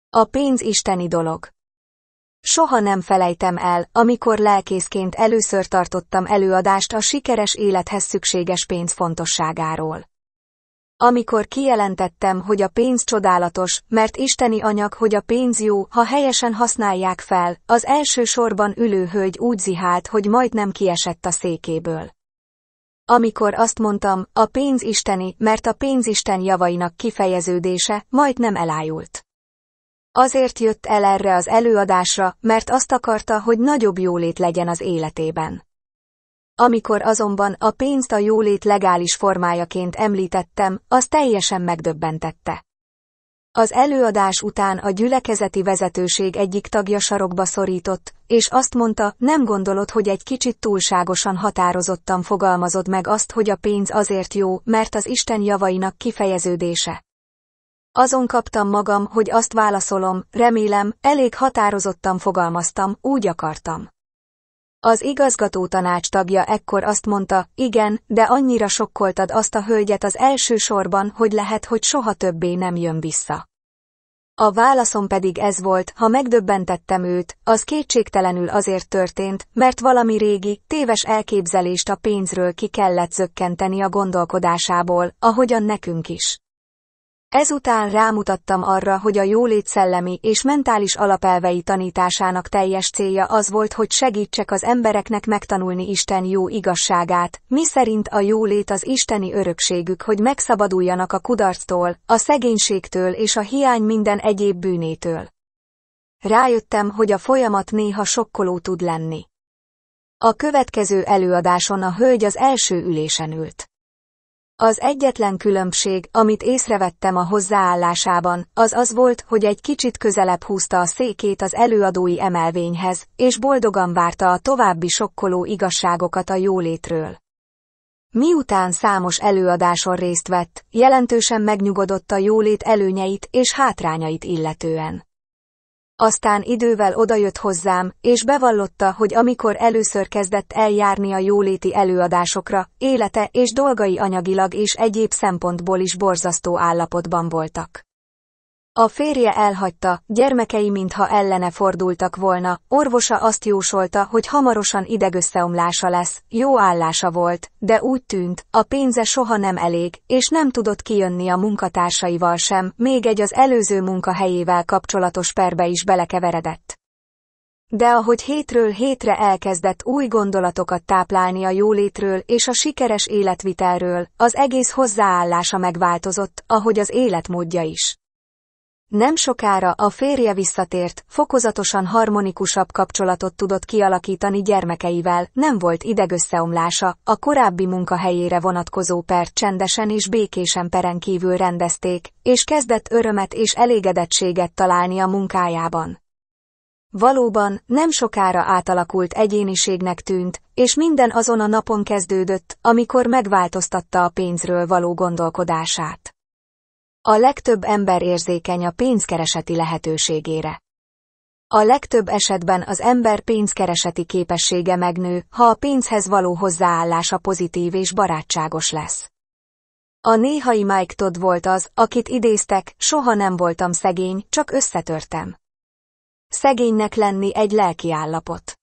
A pénz isteni dolog. Soha nem felejtem el, amikor lelkészként először tartottam előadást a sikeres élethez szükséges pénz fontosságáról. Amikor kijelentettem, hogy a pénz csodálatos, mert isteni anyag, hogy a pénz jó, ha helyesen használják fel, az első sorban ülő hölgy úgy zihált, hogy majdnem kiesett a székéből. Amikor azt mondtam, a pénz isteni, mert a pénz isten javainak kifejeződése, majdnem elájult. Azért jött el erre az előadásra, mert azt akarta, hogy nagyobb jólét legyen az életében. Amikor azonban a pénzt a jólét legális formájaként említettem, az teljesen megdöbbentette. Az előadás után a gyülekezeti vezetőség egyik tagja sarokba szorított, és azt mondta, nem gondolod, hogy egy kicsit túlságosan határozottan fogalmazod meg azt, hogy a pénz azért jó, mert az Isten javainak kifejeződése. Azon kaptam magam, hogy azt válaszolom, remélem, elég határozottan fogalmaztam, úgy akartam. Az igazgató tanács tagja ekkor azt mondta, igen, de annyira sokkoltad azt a hölgyet az első sorban, hogy lehet, hogy soha többé nem jön vissza. A válaszom pedig ez volt, ha megdöbbentettem őt, az kétségtelenül azért történt, mert valami régi, téves elképzelést a pénzről ki kellett zökkenteni a gondolkodásából, ahogyan nekünk is. Ezután rámutattam arra, hogy a jólét szellemi és mentális alapelvei tanításának teljes célja az volt, hogy segítsek az embereknek megtanulni Isten jó igazságát, mi szerint a jólét az isteni örökségük, hogy megszabaduljanak a kudarctól, a szegénységtől és a hiány minden egyéb bűnétől. Rájöttem, hogy a folyamat néha sokkoló tud lenni. A következő előadáson a hölgy az első ülésen ült. Az egyetlen különbség, amit észrevettem a hozzáállásában, az az volt, hogy egy kicsit közelebb húzta a székét az előadói emelvényhez, és boldogan várta a további sokkoló igazságokat a jólétről. Miután számos előadáson részt vett, jelentősen megnyugodott a jólét előnyeit és hátrányait illetően. Aztán idővel odajött hozzám, és bevallotta, hogy amikor először kezdett eljárni a jóléti előadásokra, élete és dolgai anyagilag és egyéb szempontból is borzasztó állapotban voltak. A férje elhagyta, gyermekei mintha ellene fordultak volna, orvosa azt jósolta, hogy hamarosan idegösszeomlása lesz, jó állása volt, de úgy tűnt, a pénze soha nem elég, és nem tudott kijönni a munkatársaival sem, még egy az előző munkahelyével kapcsolatos perbe is belekeveredett. De ahogy hétről hétre elkezdett új gondolatokat táplálni a jólétről és a sikeres életvitelről, az egész hozzáállása megváltozott, ahogy az életmódja is. Nem sokára a férje visszatért, fokozatosan harmonikusabb kapcsolatot tudott kialakítani gyermekeivel, nem volt idegösszeomlása, a korábbi munkahelyére vonatkozó pert csendesen és békésen peren kívül rendezték, és kezdett örömet és elégedettséget találni a munkájában. Valóban, nem sokára átalakult egyéniségnek tűnt, és minden azon a napon kezdődött, amikor megváltoztatta a pénzről való gondolkodását. A legtöbb ember érzékeny a pénzkereseti lehetőségére. A legtöbb esetben az ember pénzkereseti képessége megnő, ha a pénzhez való hozzáállása pozitív és barátságos lesz. A néhai Mike Todd volt az, akit idéztek, soha nem voltam szegény, csak összetörtem. Szegénynek lenni egy lelki állapot.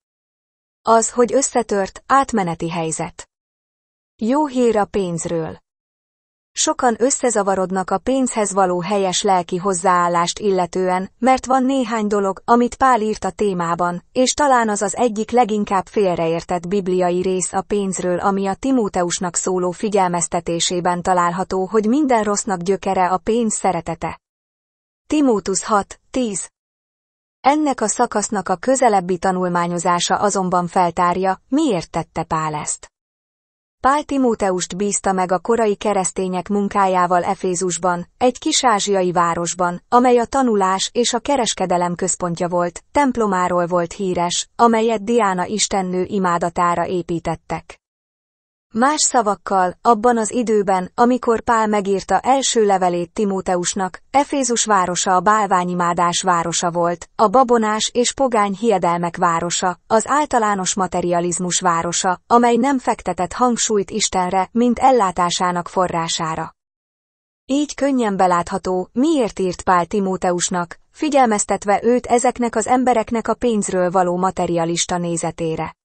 Az, hogy összetört, átmeneti helyzet. Jó hír a pénzről. Sokan összezavarodnak a pénzhez való helyes lelki hozzáállást illetően, mert van néhány dolog, amit Pál írt a témában, és talán az az egyik leginkább félreértett bibliai rész a pénzről, ami a Timóteusnak szóló figyelmeztetésében található, hogy minden rossznak gyökere a pénz szeretete. Timótus 6, 10 Ennek a szakasznak a közelebbi tanulmányozása azonban feltárja, miért tette Pál ezt. Pál Timóteust bízta meg a korai keresztények munkájával Efézusban, egy kis ázsiai városban, amely a tanulás és a kereskedelem központja volt, templomáról volt híres, amelyet Diana istennő imádatára építettek. Más szavakkal, abban az időben, amikor Pál megírta első levelét Timóteusnak, Efézus városa a bálványimádás városa volt, a babonás és pogány hiedelmek városa, az általános materializmus városa, amely nem fektetett hangsúlyt Istenre, mint ellátásának forrására. Így könnyen belátható, miért írt Pál Timóteusnak, figyelmeztetve őt ezeknek az embereknek a pénzről való materialista nézetére.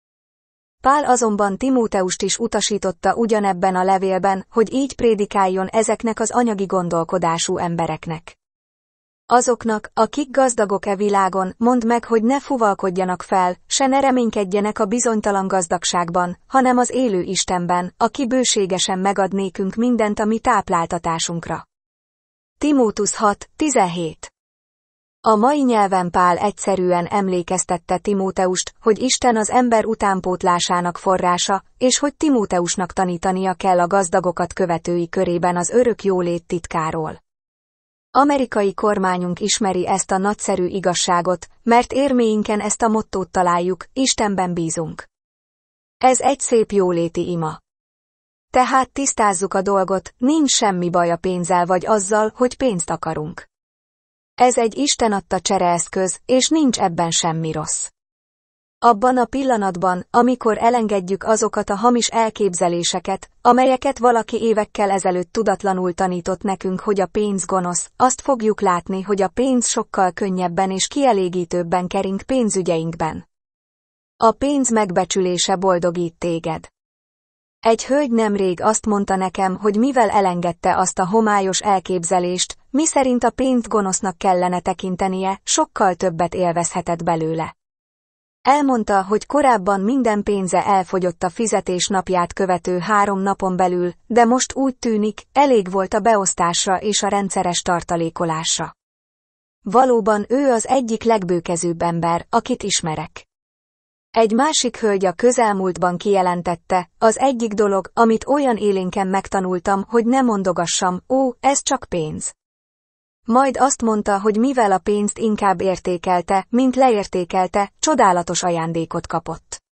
Pál azonban Timóteust is utasította ugyanebben a levélben, hogy így prédikáljon ezeknek az anyagi gondolkodású embereknek. Azoknak, akik gazdagok-e világon, mondd meg, hogy ne fuvalkodjanak fel, se ne reménykedjenek a bizonytalan gazdagságban, hanem az élő Istenben, aki bőségesen megad nékünk mindent a mi tápláltatásunkra. Timótusz 6, 17 a mai nyelven Pál egyszerűen emlékeztette Timóteust, hogy Isten az ember utánpótlásának forrása, és hogy Timóteusnak tanítania kell a gazdagokat követői körében az örök jólét titkáról. Amerikai kormányunk ismeri ezt a nagyszerű igazságot, mert érméinken ezt a mottót találjuk, Istenben bízunk. Ez egy szép jóléti ima. Tehát tisztázzuk a dolgot, nincs semmi baj a pénzzel vagy azzal, hogy pénzt akarunk. Ez egy Isten adta csereeszköz, és nincs ebben semmi rossz. Abban a pillanatban, amikor elengedjük azokat a hamis elképzeléseket, amelyeket valaki évekkel ezelőtt tudatlanul tanított nekünk, hogy a pénz gonosz, azt fogjuk látni, hogy a pénz sokkal könnyebben és kielégítőbben kering pénzügyeinkben. A pénz megbecsülése boldogít téged. Egy hölgy nemrég azt mondta nekem, hogy mivel elengedte azt a homályos elképzelést, mi szerint a pénzt gonosznak kellene tekintenie, sokkal többet élvezhetett belőle. Elmondta, hogy korábban minden pénze elfogyott a fizetés napját követő három napon belül, de most úgy tűnik, elég volt a beosztásra és a rendszeres tartalékolásra. Valóban ő az egyik legbőkezőbb ember, akit ismerek. Egy másik hölgy a közelmúltban kijelentette, az egyik dolog, amit olyan élénken megtanultam, hogy ne mondogassam, ó, ez csak pénz. Majd azt mondta, hogy mivel a pénzt inkább értékelte, mint leértékelte, csodálatos ajándékot kapott.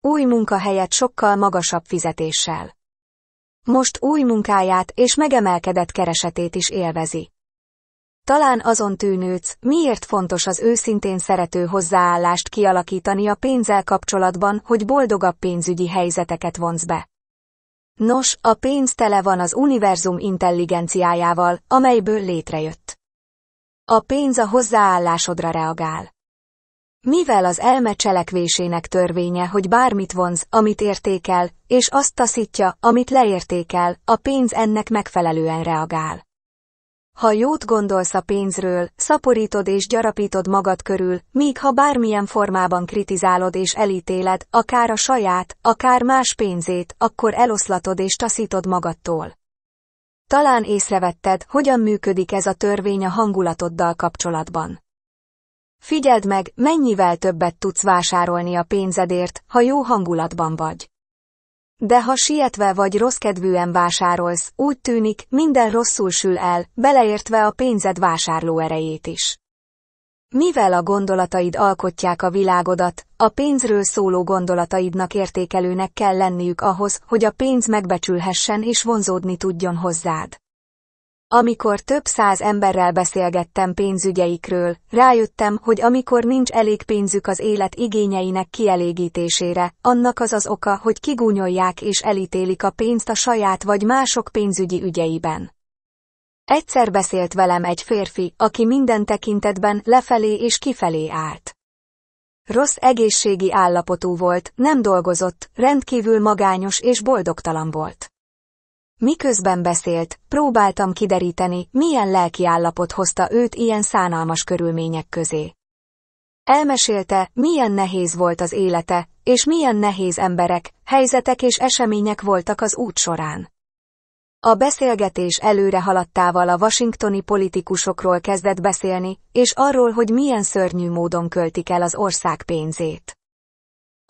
Új munkahelyet sokkal magasabb fizetéssel. Most új munkáját és megemelkedett keresetét is élvezi. Talán azon tűnődsz, miért fontos az őszintén szerető hozzáállást kialakítani a pénzzel kapcsolatban, hogy boldogabb pénzügyi helyzeteket vonz be. Nos, a pénz tele van az univerzum intelligenciájával, amelyből létrejött. A pénz a hozzáállásodra reagál. Mivel az elme cselekvésének törvénye, hogy bármit vonz, amit értékel, és azt taszítja, amit leértékel, a pénz ennek megfelelően reagál. Ha jót gondolsz a pénzről, szaporítod és gyarapítod magad körül, míg ha bármilyen formában kritizálod és elítéled, akár a saját, akár más pénzét, akkor eloszlatod és taszítod magadtól. Talán észrevetted, hogyan működik ez a törvény a hangulatoddal kapcsolatban. Figyeld meg, mennyivel többet tudsz vásárolni a pénzedért, ha jó hangulatban vagy. De ha sietve vagy rosszkedvűen vásárolsz, úgy tűnik, minden rosszul sül el, beleértve a pénzed vásárlóerejét is. Mivel a gondolataid alkotják a világodat, a pénzről szóló gondolataidnak értékelőnek kell lenniük ahhoz, hogy a pénz megbecsülhessen és vonzódni tudjon hozzád. Amikor több száz emberrel beszélgettem pénzügyeikről, rájöttem, hogy amikor nincs elég pénzük az élet igényeinek kielégítésére, annak az az oka, hogy kigúnyolják és elítélik a pénzt a saját vagy mások pénzügyi ügyeiben. Egyszer beszélt velem egy férfi, aki minden tekintetben lefelé és kifelé állt. Rossz egészségi állapotú volt, nem dolgozott, rendkívül magányos és boldogtalan volt. Miközben beszélt, próbáltam kideríteni, milyen állapot hozta őt ilyen szánalmas körülmények közé. Elmesélte, milyen nehéz volt az élete, és milyen nehéz emberek, helyzetek és események voltak az út során. A beszélgetés előre haladtával a washingtoni politikusokról kezdett beszélni, és arról, hogy milyen szörnyű módon költik el az ország pénzét.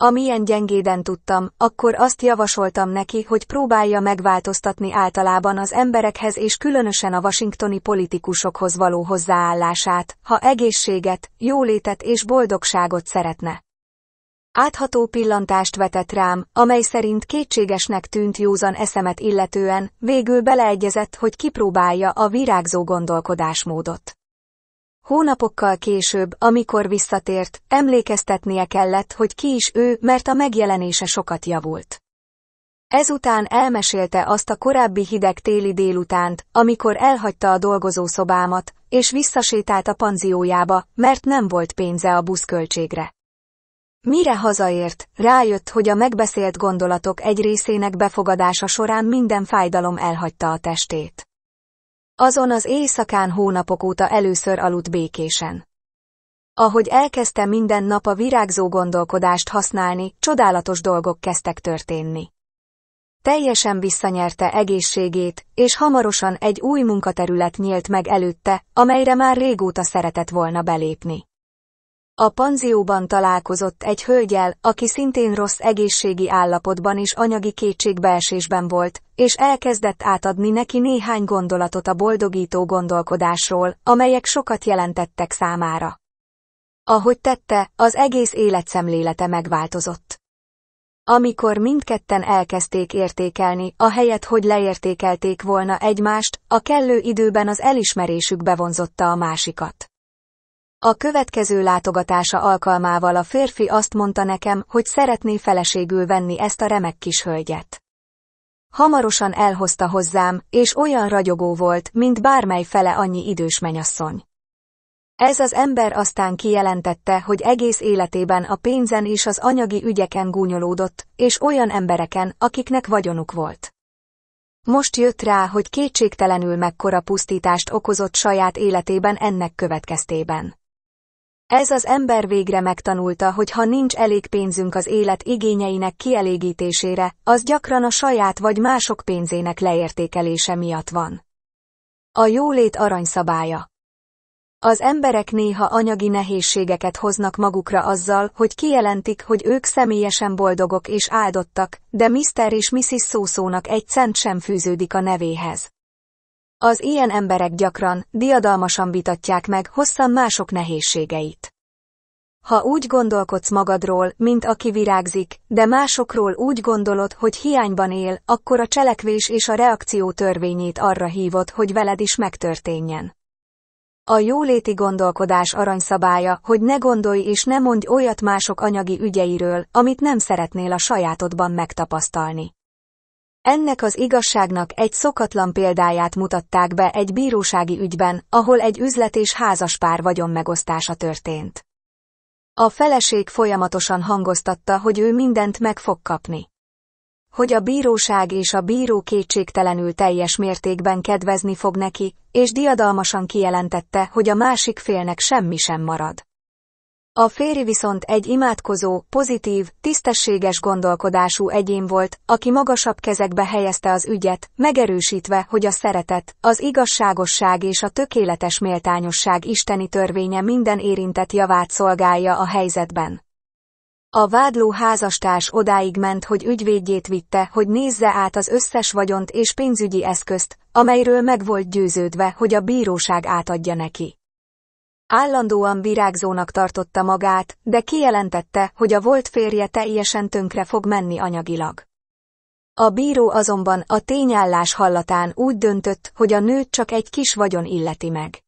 Amilyen gyengéden tudtam, akkor azt javasoltam neki, hogy próbálja megváltoztatni általában az emberekhez és különösen a washingtoni politikusokhoz való hozzáállását, ha egészséget, jólétet és boldogságot szeretne. Átható pillantást vetett rám, amely szerint kétségesnek tűnt józan eszemet illetően, végül beleegyezett, hogy kipróbálja a virágzó gondolkodásmódot. Hónapokkal később, amikor visszatért, emlékeztetnie kellett, hogy ki is ő, mert a megjelenése sokat javult. Ezután elmesélte azt a korábbi hideg téli délutánt, amikor elhagyta a dolgozószobámat, és visszasétált a panziójába, mert nem volt pénze a buszköltségre. Mire hazaért, rájött, hogy a megbeszélt gondolatok egy részének befogadása során minden fájdalom elhagyta a testét. Azon az éjszakán hónapok óta először aludt békésen. Ahogy elkezdte minden nap a virágzó gondolkodást használni, csodálatos dolgok kezdtek történni. Teljesen visszanyerte egészségét, és hamarosan egy új munkaterület nyílt meg előtte, amelyre már régóta szeretett volna belépni. A panzióban találkozott egy hölgyel, aki szintén rossz egészségi állapotban és anyagi kétségbeesésben volt, és elkezdett átadni neki néhány gondolatot a boldogító gondolkodásról, amelyek sokat jelentettek számára. Ahogy tette, az egész életszemlélete megváltozott. Amikor mindketten elkezdték értékelni, ahelyett, hogy leértékelték volna egymást, a kellő időben az elismerésük bevonzotta a másikat. A következő látogatása alkalmával a férfi azt mondta nekem, hogy szeretné feleségül venni ezt a remek kis hölgyet. Hamarosan elhozta hozzám, és olyan ragyogó volt, mint bármely fele annyi idős menyasszony. Ez az ember aztán kijelentette, hogy egész életében a pénzen és az anyagi ügyeken gúnyolódott, és olyan embereken, akiknek vagyonuk volt. Most jött rá, hogy kétségtelenül mekkora pusztítást okozott saját életében ennek következtében. Ez az ember végre megtanulta, hogy ha nincs elég pénzünk az élet igényeinek kielégítésére, az gyakran a saját vagy mások pénzének leértékelése miatt van. A jólét aranyszabálya. Az emberek néha anyagi nehézségeket hoznak magukra azzal, hogy kijelentik, hogy ők személyesen boldogok és áldottak, de Mr. és Mrs. Szószónak egy cent sem fűződik a nevéhez. Az ilyen emberek gyakran, diadalmasan vitatják meg hosszan mások nehézségeit. Ha úgy gondolkodsz magadról, mint aki virágzik, de másokról úgy gondolod, hogy hiányban él, akkor a cselekvés és a reakció törvényét arra hívod, hogy veled is megtörténjen. A jóléti gondolkodás aranyszabálya, hogy ne gondolj és ne mondj olyat mások anyagi ügyeiről, amit nem szeretnél a sajátodban megtapasztalni. Ennek az igazságnak egy szokatlan példáját mutatták be egy bírósági ügyben, ahol egy üzlet és házaspár vagyon megosztása történt. A feleség folyamatosan hangoztatta, hogy ő mindent meg fog kapni. Hogy a bíróság és a bíró kétségtelenül teljes mértékben kedvezni fog neki, és diadalmasan kijelentette, hogy a másik félnek semmi sem marad. A féri viszont egy imádkozó, pozitív, tisztességes gondolkodású egyén volt, aki magasabb kezekbe helyezte az ügyet, megerősítve, hogy a szeretet, az igazságosság és a tökéletes méltányosság isteni törvénye minden érintett javát szolgálja a helyzetben. A vádló házastárs odáig ment, hogy ügyvédjét vitte, hogy nézze át az összes vagyont és pénzügyi eszközt, amelyről meg volt győződve, hogy a bíróság átadja neki. Állandóan virágzónak tartotta magát, de kijelentette, hogy a volt férje teljesen tönkre fog menni anyagilag. A bíró azonban a tényállás hallatán úgy döntött, hogy a nőt csak egy kis vagyon illeti meg.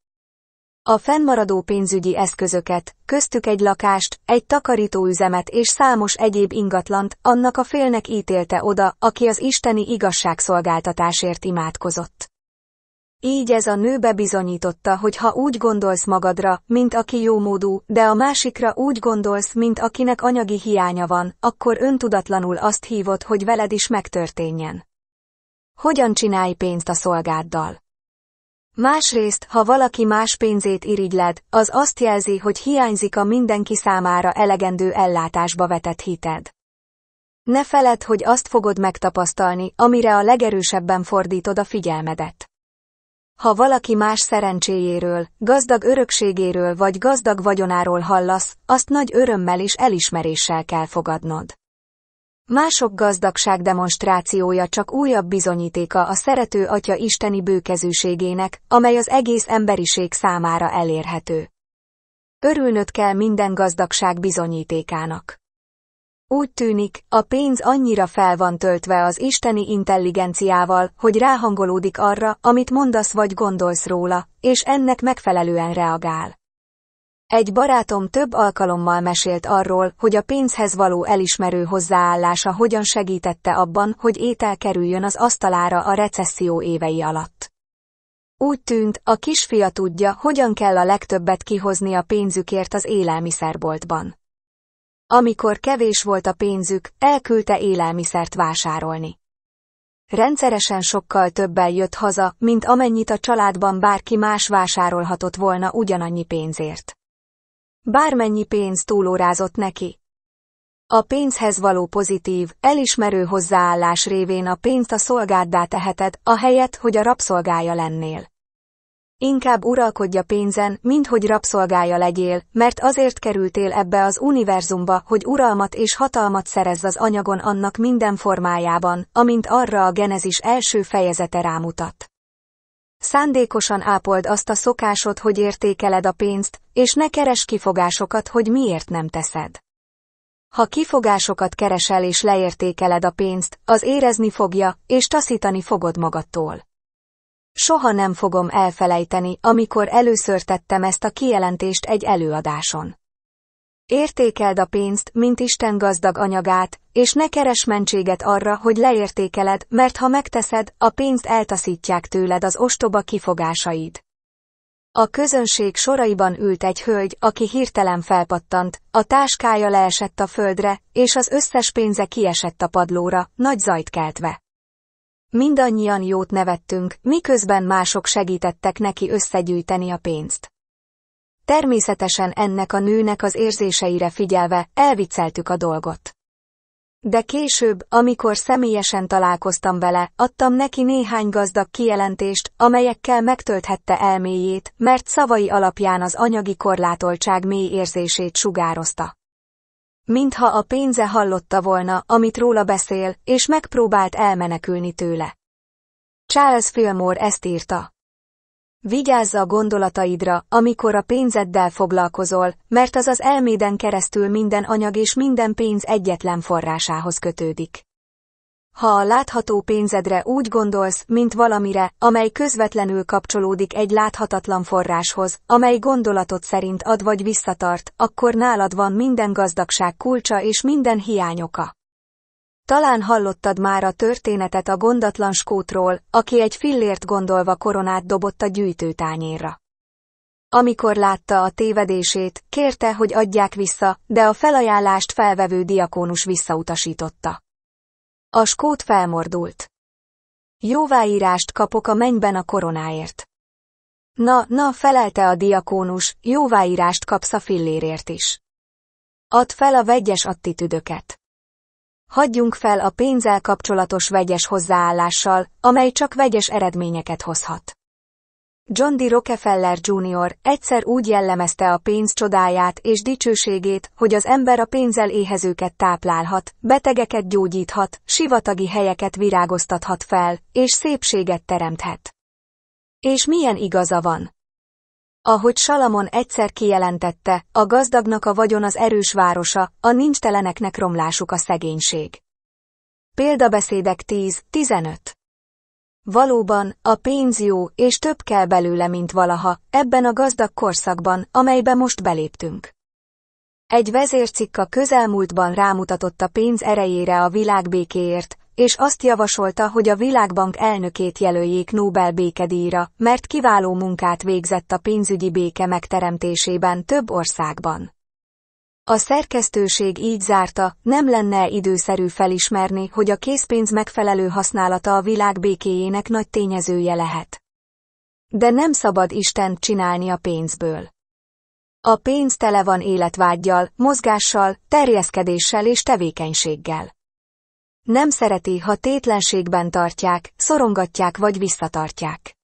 A fennmaradó pénzügyi eszközöket, köztük egy lakást, egy takarítóüzemet és számos egyéb ingatlant annak a félnek ítélte oda, aki az isteni igazságszolgáltatásért imádkozott. Így ez a nő bebizonyította, hogy ha úgy gondolsz magadra, mint aki jómódú, de a másikra úgy gondolsz, mint akinek anyagi hiánya van, akkor öntudatlanul azt hívod, hogy veled is megtörténjen. Hogyan csinálj pénzt a szolgáddal? Másrészt, ha valaki más pénzét irigyled, az azt jelzi, hogy hiányzik a mindenki számára elegendő ellátásba vetett hited. Ne feled, hogy azt fogod megtapasztalni, amire a legerősebben fordítod a figyelmedet. Ha valaki más szerencséjéről, gazdag örökségéről vagy gazdag vagyonáról hallasz, azt nagy örömmel és elismeréssel kell fogadnod. Mások gazdagság demonstrációja csak újabb bizonyítéka a szerető Atya isteni bőkezűségének, amely az egész emberiség számára elérhető. Örülnöd kell minden gazdagság bizonyítékának. Úgy tűnik, a pénz annyira fel van töltve az isteni intelligenciával, hogy ráhangolódik arra, amit mondasz vagy gondolsz róla, és ennek megfelelően reagál. Egy barátom több alkalommal mesélt arról, hogy a pénzhez való elismerő hozzáállása hogyan segítette abban, hogy étel kerüljön az asztalára a recesszió évei alatt. Úgy tűnt, a kisfia tudja, hogyan kell a legtöbbet kihozni a pénzükért az élelmiszerboltban. Amikor kevés volt a pénzük, elküldte élelmiszert vásárolni. Rendszeresen sokkal többen jött haza, mint amennyit a családban bárki más vásárolhatott volna ugyanannyi pénzért. Bármennyi pénz túlórázott neki. A pénzhez való pozitív, elismerő hozzáállás révén a pénzt a szolgáddá teheted, ahelyett, hogy a rabszolgája lennél. Inkább uralkodja pénzen, mint hogy rabszolgája legyél, mert azért kerültél ebbe az univerzumba, hogy uralmat és hatalmat szerezz az anyagon annak minden formájában, amint arra a genezis első fejezete rámutat. Szándékosan ápold azt a szokásod, hogy értékeled a pénzt, és ne keres kifogásokat, hogy miért nem teszed. Ha kifogásokat keresel és leértékeled a pénzt, az érezni fogja, és taszítani fogod magadtól. Soha nem fogom elfelejteni, amikor először tettem ezt a kijelentést egy előadáson. Értékeld a pénzt, mint Isten gazdag anyagát, és ne keres mentséget arra, hogy leértékeled, mert ha megteszed, a pénzt eltaszítják tőled az ostoba kifogásaid. A közönség soraiban ült egy hölgy, aki hirtelen felpattant, a táskája leesett a földre, és az összes pénze kiesett a padlóra, nagy zajt keltve. Mindannyian jót nevettünk, miközben mások segítettek neki összegyűjteni a pénzt. Természetesen ennek a nőnek az érzéseire figyelve elvicceltük a dolgot. De később, amikor személyesen találkoztam vele, adtam neki néhány gazdag kijelentést, amelyekkel megtölthette elméjét, mert szavai alapján az anyagi korlátoltság mély érzését sugározta. Mintha a pénze hallotta volna, amit róla beszél, és megpróbált elmenekülni tőle. Charles Fillmore ezt írta. Vigyázz a gondolataidra, amikor a pénzeddel foglalkozol, mert az az elméden keresztül minden anyag és minden pénz egyetlen forrásához kötődik. Ha a látható pénzedre úgy gondolsz, mint valamire, amely közvetlenül kapcsolódik egy láthatatlan forráshoz, amely gondolatot szerint ad vagy visszatart, akkor nálad van minden gazdagság kulcsa és minden hiányoka. Talán hallottad már a történetet a gondatlan skótról, aki egy fillért gondolva koronát dobott a gyűjtőtányérra. Amikor látta a tévedését, kérte, hogy adják vissza, de a felajánlást felvevő diakónus visszautasította. A skót felmordult. Jóváírást kapok a mennyben a koronáért. Na, na, felelte a diakónus, jóváírást kapsz a fillérért is. Add fel a vegyes attitűdöket. Hagyjunk fel a pénzzel kapcsolatos vegyes hozzáállással, amely csak vegyes eredményeket hozhat. John D. Rockefeller Jr. egyszer úgy jellemezte a pénz csodáját és dicsőségét, hogy az ember a pénzzel éhezőket táplálhat, betegeket gyógyíthat, sivatagi helyeket virágoztathat fel, és szépséget teremthet. És milyen igaza van? Ahogy Salamon egyszer kijelentette, a gazdagnak a vagyon az erős városa, a nincs romlásuk a szegénység. Példabeszédek 10-15 Valóban, a pénz jó, és több kell belőle, mint valaha, ebben a gazdag korszakban, amelybe most beléptünk. Egy vezércikk a közelmúltban rámutatott a pénz erejére a világ békéért, és azt javasolta, hogy a Világbank elnökét jelöljék Nobel békedíjra, mert kiváló munkát végzett a pénzügyi béke megteremtésében több országban. A szerkesztőség így zárta, nem lenne időszerű felismerni, hogy a készpénz megfelelő használata a világ békéjének nagy tényezője lehet. De nem szabad Istent csinálni a pénzből. A pénz tele van életvágyjal, mozgással, terjeszkedéssel és tevékenységgel. Nem szereti, ha tétlenségben tartják, szorongatják vagy visszatartják.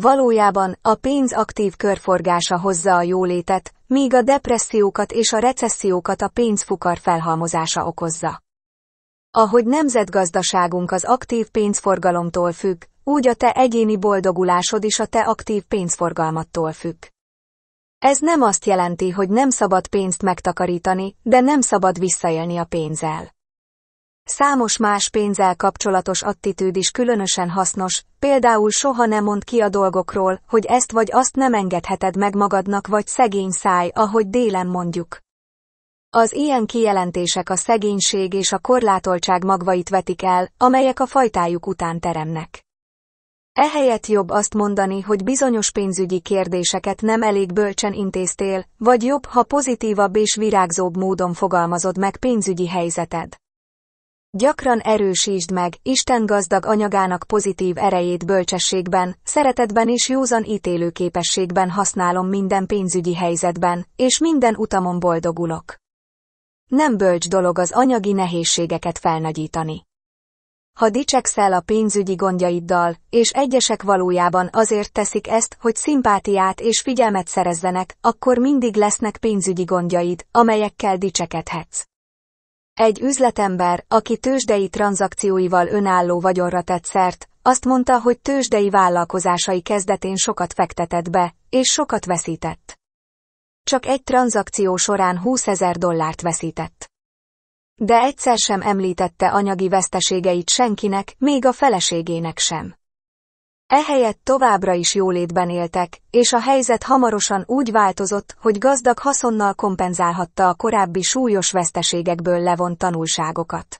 Valójában a pénz aktív körforgása hozza a jólétet, míg a depressziókat és a recessziókat a pénzfukar felhalmozása okozza. Ahogy nemzetgazdaságunk az aktív pénzforgalomtól függ, úgy a te egyéni boldogulásod is a te aktív pénzforgalmattól függ. Ez nem azt jelenti, hogy nem szabad pénzt megtakarítani, de nem szabad visszaélni a pénzzel. Számos más pénzzel kapcsolatos attitűd is különösen hasznos, például soha nem mond ki a dolgokról, hogy ezt vagy azt nem engedheted meg magadnak vagy szegény száj, ahogy délen mondjuk. Az ilyen kijelentések a szegénység és a korlátoltság magvait vetik el, amelyek a fajtájuk után teremnek. Ehelyett jobb azt mondani, hogy bizonyos pénzügyi kérdéseket nem elég bölcsen intéztél, vagy jobb, ha pozitívabb és virágzóbb módon fogalmazod meg pénzügyi helyzeted. Gyakran erősítsd meg, Isten gazdag anyagának pozitív erejét bölcsességben, szeretetben és józan ítélő képességben használom minden pénzügyi helyzetben, és minden utamon boldogulok. Nem bölcs dolog az anyagi nehézségeket felnagyítani. Ha dicsekszel a pénzügyi gondjaiddal, és egyesek valójában azért teszik ezt, hogy szimpátiát és figyelmet szerezzenek, akkor mindig lesznek pénzügyi gondjaid, amelyekkel dicsekedhetsz. Egy üzletember, aki tőzsdei tranzakcióival önálló vagyonra tett szert, azt mondta, hogy tőzsdei vállalkozásai kezdetén sokat fektetett be, és sokat veszített. Csak egy tranzakció során 20 ezer dollárt veszített. De egyszer sem említette anyagi veszteségeit senkinek, még a feleségének sem. Ehelyett továbbra is jólétben éltek, és a helyzet hamarosan úgy változott, hogy gazdag haszonnal kompenzálhatta a korábbi súlyos veszteségekből levont tanulságokat.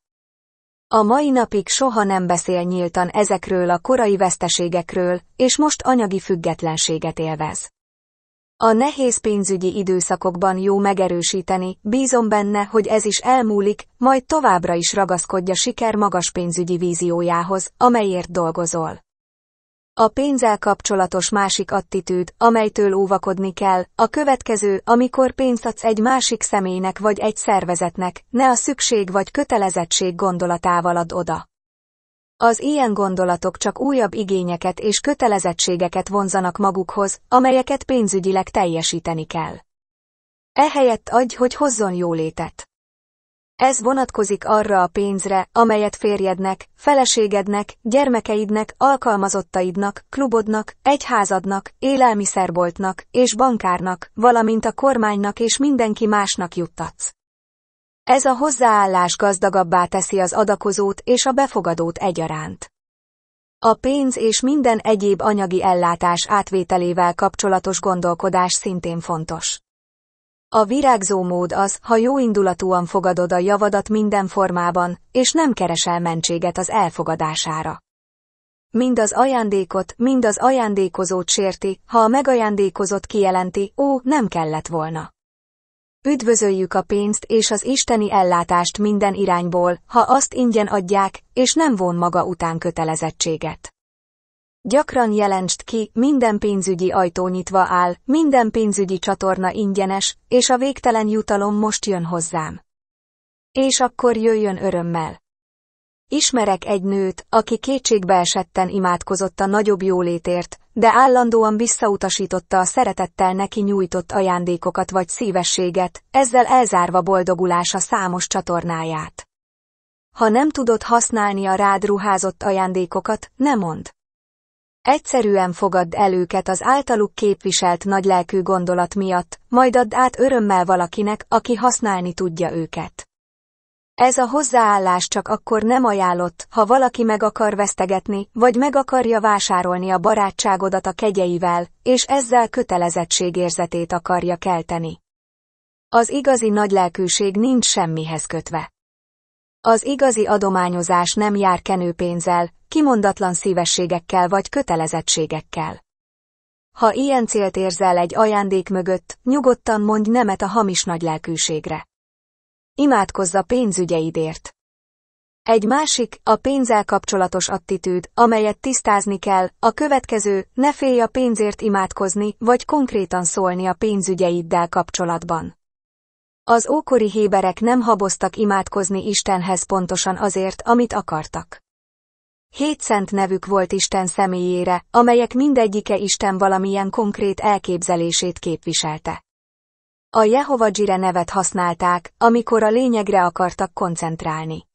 A mai napig soha nem beszél nyíltan ezekről a korai veszteségekről, és most anyagi függetlenséget élvez. A nehéz pénzügyi időszakokban jó megerősíteni, bízom benne, hogy ez is elmúlik, majd továbbra is ragaszkodja siker magas pénzügyi víziójához, amelyért dolgozol. A pénzzel kapcsolatos másik attitűd, amelytől óvakodni kell, a következő, amikor pénzt adsz egy másik személynek vagy egy szervezetnek, ne a szükség vagy kötelezettség gondolatával ad oda. Az ilyen gondolatok csak újabb igényeket és kötelezettségeket vonzanak magukhoz, amelyeket pénzügyileg teljesíteni kell. Ehelyett adj, hogy hozzon jólétet. Ez vonatkozik arra a pénzre, amelyet férjednek, feleségednek, gyermekeidnek, alkalmazottaidnak, klubodnak, egyházadnak, élelmiszerboltnak és bankárnak, valamint a kormánynak és mindenki másnak juttatsz. Ez a hozzáállás gazdagabbá teszi az adakozót és a befogadót egyaránt. A pénz és minden egyéb anyagi ellátás átvételével kapcsolatos gondolkodás szintén fontos. A virágzó mód az, ha jóindulatúan fogadod a javadat minden formában, és nem keresel mentséget az elfogadására. Mind az ajándékot, mind az ajándékozót sérti, ha a megajándékozott kijelenti, ó, nem kellett volna. Üdvözöljük a pénzt és az isteni ellátást minden irányból, ha azt ingyen adják, és nem von maga után kötelezettséget. Gyakran jelentsd ki, minden pénzügyi ajtó nyitva áll, minden pénzügyi csatorna ingyenes, és a végtelen jutalom most jön hozzám. És akkor jöjjön örömmel. Ismerek egy nőt, aki kétségbeesetten imádkozott a nagyobb jólétért, de állandóan visszautasította a szeretettel neki nyújtott ajándékokat vagy szívességet, ezzel elzárva boldogulása számos csatornáját. Ha nem tudod használni a rád ruházott ajándékokat, ne mondd. Egyszerűen fogadd el őket az általuk képviselt nagylelkű gondolat miatt, majd add át örömmel valakinek, aki használni tudja őket. Ez a hozzáállás csak akkor nem ajánlott, ha valaki meg akar vesztegetni, vagy meg akarja vásárolni a barátságodat a kegyeivel, és ezzel kötelezettségérzetét akarja kelteni. Az igazi nagylelkűség nincs semmihez kötve. Az igazi adományozás nem jár kenőpénzzel, kimondatlan szívességekkel vagy kötelezettségekkel. Ha ilyen célt érzel egy ajándék mögött, nyugodtan mondj nemet a hamis nagylelkűségre. Imádkozz a pénzügyeidért. Egy másik, a pénzzel kapcsolatos attitűd, amelyet tisztázni kell, a következő, ne félj a pénzért imádkozni, vagy konkrétan szólni a pénzügyeiddel kapcsolatban. Az ókori héberek nem haboztak imádkozni Istenhez pontosan azért, amit akartak. Hét szent nevük volt Isten személyére, amelyek mindegyike Isten valamilyen konkrét elképzelését képviselte. A Jehova Jire nevet használták, amikor a lényegre akartak koncentrálni.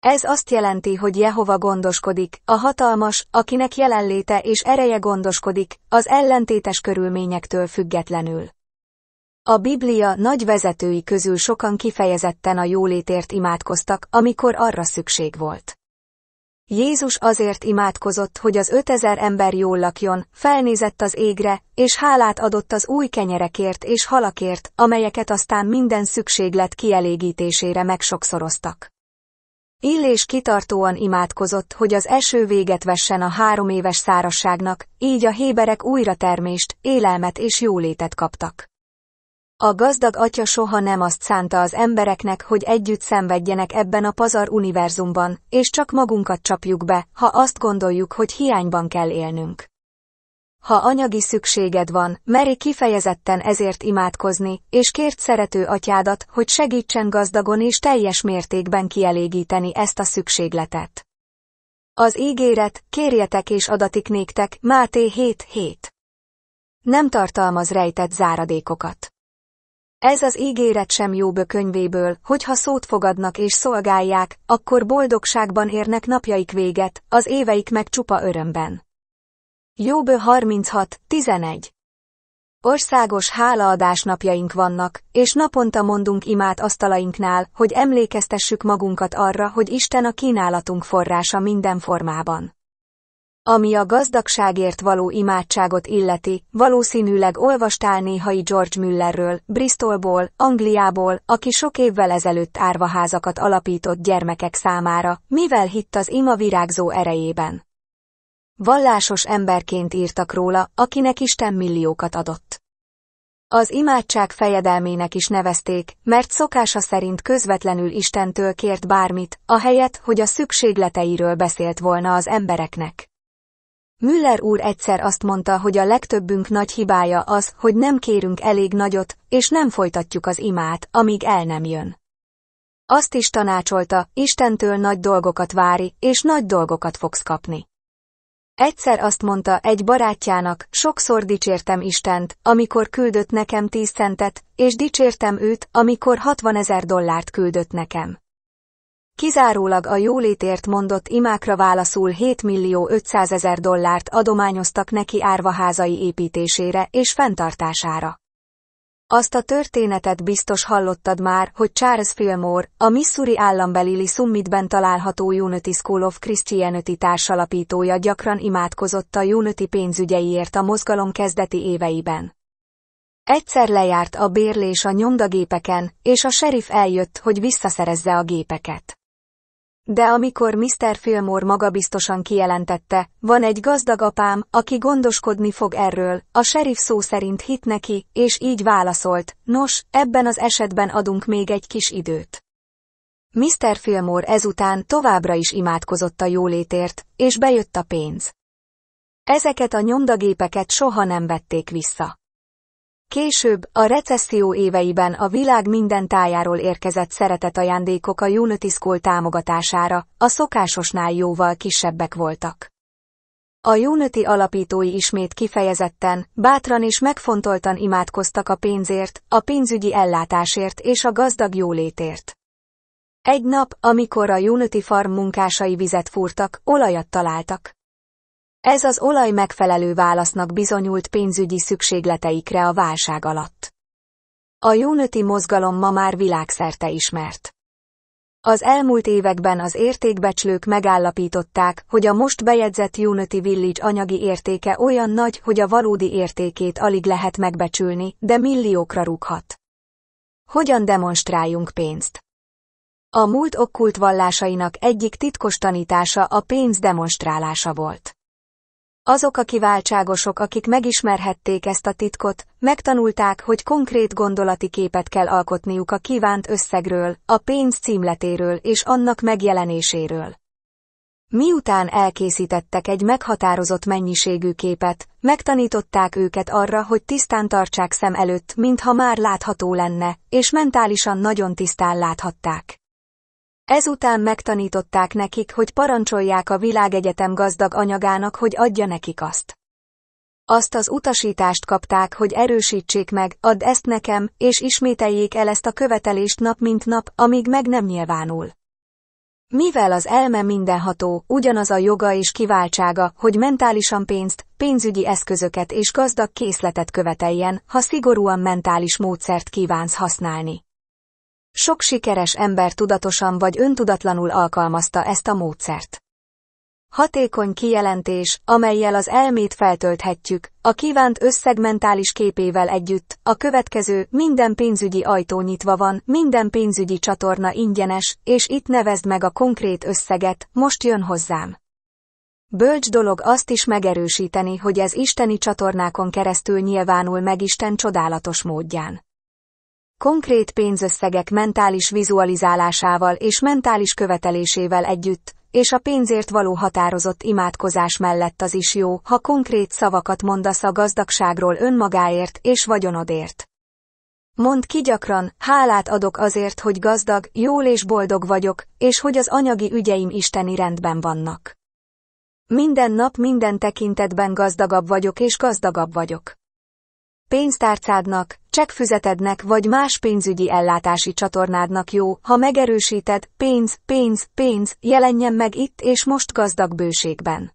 Ez azt jelenti, hogy Jehova gondoskodik, a hatalmas, akinek jelenléte és ereje gondoskodik, az ellentétes körülményektől függetlenül. A Biblia nagy vezetői közül sokan kifejezetten a jólétért imádkoztak, amikor arra szükség volt. Jézus azért imádkozott, hogy az ötezer ember jól lakjon, felnézett az égre, és hálát adott az új kenyerekért és halakért, amelyeket aztán minden szükséglet kielégítésére megsokszoroztak. Illés kitartóan imádkozott, hogy az eső véget vessen a három éves szárasságnak, így a héberek újra termést, élelmet és jólétet kaptak. A gazdag atya soha nem azt szánta az embereknek, hogy együtt szenvedjenek ebben a pazar univerzumban, és csak magunkat csapjuk be, ha azt gondoljuk, hogy hiányban kell élnünk. Ha anyagi szükséged van, meri kifejezetten ezért imádkozni, és kért szerető atyádat, hogy segítsen gazdagon és teljes mértékben kielégíteni ezt a szükségletet. Az ígéret, kérjetek és adatik néktek, Máté 7-7. Nem tartalmaz rejtett záradékokat. Ez az ígéret sem Jobb könyvéből, hogyha szót fogadnak és szolgálják, akkor boldogságban érnek napjaik véget, az éveik meg csupa örömben. Jobb 36, 11 Országos hálaadás napjaink vannak, és naponta mondunk imát asztalainknál, hogy emlékeztessük magunkat arra, hogy Isten a kínálatunk forrása minden formában. Ami a gazdagságért való imádságot illeti, valószínűleg olvastál néhai George Müllerről, Bristolból, Angliából, aki sok évvel ezelőtt árvaházakat alapított gyermekek számára, mivel hitt az ima virágzó erejében. Vallásos emberként írtak róla, akinek Isten milliókat adott. Az imádság fejedelmének is nevezték, mert szokása szerint közvetlenül Istentől kért bármit, ahelyett, hogy a szükségleteiről beszélt volna az embereknek. Müller úr egyszer azt mondta, hogy a legtöbbünk nagy hibája az, hogy nem kérünk elég nagyot, és nem folytatjuk az imát, amíg el nem jön. Azt is tanácsolta, Istentől nagy dolgokat vári, és nagy dolgokat fogsz kapni. Egyszer azt mondta egy barátjának, sokszor dicsértem Istent, amikor küldött nekem tíz centet, és dicsértem őt, amikor hatvanezer dollárt küldött nekem. Kizárólag a jólétért mondott imákra válaszul 7 millió 500 ezer dollárt adományoztak neki árvaházai építésére és fenntartására. Azt a történetet biztos hallottad már, hogy Charles Fillmore, a Missouri állambelili Summitben található Unity School of Christianity társalapítója gyakran imádkozott a Unity pénzügyeiért a mozgalom kezdeti éveiben. Egyszer lejárt a bérlés a nyomdagépeken, és a sheriff eljött, hogy visszaszerezze a gépeket. De amikor Mr. Fillmore magabiztosan kijelentette, van egy gazdag apám, aki gondoskodni fog erről, a serif szó szerint hit neki, és így válaszolt, nos, ebben az esetben adunk még egy kis időt. Mr. Fillmore ezután továbbra is imádkozott a jólétért, és bejött a pénz. Ezeket a nyomdagépeket soha nem vették vissza. Később, a recesszió éveiben a világ minden tájáról érkezett szeretet ajándékok a Unity School támogatására, a szokásosnál jóval kisebbek voltak. A Unity alapítói ismét kifejezetten, bátran és megfontoltan imádkoztak a pénzért, a pénzügyi ellátásért és a gazdag jólétért. Egy nap, amikor a Unity Farm munkásai vizet fúrtak, olajat találtak. Ez az olaj megfelelő válasznak bizonyult pénzügyi szükségleteikre a válság alatt. A Unity mozgalom ma már világszerte ismert. Az elmúlt években az értékbecslők megállapították, hogy a most bejegyzett Unity Village anyagi értéke olyan nagy, hogy a valódi értékét alig lehet megbecsülni, de milliókra rúghat. Hogyan demonstráljunk pénzt? A múlt okkult vallásainak egyik titkos tanítása a pénz demonstrálása volt. Azok a kiváltságosok, akik megismerhették ezt a titkot, megtanulták, hogy konkrét gondolati képet kell alkotniuk a kívánt összegről, a pénz címletéről és annak megjelenéséről. Miután elkészítettek egy meghatározott mennyiségű képet, megtanították őket arra, hogy tisztán tartsák szem előtt, mintha már látható lenne, és mentálisan nagyon tisztán láthatták. Ezután megtanították nekik, hogy parancsolják a világegyetem gazdag anyagának, hogy adja nekik azt. Azt az utasítást kapták, hogy erősítsék meg, add ezt nekem, és ismételjék el ezt a követelést nap mint nap, amíg meg nem nyilvánul. Mivel az elme mindenható, ugyanaz a joga és kiváltsága, hogy mentálisan pénzt, pénzügyi eszközöket és gazdag készletet követeljen, ha szigorúan mentális módszert kívánsz használni. Sok sikeres ember tudatosan vagy öntudatlanul alkalmazta ezt a módszert. Hatékony kijelentés, amelyel az elmét feltölthetjük, a kívánt összeg mentális képével együtt, a következő, minden pénzügyi ajtó nyitva van, minden pénzügyi csatorna ingyenes, és itt nevezd meg a konkrét összeget, most jön hozzám. Bölcs dolog azt is megerősíteni, hogy ez isteni csatornákon keresztül nyilvánul meg Isten csodálatos módján konkrét pénzösszegek mentális vizualizálásával és mentális követelésével együtt, és a pénzért való határozott imádkozás mellett az is jó, ha konkrét szavakat mondasz a gazdagságról önmagáért és vagyonodért. Mondd ki gyakran, hálát adok azért, hogy gazdag, jól és boldog vagyok, és hogy az anyagi ügyeim isteni rendben vannak. Minden nap minden tekintetben gazdagabb vagyok és gazdagabb vagyok pénztárcádnak, csekkfüzetednek vagy más pénzügyi ellátási csatornádnak jó, ha megerősíted, pénz, pénz, pénz, jelenjen meg itt és most gazdag bőségben.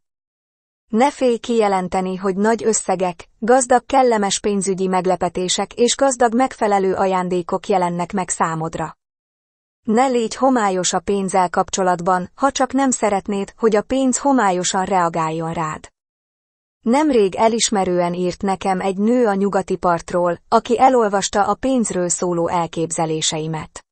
Ne félj kijelenteni, hogy nagy összegek, gazdag kellemes pénzügyi meglepetések és gazdag megfelelő ajándékok jelennek meg számodra. Ne légy homályos a pénzzel kapcsolatban, ha csak nem szeretnéd, hogy a pénz homályosan reagáljon rád. Nemrég elismerően írt nekem egy nő a nyugati partról, aki elolvasta a pénzről szóló elképzeléseimet.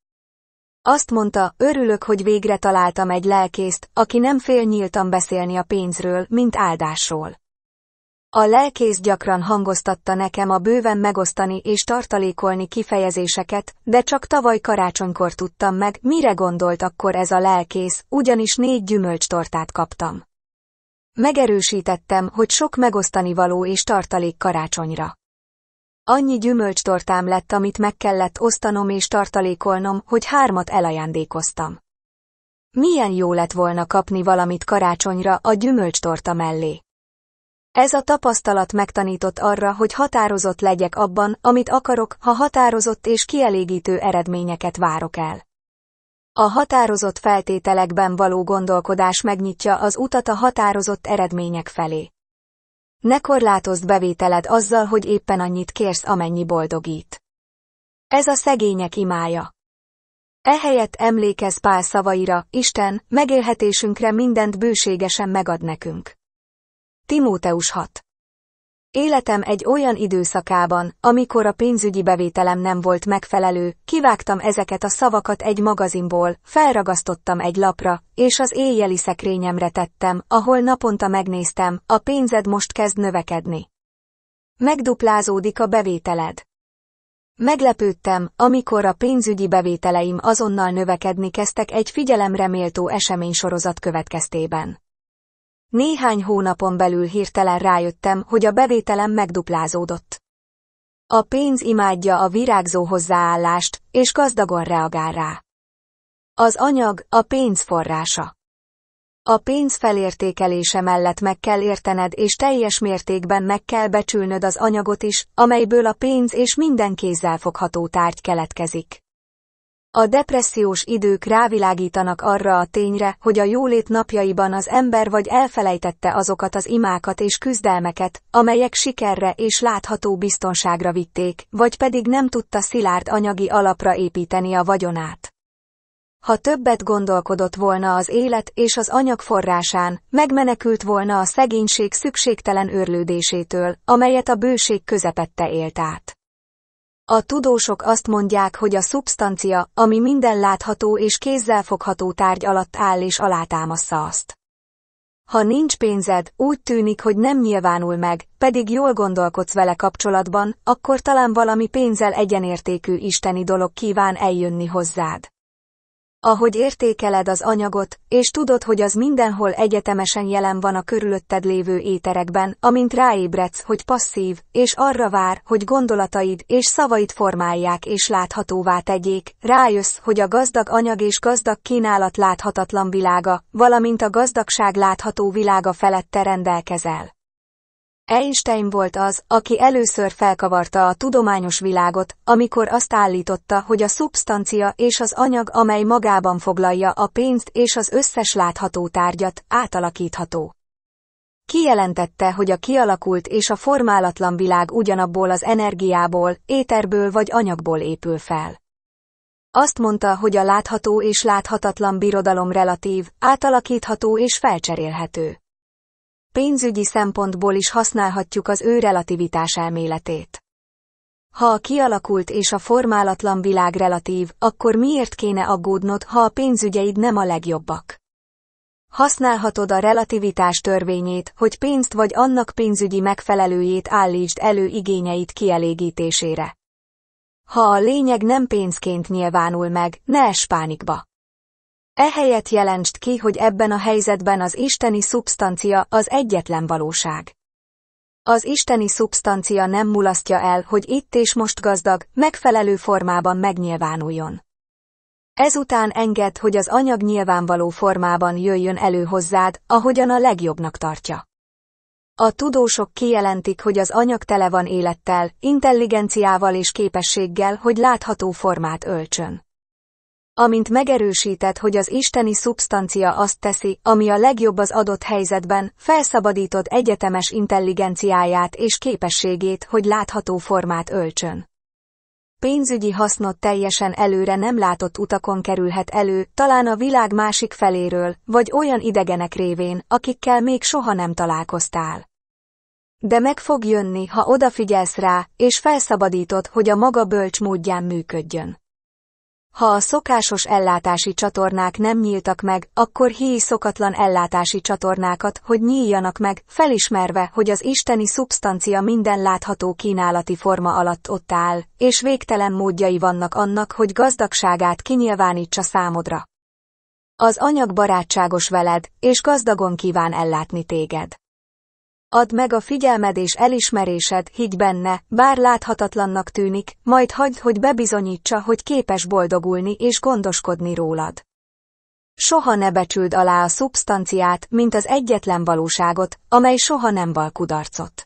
Azt mondta, örülök, hogy végre találtam egy lelkészt, aki nem fél nyíltan beszélni a pénzről, mint áldásról. A lelkész gyakran hangoztatta nekem a bőven megosztani és tartalékolni kifejezéseket, de csak tavaly karácsonykor tudtam meg, mire gondolt akkor ez a lelkész, ugyanis négy gyümölcstortát kaptam. Megerősítettem, hogy sok megosztani való és tartalék karácsonyra. Annyi gyümölcstortám lett, amit meg kellett osztanom és tartalékolnom, hogy hármat elajándékoztam. Milyen jó lett volna kapni valamit karácsonyra a gyümölcstorta mellé. Ez a tapasztalat megtanított arra, hogy határozott legyek abban, amit akarok, ha határozott és kielégítő eredményeket várok el. A határozott feltételekben való gondolkodás megnyitja az utat a határozott eredmények felé. Ne korlátozd bevételed azzal, hogy éppen annyit kérsz, amennyi boldogít. Ez a szegények imája. Ehelyett emlékez Pál szavaira, Isten, megélhetésünkre mindent bőségesen megad nekünk. Timóteus 6. Életem egy olyan időszakában, amikor a pénzügyi bevételem nem volt megfelelő, kivágtam ezeket a szavakat egy magazinból, felragasztottam egy lapra, és az éjjeli szekrényemre tettem, ahol naponta megnéztem, a pénzed most kezd növekedni. Megduplázódik a bevételed. Meglepődtem, amikor a pénzügyi bevételeim azonnal növekedni kezdtek egy figyelemre méltó eseménysorozat következtében. Néhány hónapon belül hirtelen rájöttem, hogy a bevételem megduplázódott. A pénz imádja a virágzó hozzáállást, és gazdagon reagál rá. Az anyag a pénz forrása. A pénz felértékelése mellett meg kell értened és teljes mértékben meg kell becsülnöd az anyagot is, amelyből a pénz és minden fogható tárgy keletkezik. A depressziós idők rávilágítanak arra a tényre, hogy a jólét napjaiban az ember vagy elfelejtette azokat az imákat és küzdelmeket, amelyek sikerre és látható biztonságra vitték, vagy pedig nem tudta szilárd anyagi alapra építeni a vagyonát. Ha többet gondolkodott volna az élet és az anyag forrásán, megmenekült volna a szegénység szükségtelen őrlődésétől, amelyet a bőség közepette élt át. A tudósok azt mondják, hogy a szubstancia, ami minden látható és kézzelfogható tárgy alatt áll és alátámasza azt. Ha nincs pénzed, úgy tűnik, hogy nem nyilvánul meg, pedig jól gondolkodsz vele kapcsolatban, akkor talán valami pénzzel egyenértékű isteni dolog kíván eljönni hozzád. Ahogy értékeled az anyagot, és tudod, hogy az mindenhol egyetemesen jelen van a körülötted lévő éterekben, amint ráébredsz, hogy passzív, és arra vár, hogy gondolataid és szavaid formálják és láthatóvá tegyék, rájössz, hogy a gazdag anyag és gazdag kínálat láthatatlan világa, valamint a gazdagság látható világa felette rendelkezel. Einstein volt az, aki először felkavarta a tudományos világot, amikor azt állította, hogy a szubstancia és az anyag, amely magában foglalja a pénzt és az összes látható tárgyat, átalakítható. Kijelentette, hogy a kialakult és a formálatlan világ ugyanabból az energiából, éterből vagy anyagból épül fel. Azt mondta, hogy a látható és láthatatlan birodalom relatív, átalakítható és felcserélhető pénzügyi szempontból is használhatjuk az ő relativitás elméletét. Ha a kialakult és a formálatlan világ relatív, akkor miért kéne aggódnod, ha a pénzügyeid nem a legjobbak? Használhatod a relativitás törvényét, hogy pénzt vagy annak pénzügyi megfelelőjét állítsd elő igényeit kielégítésére. Ha a lényeg nem pénzként nyilvánul meg, ne es pánikba. Ehelyett jelentsd ki, hogy ebben a helyzetben az isteni szubstancia az egyetlen valóság. Az isteni szubstancia nem mulasztja el, hogy itt és most gazdag, megfelelő formában megnyilvánuljon. Ezután enged, hogy az anyag nyilvánvaló formában jöjjön elő hozzád, ahogyan a legjobbnak tartja. A tudósok kijelentik, hogy az anyag tele van élettel, intelligenciával és képességgel, hogy látható formát öltsön amint megerősített, hogy az isteni szubstancia azt teszi, ami a legjobb az adott helyzetben, felszabadított egyetemes intelligenciáját és képességét, hogy látható formát öltsön. Pénzügyi hasznot teljesen előre nem látott utakon kerülhet elő, talán a világ másik feléről, vagy olyan idegenek révén, akikkel még soha nem találkoztál. De meg fog jönni, ha odafigyelsz rá, és felszabadítod, hogy a maga bölcs módján működjön. Ha a szokásos ellátási csatornák nem nyíltak meg, akkor híj szokatlan ellátási csatornákat, hogy nyíljanak meg, felismerve, hogy az isteni szubstancia minden látható kínálati forma alatt ott áll, és végtelen módjai vannak annak, hogy gazdagságát kinyilvánítsa számodra. Az anyag barátságos veled, és gazdagon kíván ellátni téged. Add meg a figyelmed és elismerésed, higgy benne, bár láthatatlannak tűnik, majd hagyd, hogy bebizonyítsa, hogy képes boldogulni és gondoskodni rólad. Soha ne becsüld alá a szubstanciát, mint az egyetlen valóságot, amely soha nem val kudarcot.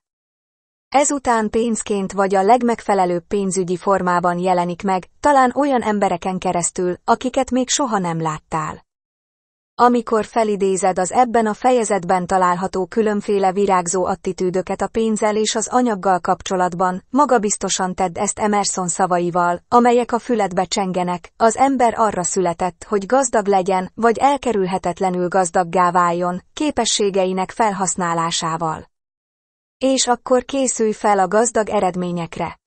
Ezután pénzként vagy a legmegfelelőbb pénzügyi formában jelenik meg, talán olyan embereken keresztül, akiket még soha nem láttál. Amikor felidézed az ebben a fejezetben található különféle virágzó attitűdöket a pénzzel és az anyaggal kapcsolatban, magabiztosan tedd ezt Emerson szavaival, amelyek a füledbe csengenek, az ember arra született, hogy gazdag legyen, vagy elkerülhetetlenül gazdaggá váljon, képességeinek felhasználásával. És akkor készülj fel a gazdag eredményekre.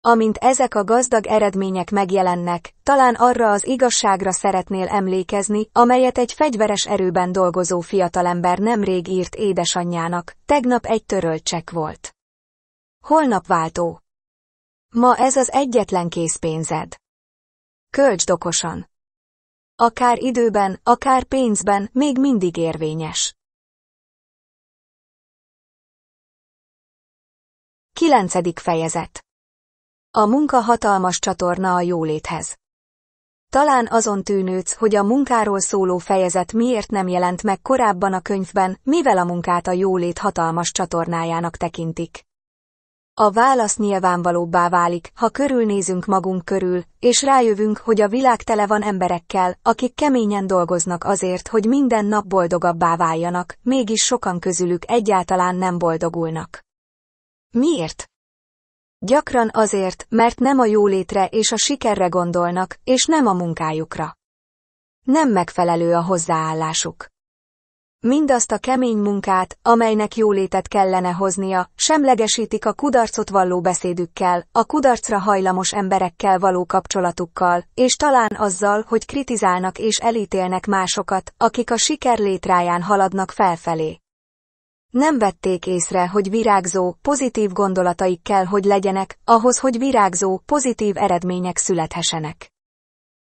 Amint ezek a gazdag eredmények megjelennek, talán arra az igazságra szeretnél emlékezni, amelyet egy fegyveres erőben dolgozó fiatalember nemrég írt édesanyjának, tegnap egy töröltsek volt. Holnap váltó. Ma ez az egyetlen készpénzed. Költsd okosan. Akár időben, akár pénzben, még mindig érvényes. 9. fejezet a munka hatalmas csatorna a jóléthez. Talán azon tűnődsz, hogy a munkáról szóló fejezet miért nem jelent meg korábban a könyvben, mivel a munkát a jólét hatalmas csatornájának tekintik. A válasz nyilvánvalóbbá válik, ha körülnézünk magunk körül, és rájövünk, hogy a világ tele van emberekkel, akik keményen dolgoznak azért, hogy minden nap boldogabbá váljanak, mégis sokan közülük egyáltalán nem boldogulnak. Miért? Gyakran azért, mert nem a jólétre és a sikerre gondolnak, és nem a munkájukra. Nem megfelelő a hozzáállásuk. Mindazt a kemény munkát, amelynek jólétet kellene hoznia, semlegesítik a kudarcot valló beszédükkel, a kudarcra hajlamos emberekkel való kapcsolatukkal, és talán azzal, hogy kritizálnak és elítélnek másokat, akik a siker létráján haladnak felfelé. Nem vették észre, hogy virágzó, pozitív gondolataik kell, hogy legyenek, ahhoz, hogy virágzó, pozitív eredmények születhessenek.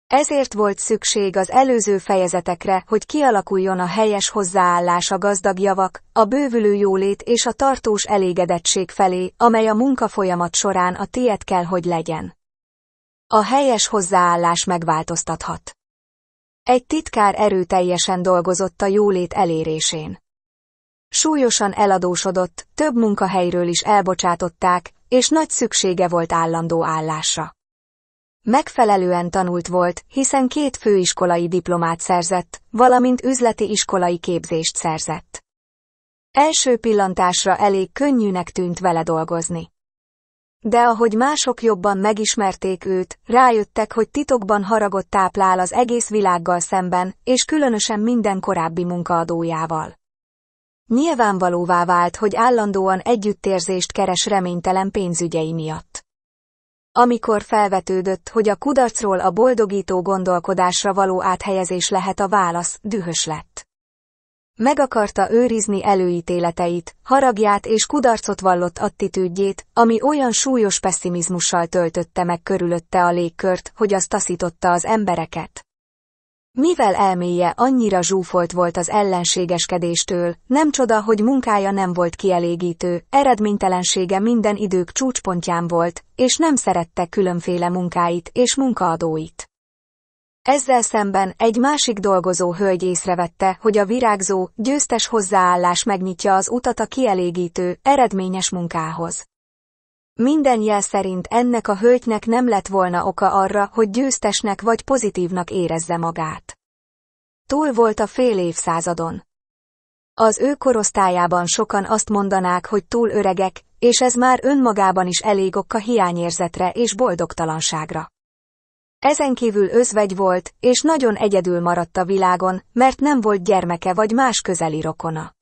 Ezért volt szükség az előző fejezetekre, hogy kialakuljon a helyes hozzáállás a gazdag javak, a bővülő jólét és a tartós elégedettség felé, amely a munkafolyamat során a tiéd kell, hogy legyen. A helyes hozzáállás megváltoztathat. Egy titkár erőteljesen dolgozott a jólét elérésén. Súlyosan eladósodott, több munkahelyről is elbocsátották, és nagy szüksége volt állandó állásra. Megfelelően tanult volt, hiszen két főiskolai diplomát szerzett, valamint üzleti iskolai képzést szerzett. Első pillantásra elég könnyűnek tűnt vele dolgozni. De ahogy mások jobban megismerték őt, rájöttek, hogy titokban haragot táplál az egész világgal szemben, és különösen minden korábbi munkaadójával. Nyilvánvalóvá vált, hogy állandóan együttérzést keres reménytelen pénzügyei miatt. Amikor felvetődött, hogy a kudarcról a boldogító gondolkodásra való áthelyezés lehet a válasz, dühös lett. Meg akarta őrizni előítéleteit, haragját és kudarcot vallott attitűdjét, ami olyan súlyos pessimizmussal töltötte meg körülötte a légkört, hogy az taszította az embereket. Mivel elméje annyira zsúfolt volt az ellenségeskedéstől, nem csoda, hogy munkája nem volt kielégítő, eredménytelensége minden idők csúcspontján volt, és nem szerette különféle munkáit és munkaadóit. Ezzel szemben egy másik dolgozó hölgy észrevette, hogy a virágzó, győztes hozzáállás megnyitja az utat a kielégítő, eredményes munkához. Minden jel szerint ennek a hölgynek nem lett volna oka arra, hogy győztesnek vagy pozitívnak érezze magát. Túl volt a fél évszázadon. Az ő korosztályában sokan azt mondanák, hogy túl öregek, és ez már önmagában is elég ok a hiányérzetre és boldogtalanságra. Ezen kívül özvegy volt, és nagyon egyedül maradt a világon, mert nem volt gyermeke vagy más közeli rokona.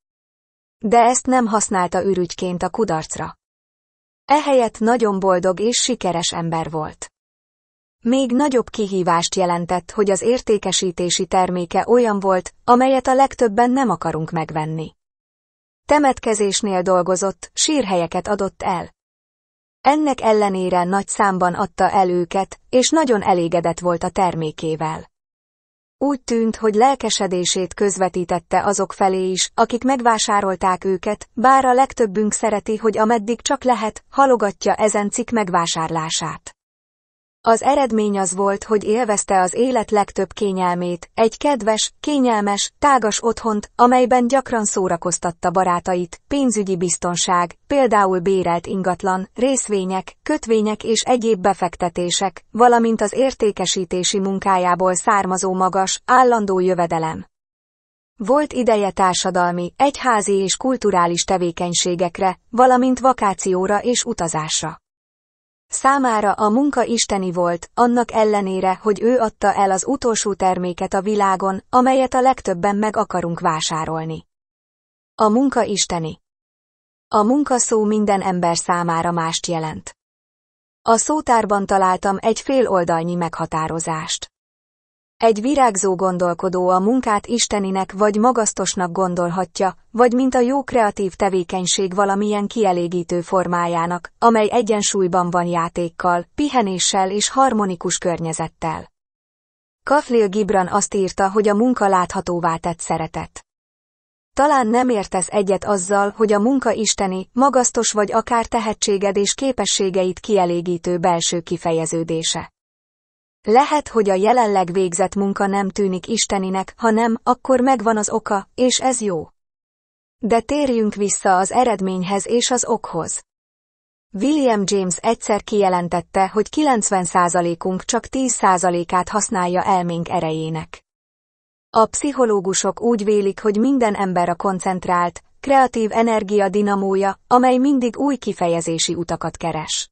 De ezt nem használta ürügyként a kudarcra. Ehelyett nagyon boldog és sikeres ember volt. Még nagyobb kihívást jelentett, hogy az értékesítési terméke olyan volt, amelyet a legtöbben nem akarunk megvenni. Temetkezésnél dolgozott, sírhelyeket adott el. Ennek ellenére nagy számban adta el őket, és nagyon elégedett volt a termékével. Úgy tűnt, hogy lelkesedését közvetítette azok felé is, akik megvásárolták őket, bár a legtöbbünk szereti, hogy ameddig csak lehet, halogatja ezen cikk megvásárlását. Az eredmény az volt, hogy élvezte az élet legtöbb kényelmét, egy kedves, kényelmes, tágas otthont, amelyben gyakran szórakoztatta barátait, pénzügyi biztonság, például bérelt ingatlan, részvények, kötvények és egyéb befektetések, valamint az értékesítési munkájából származó magas, állandó jövedelem. Volt ideje társadalmi, egyházi és kulturális tevékenységekre, valamint vakációra és utazásra. Számára a munka isteni volt, annak ellenére, hogy ő adta el az utolsó terméket a világon, amelyet a legtöbben meg akarunk vásárolni. A munka isteni. A munka szó minden ember számára mást jelent. A szótárban találtam egy fél oldalnyi meghatározást. Egy virágzó gondolkodó a munkát isteninek vagy magasztosnak gondolhatja, vagy mint a jó kreatív tevékenység valamilyen kielégítő formájának, amely egyensúlyban van játékkal, pihenéssel és harmonikus környezettel. Kaflil Gibran azt írta, hogy a munka láthatóvá tett szeretet. Talán nem értesz egyet azzal, hogy a munka isteni, magasztos vagy akár tehetséged és képességeit kielégítő belső kifejeződése. Lehet, hogy a jelenleg végzett munka nem tűnik isteninek, ha nem, akkor megvan az oka, és ez jó. De térjünk vissza az eredményhez és az okhoz. William James egyszer kijelentette, hogy 90%-unk csak 10%-át használja elménk erejének. A pszichológusok úgy vélik, hogy minden ember a koncentrált, kreatív energia dinamója, amely mindig új kifejezési utakat keres.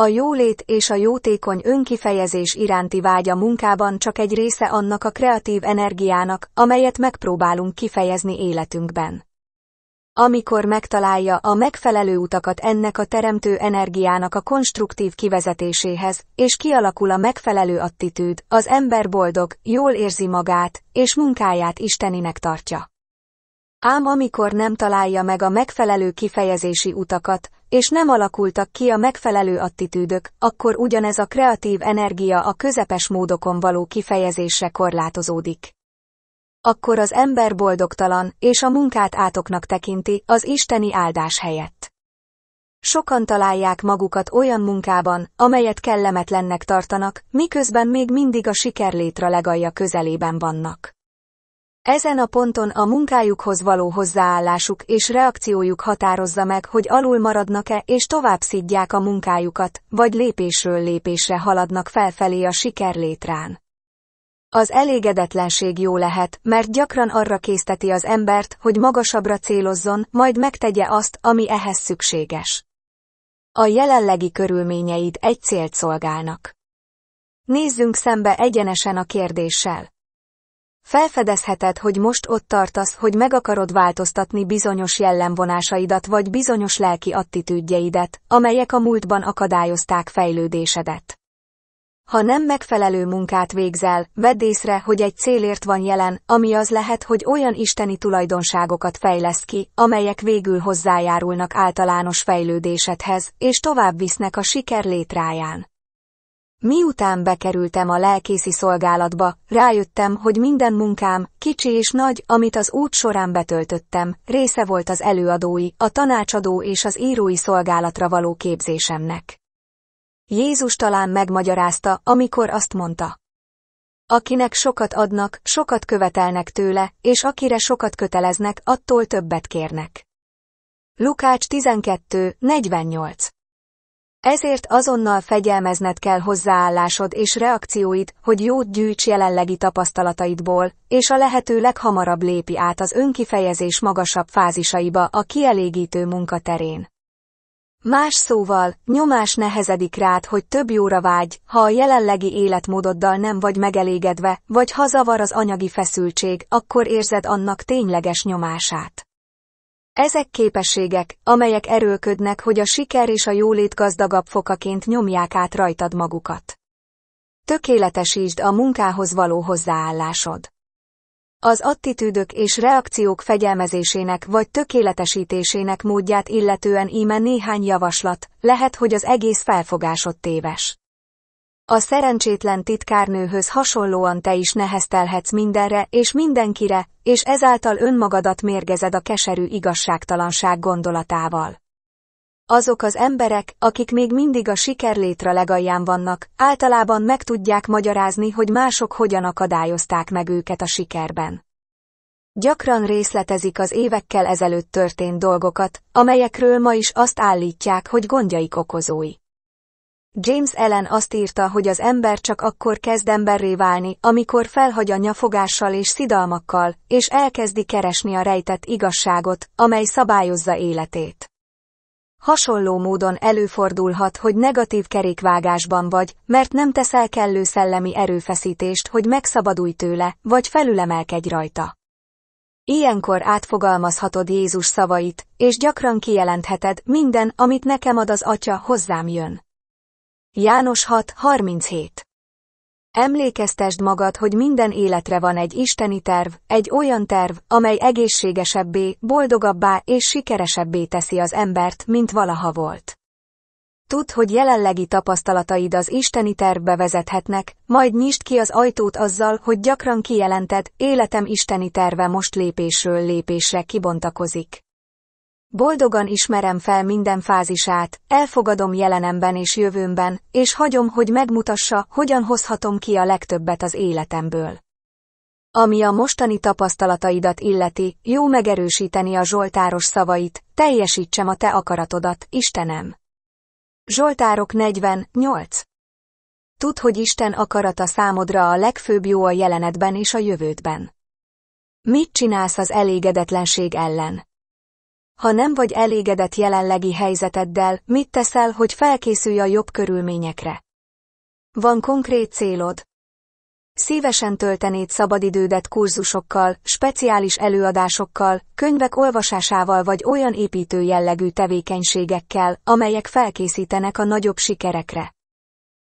A jólét és a jótékony önkifejezés iránti vágya munkában csak egy része annak a kreatív energiának, amelyet megpróbálunk kifejezni életünkben. Amikor megtalálja a megfelelő utakat ennek a teremtő energiának a konstruktív kivezetéséhez, és kialakul a megfelelő attitűd, az ember boldog, jól érzi magát, és munkáját isteninek tartja. Ám amikor nem találja meg a megfelelő kifejezési utakat, és nem alakultak ki a megfelelő attitűdök, akkor ugyanez a kreatív energia a közepes módokon való kifejezésre korlátozódik. Akkor az ember boldogtalan, és a munkát átoknak tekinti, az isteni áldás helyett. Sokan találják magukat olyan munkában, amelyet kellemetlennek tartanak, miközben még mindig a létre legalja közelében vannak. Ezen a ponton a munkájukhoz való hozzáállásuk és reakciójuk határozza meg, hogy alul maradnak-e és tovább szidják a munkájukat, vagy lépésről lépésre haladnak felfelé a siker létrán. Az elégedetlenség jó lehet, mert gyakran arra készteti az embert, hogy magasabbra célozzon, majd megtegye azt, ami ehhez szükséges. A jelenlegi körülményeid egy célt szolgálnak. Nézzünk szembe egyenesen a kérdéssel. Felfedezheted, hogy most ott tartasz, hogy meg akarod változtatni bizonyos jellemvonásaidat vagy bizonyos lelki attitűdjeidet, amelyek a múltban akadályozták fejlődésedet. Ha nem megfelelő munkát végzel, vedd észre, hogy egy célért van jelen, ami az lehet, hogy olyan isteni tulajdonságokat fejlesz ki, amelyek végül hozzájárulnak általános fejlődésedhez, és tovább visznek a siker létráján. Miután bekerültem a lelkészi szolgálatba, rájöttem, hogy minden munkám, kicsi és nagy, amit az út során betöltöttem, része volt az előadói, a tanácsadó és az írói szolgálatra való képzésemnek. Jézus talán megmagyarázta, amikor azt mondta. Akinek sokat adnak, sokat követelnek tőle, és akire sokat köteleznek, attól többet kérnek. Lukács 12, 48 ezért azonnal fegyelmezned kell hozzáállásod és reakcióid, hogy jót gyűjts jelenlegi tapasztalataidból, és a lehető leghamarabb lépi át az önkifejezés magasabb fázisaiba a kielégítő munkaterén. Más szóval, nyomás nehezedik rád, hogy több jóra vágy, ha a jelenlegi életmódoddal nem vagy megelégedve, vagy ha zavar az anyagi feszültség, akkor érzed annak tényleges nyomását. Ezek képességek, amelyek erőködnek, hogy a siker és a jólét gazdagabb fokaként nyomják át rajtad magukat. Tökéletesítsd a munkához való hozzáállásod. Az attitűdök és reakciók fegyelmezésének vagy tökéletesítésének módját illetően íme néhány javaslat, lehet, hogy az egész felfogásod téves. A szerencsétlen titkárnőhöz hasonlóan te is neheztelhetsz mindenre és mindenkire, és ezáltal önmagadat mérgezed a keserű igazságtalanság gondolatával. Azok az emberek, akik még mindig a sikerlétre legalján vannak, általában meg tudják magyarázni, hogy mások hogyan akadályozták meg őket a sikerben. Gyakran részletezik az évekkel ezelőtt történt dolgokat, amelyekről ma is azt állítják, hogy gondjaik okozói. James Ellen azt írta, hogy az ember csak akkor kezd emberré válni, amikor felhagy a nyafogással és szidalmakkal, és elkezdi keresni a rejtett igazságot, amely szabályozza életét. Hasonló módon előfordulhat, hogy negatív kerékvágásban vagy, mert nem teszel kellő szellemi erőfeszítést, hogy megszabadulj tőle, vagy felülemelkedj rajta. Ilyenkor átfogalmazhatod Jézus szavait, és gyakran kijelentheted, minden, amit nekem ad az Atya, hozzám jön. János 6, 37. Emlékeztesd magad, hogy minden életre van egy isteni terv, egy olyan terv, amely egészségesebbé, boldogabbá és sikeresebbé teszi az embert, mint valaha volt. Tudd, hogy jelenlegi tapasztalataid az isteni tervbe vezethetnek, majd nyisd ki az ajtót azzal, hogy gyakran kijelented, életem isteni terve most lépésről lépésre kibontakozik. Boldogan ismerem fel minden fázisát, elfogadom jelenemben és jövőmben, és hagyom, hogy megmutassa, hogyan hozhatom ki a legtöbbet az életemből. Ami a mostani tapasztalataidat illeti, jó megerősíteni a Zsoltáros szavait, teljesítsem a te akaratodat, Istenem. Zsoltárok 48. Tudd, hogy Isten akarata számodra a legfőbb jó a jelenetben és a jövődben. Mit csinálsz az elégedetlenség ellen? Ha nem vagy elégedett jelenlegi helyzeteddel, mit teszel, hogy felkészülj a jobb körülményekre? Van konkrét célod? Szívesen töltenéd szabadidődet kurzusokkal, speciális előadásokkal, könyvek olvasásával vagy olyan építő jellegű tevékenységekkel, amelyek felkészítenek a nagyobb sikerekre.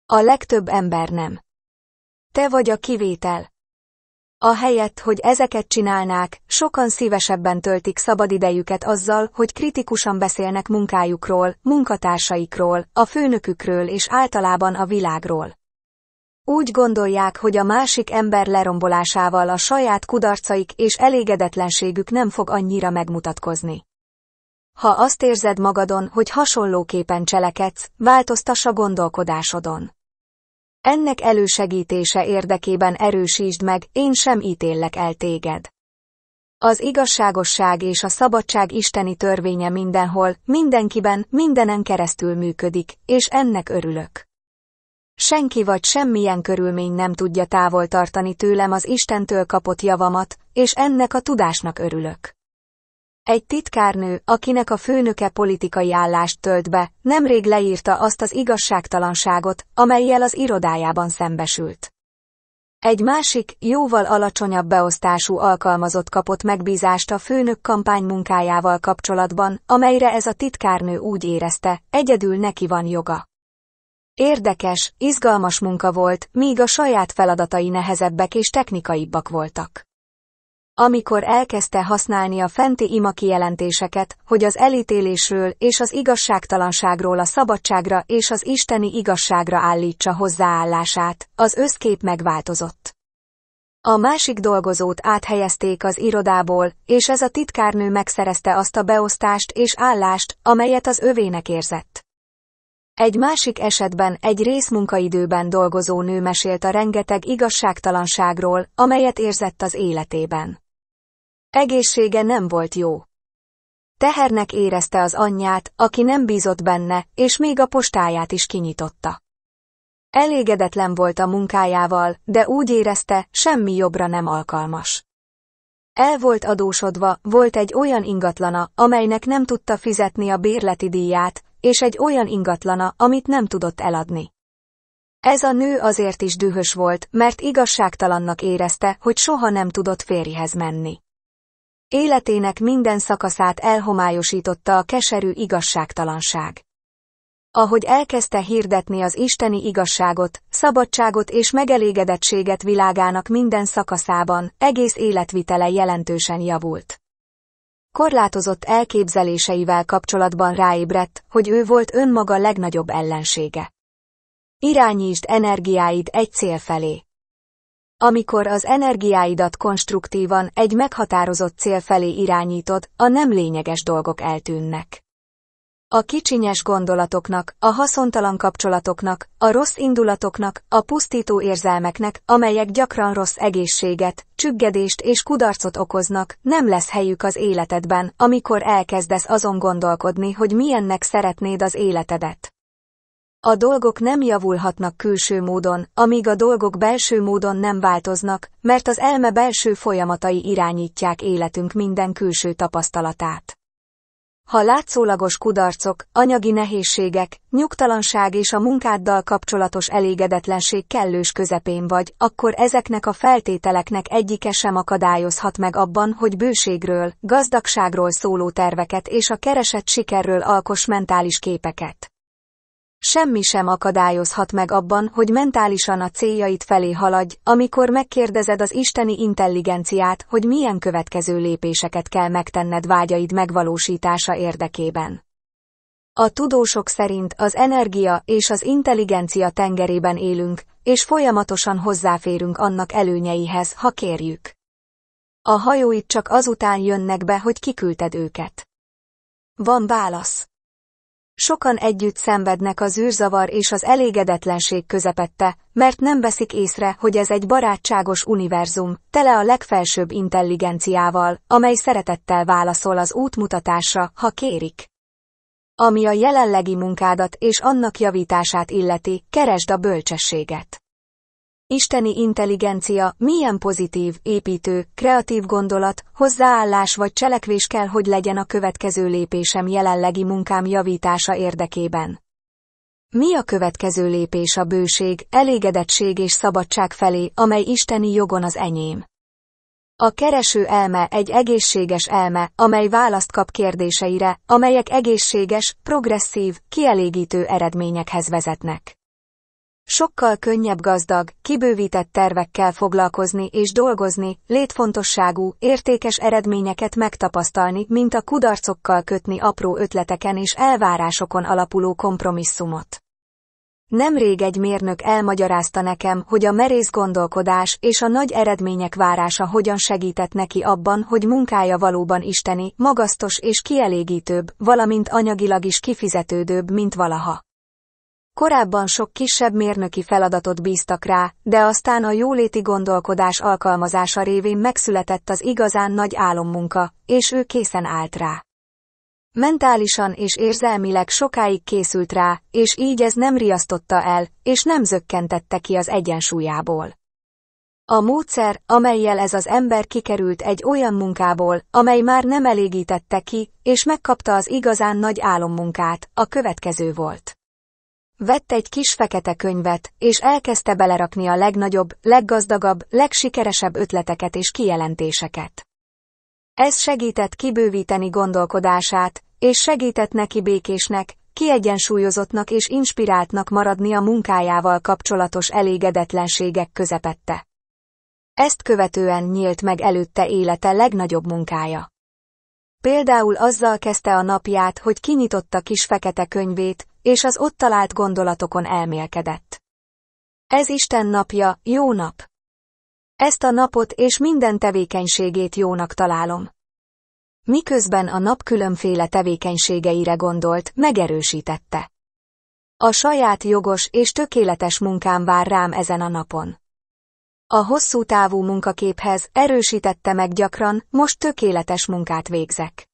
A legtöbb ember nem. Te vagy a kivétel. Ahelyett, hogy ezeket csinálnák, sokan szívesebben töltik szabadidejüket azzal, hogy kritikusan beszélnek munkájukról, munkatársaikról, a főnökükről és általában a világról. Úgy gondolják, hogy a másik ember lerombolásával a saját kudarcaik és elégedetlenségük nem fog annyira megmutatkozni. Ha azt érzed magadon, hogy hasonlóképpen cselekedsz, változtass a gondolkodásodon. Ennek elősegítése érdekében erősítsd meg, én sem ítéllek el téged. Az igazságosság és a szabadság isteni törvénye mindenhol, mindenkiben, mindenen keresztül működik, és ennek örülök. Senki vagy semmilyen körülmény nem tudja távol tartani tőlem az Istentől kapott javamat, és ennek a tudásnak örülök. Egy titkárnő, akinek a főnöke politikai állást tölt be, nemrég leírta azt az igazságtalanságot, amelyel az irodájában szembesült. Egy másik, jóval alacsonyabb beosztású alkalmazott kapott megbízást a főnök kampány munkájával kapcsolatban, amelyre ez a titkárnő úgy érezte, egyedül neki van joga. Érdekes, izgalmas munka volt, míg a saját feladatai nehezebbek és technikaibbak voltak amikor elkezdte használni a fenti ima kijelentéseket, hogy az elítélésről és az igazságtalanságról a szabadságra és az isteni igazságra állítsa hozzáállását, az összkép megváltozott. A másik dolgozót áthelyezték az irodából, és ez a titkárnő megszerezte azt a beosztást és állást, amelyet az övének érzett. Egy másik esetben egy részmunkaidőben dolgozó nő mesélt a rengeteg igazságtalanságról, amelyet érzett az életében. Egészsége nem volt jó. Tehernek érezte az anyját, aki nem bízott benne, és még a postáját is kinyitotta. Elégedetlen volt a munkájával, de úgy érezte, semmi jobbra nem alkalmas. El volt adósodva, volt egy olyan ingatlana, amelynek nem tudta fizetni a bérleti díját, és egy olyan ingatlana, amit nem tudott eladni. Ez a nő azért is dühös volt, mert igazságtalannak érezte, hogy soha nem tudott férjhez menni. Életének minden szakaszát elhomályosította a keserű igazságtalanság. Ahogy elkezdte hirdetni az isteni igazságot, szabadságot és megelégedettséget világának minden szakaszában, egész életvitele jelentősen javult. Korlátozott elképzeléseivel kapcsolatban ráébredt, hogy ő volt önmaga legnagyobb ellensége. Irányítsd energiáid egy cél felé. Amikor az energiáidat konstruktívan egy meghatározott cél felé irányítod, a nem lényeges dolgok eltűnnek. A kicsinyes gondolatoknak, a haszontalan kapcsolatoknak, a rossz indulatoknak, a pusztító érzelmeknek, amelyek gyakran rossz egészséget, csüggedést és kudarcot okoznak, nem lesz helyük az életedben, amikor elkezdesz azon gondolkodni, hogy milyennek szeretnéd az életedet. A dolgok nem javulhatnak külső módon, amíg a dolgok belső módon nem változnak, mert az elme belső folyamatai irányítják életünk minden külső tapasztalatát. Ha látszólagos kudarcok, anyagi nehézségek, nyugtalanság és a munkáddal kapcsolatos elégedetlenség kellős közepén vagy, akkor ezeknek a feltételeknek egyike sem akadályozhat meg abban, hogy bőségről, gazdagságról szóló terveket és a keresett sikerről alkos mentális képeket. Semmi sem akadályozhat meg abban, hogy mentálisan a céljait felé haladj, amikor megkérdezed az isteni intelligenciát, hogy milyen következő lépéseket kell megtenned vágyaid megvalósítása érdekében. A tudósok szerint az energia és az intelligencia tengerében élünk, és folyamatosan hozzáférünk annak előnyeihez, ha kérjük. A hajóit csak azután jönnek be, hogy kiküldted őket. Van válasz. Sokan együtt szenvednek az űrzavar és az elégedetlenség közepette, mert nem veszik észre, hogy ez egy barátságos univerzum, tele a legfelsőbb intelligenciával, amely szeretettel válaszol az útmutatásra, ha kérik. Ami a jelenlegi munkádat és annak javítását illeti, keresd a bölcsességet isteni intelligencia, milyen pozitív, építő, kreatív gondolat, hozzáállás vagy cselekvés kell, hogy legyen a következő lépésem jelenlegi munkám javítása érdekében. Mi a következő lépés a bőség, elégedettség és szabadság felé, amely isteni jogon az enyém? A kereső elme egy egészséges elme, amely választ kap kérdéseire, amelyek egészséges, progresszív, kielégítő eredményekhez vezetnek. Sokkal könnyebb gazdag, kibővített tervekkel foglalkozni és dolgozni, létfontosságú, értékes eredményeket megtapasztalni, mint a kudarcokkal kötni apró ötleteken és elvárásokon alapuló kompromisszumot. Nemrég egy mérnök elmagyarázta nekem, hogy a merész gondolkodás és a nagy eredmények várása hogyan segített neki abban, hogy munkája valóban isteni, magasztos és kielégítőbb, valamint anyagilag is kifizetődőbb, mint valaha. Korábban sok kisebb mérnöki feladatot bíztak rá, de aztán a jóléti gondolkodás alkalmazása révén megszületett az igazán nagy álommunka, és ő készen állt rá. Mentálisan és érzelmileg sokáig készült rá, és így ez nem riasztotta el, és nem zökkentette ki az egyensúlyából. A módszer, amelyel ez az ember kikerült egy olyan munkából, amely már nem elégítette ki, és megkapta az igazán nagy álommunkát, a következő volt. Vett egy kis fekete könyvet, és elkezdte belerakni a legnagyobb, leggazdagabb, legsikeresebb ötleteket és kijelentéseket. Ez segített kibővíteni gondolkodását, és segített neki békésnek, kiegyensúlyozottnak és inspiráltnak maradni a munkájával kapcsolatos elégedetlenségek közepette. Ezt követően nyílt meg előtte élete legnagyobb munkája. Például azzal kezdte a napját, hogy kinyitotta kis fekete könyvét, és az ott talált gondolatokon elmélkedett. Ez Isten napja, jó nap. Ezt a napot és minden tevékenységét jónak találom. Miközben a nap különféle tevékenységeire gondolt, megerősítette. A saját jogos és tökéletes munkám vár rám ezen a napon. A hosszú távú munkaképhez erősítette meg gyakran, most tökéletes munkát végzek.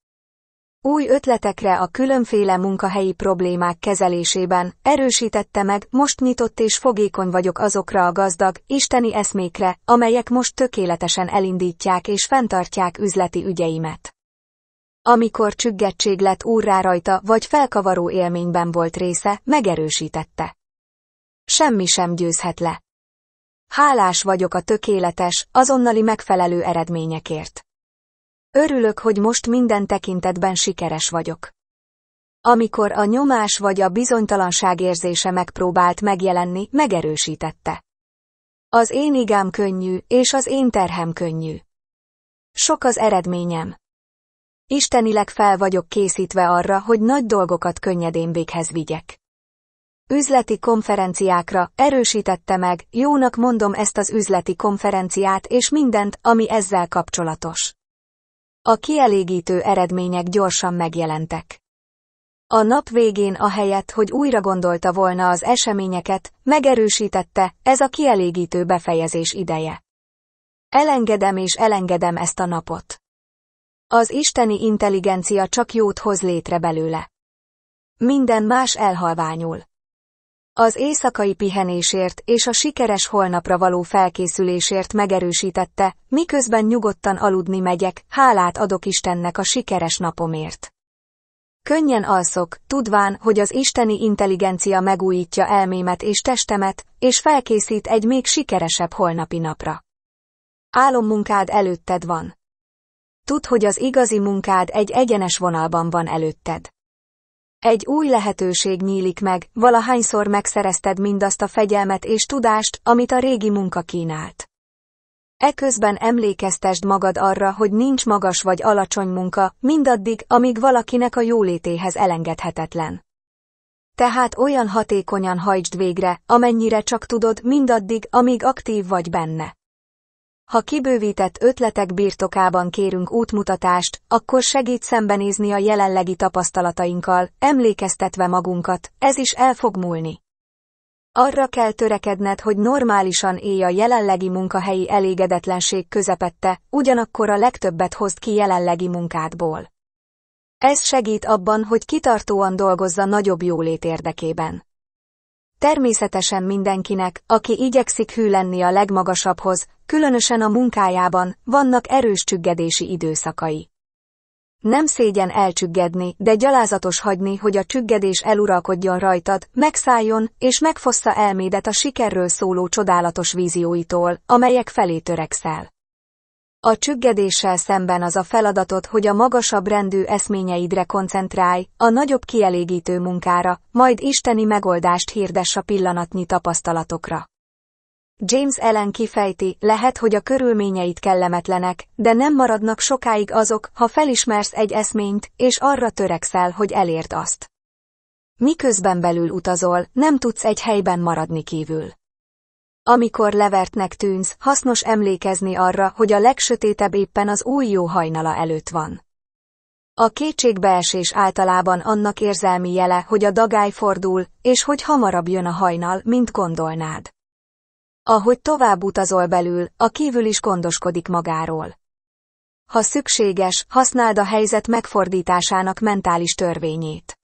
Új ötletekre a különféle munkahelyi problémák kezelésében erősítette meg, most nyitott és fogékony vagyok azokra a gazdag, isteni eszmékre, amelyek most tökéletesen elindítják és fenntartják üzleti ügyeimet. Amikor csüggettség lett úrrá rajta, vagy felkavaró élményben volt része, megerősítette. Semmi sem győzhet le. Hálás vagyok a tökéletes, azonnali megfelelő eredményekért. Örülök, hogy most minden tekintetben sikeres vagyok. Amikor a nyomás vagy a bizonytalanság érzése megpróbált megjelenni, megerősítette. Az én igám könnyű, és az én terhem könnyű. Sok az eredményem. Istenileg fel vagyok készítve arra, hogy nagy dolgokat könnyedén véghez vigyek. Üzleti konferenciákra erősítette meg, jónak mondom ezt az üzleti konferenciát és mindent, ami ezzel kapcsolatos. A kielégítő eredmények gyorsan megjelentek. A nap végén a helyet, hogy újra gondolta volna az eseményeket, megerősítette, ez a kielégítő befejezés ideje. Elengedem és elengedem ezt a napot. Az isteni intelligencia csak jót hoz létre belőle. Minden más elhalványul. Az éjszakai pihenésért és a sikeres holnapra való felkészülésért megerősítette, miközben nyugodtan aludni megyek, hálát adok Istennek a sikeres napomért. Könnyen alszok, tudván, hogy az isteni intelligencia megújítja elmémet és testemet, és felkészít egy még sikeresebb holnapi napra. Álommunkád előtted van. Tudd, hogy az igazi munkád egy egyenes vonalban van előtted. Egy új lehetőség nyílik meg, valahányszor megszerezted mindazt a fegyelmet és tudást, amit a régi munka kínált. Eközben emlékeztesd magad arra, hogy nincs magas vagy alacsony munka, mindaddig, amíg valakinek a jólétéhez elengedhetetlen. Tehát olyan hatékonyan hajtsd végre, amennyire csak tudod, mindaddig, amíg aktív vagy benne. Ha kibővített ötletek birtokában kérünk útmutatást, akkor segít szembenézni a jelenlegi tapasztalatainkkal, emlékeztetve magunkat, ez is el fog múlni. Arra kell törekedned, hogy normálisan élj a jelenlegi munkahelyi elégedetlenség közepette, ugyanakkor a legtöbbet hozd ki jelenlegi munkádból. Ez segít abban, hogy kitartóan dolgozza nagyobb jólét érdekében. Természetesen mindenkinek, aki igyekszik hű lenni a legmagasabbhoz, különösen a munkájában, vannak erős csüggedési időszakai. Nem szégyen elcsüggedni, de gyalázatos hagyni, hogy a csüggedés eluralkodjon rajtad, megszálljon, és megfossza elmédet a sikerről szóló csodálatos vízióitól, amelyek felé törekszel. A csüggedéssel szemben az a feladatot, hogy a magasabb rendű eszményeidre koncentrálj, a nagyobb kielégítő munkára, majd isteni megoldást hirdess a pillanatnyi tapasztalatokra. James Ellen kifejti, lehet, hogy a körülményeid kellemetlenek, de nem maradnak sokáig azok, ha felismersz egy eszményt, és arra törekszel, hogy elérd azt. Miközben belül utazol, nem tudsz egy helyben maradni kívül. Amikor levertnek tűnsz, hasznos emlékezni arra, hogy a legsötétebb éppen az új jó hajnala előtt van. A kétségbeesés általában annak érzelmi jele, hogy a dagály fordul, és hogy hamarabb jön a hajnal, mint gondolnád. Ahogy tovább utazol belül, a kívül is gondoskodik magáról. Ha szükséges, használd a helyzet megfordításának mentális törvényét.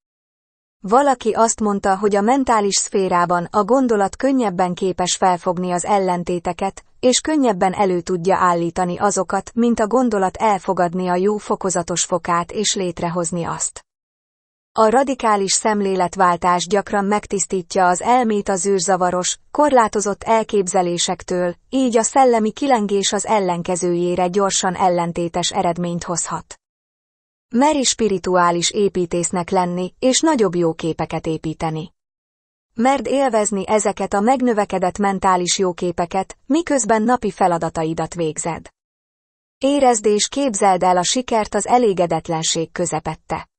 Valaki azt mondta, hogy a mentális szférában a gondolat könnyebben képes felfogni az ellentéteket, és könnyebben elő tudja állítani azokat, mint a gondolat elfogadni a jó fokozatos fokát és létrehozni azt. A radikális szemléletváltás gyakran megtisztítja az elmét az űrzavaros, korlátozott elképzelésektől, így a szellemi kilengés az ellenkezőjére gyorsan ellentétes eredményt hozhat. Meri spirituális építésznek lenni, és nagyobb jó képeket építeni. Merd élvezni ezeket a megnövekedett mentális jóképeket, miközben napi feladataidat végzed. Érezd és képzeld el a sikert az elégedetlenség közepette.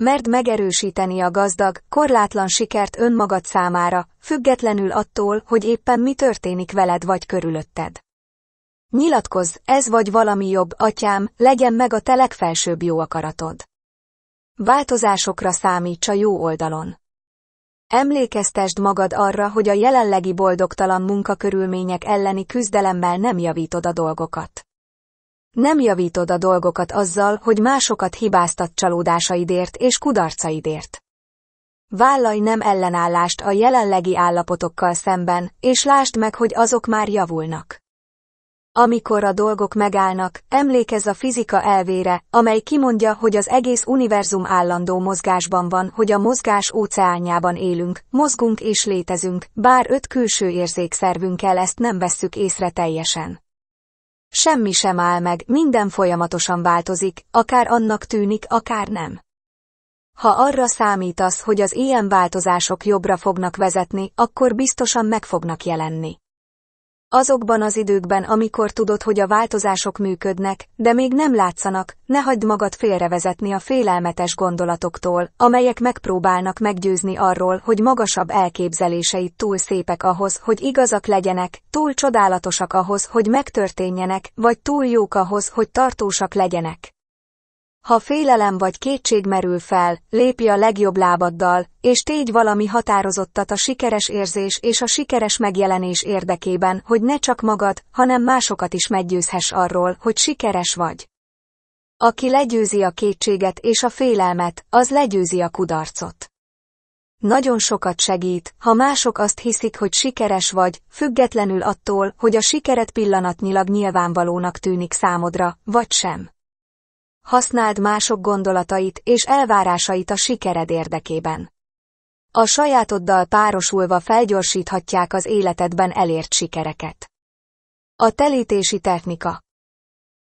Merd megerősíteni a gazdag, korlátlan sikert önmagad számára, függetlenül attól, hogy éppen mi történik veled vagy körülötted. Nyilatkozz, ez vagy valami jobb, atyám, legyen meg a te legfelsőbb jó akaratod. Változásokra számíts a jó oldalon. Emlékeztesd magad arra, hogy a jelenlegi boldogtalan munkakörülmények elleni küzdelemmel nem javítod a dolgokat. Nem javítod a dolgokat azzal, hogy másokat hibáztat csalódásaidért és kudarcaidért. Vállalj nem ellenállást a jelenlegi állapotokkal szemben, és lásd meg, hogy azok már javulnak. Amikor a dolgok megállnak, emlékez a fizika elvére, amely kimondja, hogy az egész univerzum állandó mozgásban van, hogy a mozgás óceánjában élünk, mozgunk és létezünk, bár öt külső érzékszervünkkel ezt nem vesszük észre teljesen. Semmi sem áll meg, minden folyamatosan változik, akár annak tűnik, akár nem. Ha arra számítasz, hogy az ilyen változások jobbra fognak vezetni, akkor biztosan meg fognak jelenni. Azokban az időkben, amikor tudod, hogy a változások működnek, de még nem látszanak, ne hagyd magad félrevezetni a félelmetes gondolatoktól, amelyek megpróbálnak meggyőzni arról, hogy magasabb elképzeléseid túl szépek ahhoz, hogy igazak legyenek, túl csodálatosak ahhoz, hogy megtörténjenek, vagy túl jók ahhoz, hogy tartósak legyenek. Ha félelem vagy kétség merül fel, lépj a legjobb lábaddal, és tégy valami határozottat a sikeres érzés és a sikeres megjelenés érdekében, hogy ne csak magad, hanem másokat is meggyőzhess arról, hogy sikeres vagy. Aki legyőzi a kétséget és a félelmet, az legyőzi a kudarcot. Nagyon sokat segít, ha mások azt hiszik, hogy sikeres vagy, függetlenül attól, hogy a sikeret pillanatnyilag nyilvánvalónak tűnik számodra, vagy sem használd mások gondolatait és elvárásait a sikered érdekében. A sajátoddal párosulva felgyorsíthatják az életedben elért sikereket. A telítési technika.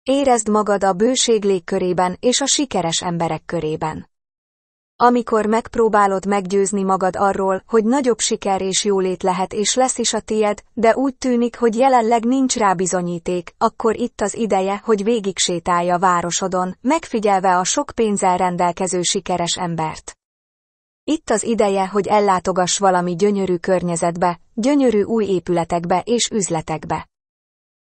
Érezd magad a bőség légkörében és a sikeres emberek körében. Amikor megpróbálod meggyőzni magad arról, hogy nagyobb siker és jólét lehet és lesz is a tied, de úgy tűnik, hogy jelenleg nincs rá bizonyíték, akkor itt az ideje, hogy végig sétálja a városodon, megfigyelve a sok pénzzel rendelkező sikeres embert. Itt az ideje, hogy ellátogass valami gyönyörű környezetbe, gyönyörű új épületekbe és üzletekbe.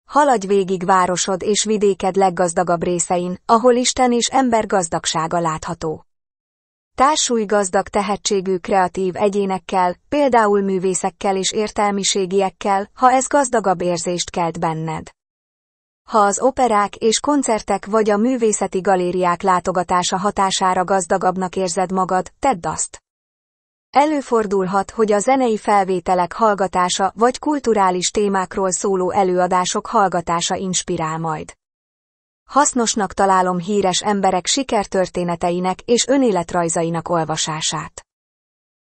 Haladj végig városod és vidéked leggazdagabb részein, ahol Isten és ember gazdagsága látható. Társúly gazdag tehetségű kreatív egyénekkel, például művészekkel és értelmiségiekkel, ha ez gazdagabb érzést kelt benned. Ha az operák és koncertek vagy a művészeti galériák látogatása hatására gazdagabbnak érzed magad, tedd azt. Előfordulhat, hogy a zenei felvételek hallgatása vagy kulturális témákról szóló előadások hallgatása inspirál majd. Hasznosnak találom híres emberek sikertörténeteinek és önéletrajzainak olvasását.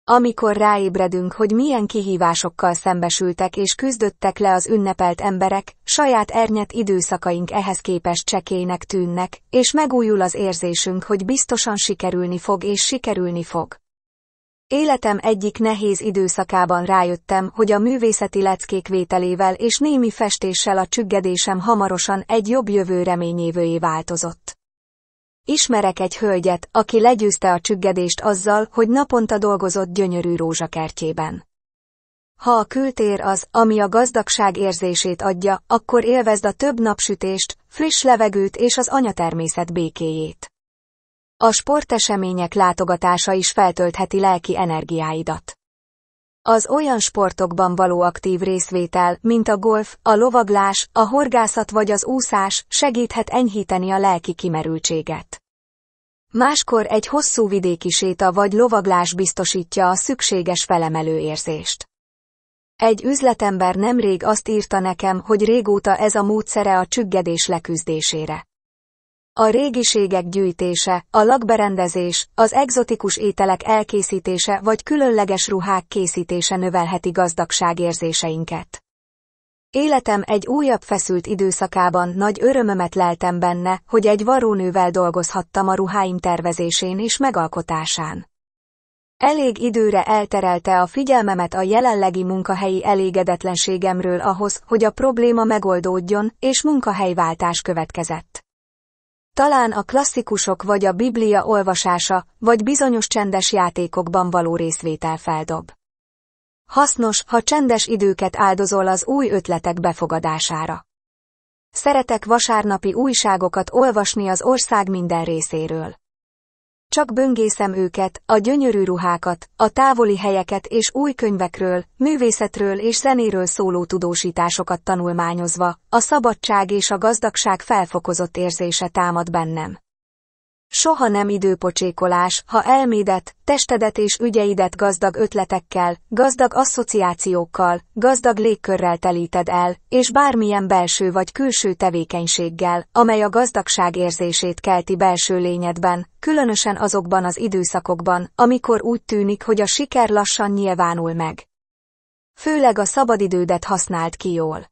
Amikor ráébredünk, hogy milyen kihívásokkal szembesültek és küzdöttek le az ünnepelt emberek, saját ernyet időszakaink ehhez képest csekélynek tűnnek, és megújul az érzésünk, hogy biztosan sikerülni fog és sikerülni fog. Életem egyik nehéz időszakában rájöttem, hogy a művészeti leckék vételével és némi festéssel a csüggedésem hamarosan egy jobb jövő reményévőjé változott. Ismerek egy hölgyet, aki legyőzte a csüggedést azzal, hogy naponta dolgozott gyönyörű rózsakertjében. Ha a kültér az, ami a gazdagság érzését adja, akkor élvezd a több napsütést, friss levegőt és az anyatermészet békéjét. A sportesemények látogatása is feltöltheti lelki energiáidat. Az olyan sportokban való aktív részvétel, mint a golf, a lovaglás, a horgászat vagy az úszás, segíthet enyhíteni a lelki kimerültséget. Máskor egy hosszú vidéki séta vagy lovaglás biztosítja a szükséges felemelő érzést. Egy üzletember nemrég azt írta nekem, hogy régóta ez a módszere a csüggedés leküzdésére a régiségek gyűjtése, a lakberendezés, az egzotikus ételek elkészítése vagy különleges ruhák készítése növelheti gazdagságérzéseinket. Életem egy újabb feszült időszakában nagy örömömet leltem benne, hogy egy varónővel dolgozhattam a ruháim tervezésén és megalkotásán. Elég időre elterelte a figyelmemet a jelenlegi munkahelyi elégedetlenségemről ahhoz, hogy a probléma megoldódjon, és munkahelyváltás következett talán a klasszikusok vagy a Biblia olvasása, vagy bizonyos csendes játékokban való részvétel feldob. Hasznos, ha csendes időket áldozol az új ötletek befogadására. Szeretek vasárnapi újságokat olvasni az ország minden részéről. Csak böngészem őket, a gyönyörű ruhákat, a távoli helyeket és új könyvekről, művészetről és zenéről szóló tudósításokat tanulmányozva, a szabadság és a gazdagság felfokozott érzése támad bennem. Soha nem időpocsékolás, ha elmédet, testedet és ügyeidet gazdag ötletekkel, gazdag asszociációkkal, gazdag légkörrel telíted el, és bármilyen belső vagy külső tevékenységgel, amely a gazdagság érzését kelti belső lényedben, különösen azokban az időszakokban, amikor úgy tűnik, hogy a siker lassan nyilvánul meg. Főleg a szabadidődet használt ki jól.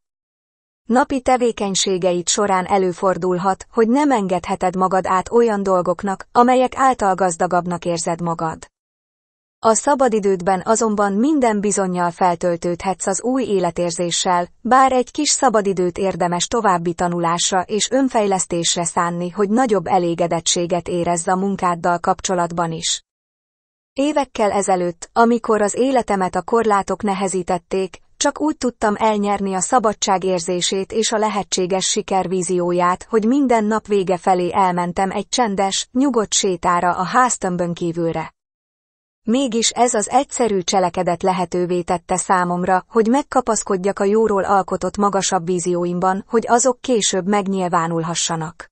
Napi tevékenységeid során előfordulhat, hogy nem engedheted magad át olyan dolgoknak, amelyek által gazdagabbnak érzed magad. A szabadidődben azonban minden bizonyal feltöltődhetsz az új életérzéssel, bár egy kis szabadidőt érdemes további tanulásra és önfejlesztésre szánni, hogy nagyobb elégedettséget érezz a munkáddal kapcsolatban is. Évekkel ezelőtt, amikor az életemet a korlátok nehezítették, csak úgy tudtam elnyerni a szabadság érzését és a lehetséges siker vízióját, hogy minden nap vége felé elmentem egy csendes, nyugodt sétára a háztömbön kívülre. Mégis ez az egyszerű cselekedet lehetővé tette számomra, hogy megkapaszkodjak a jóról alkotott magasabb vízióimban, hogy azok később megnyilvánulhassanak.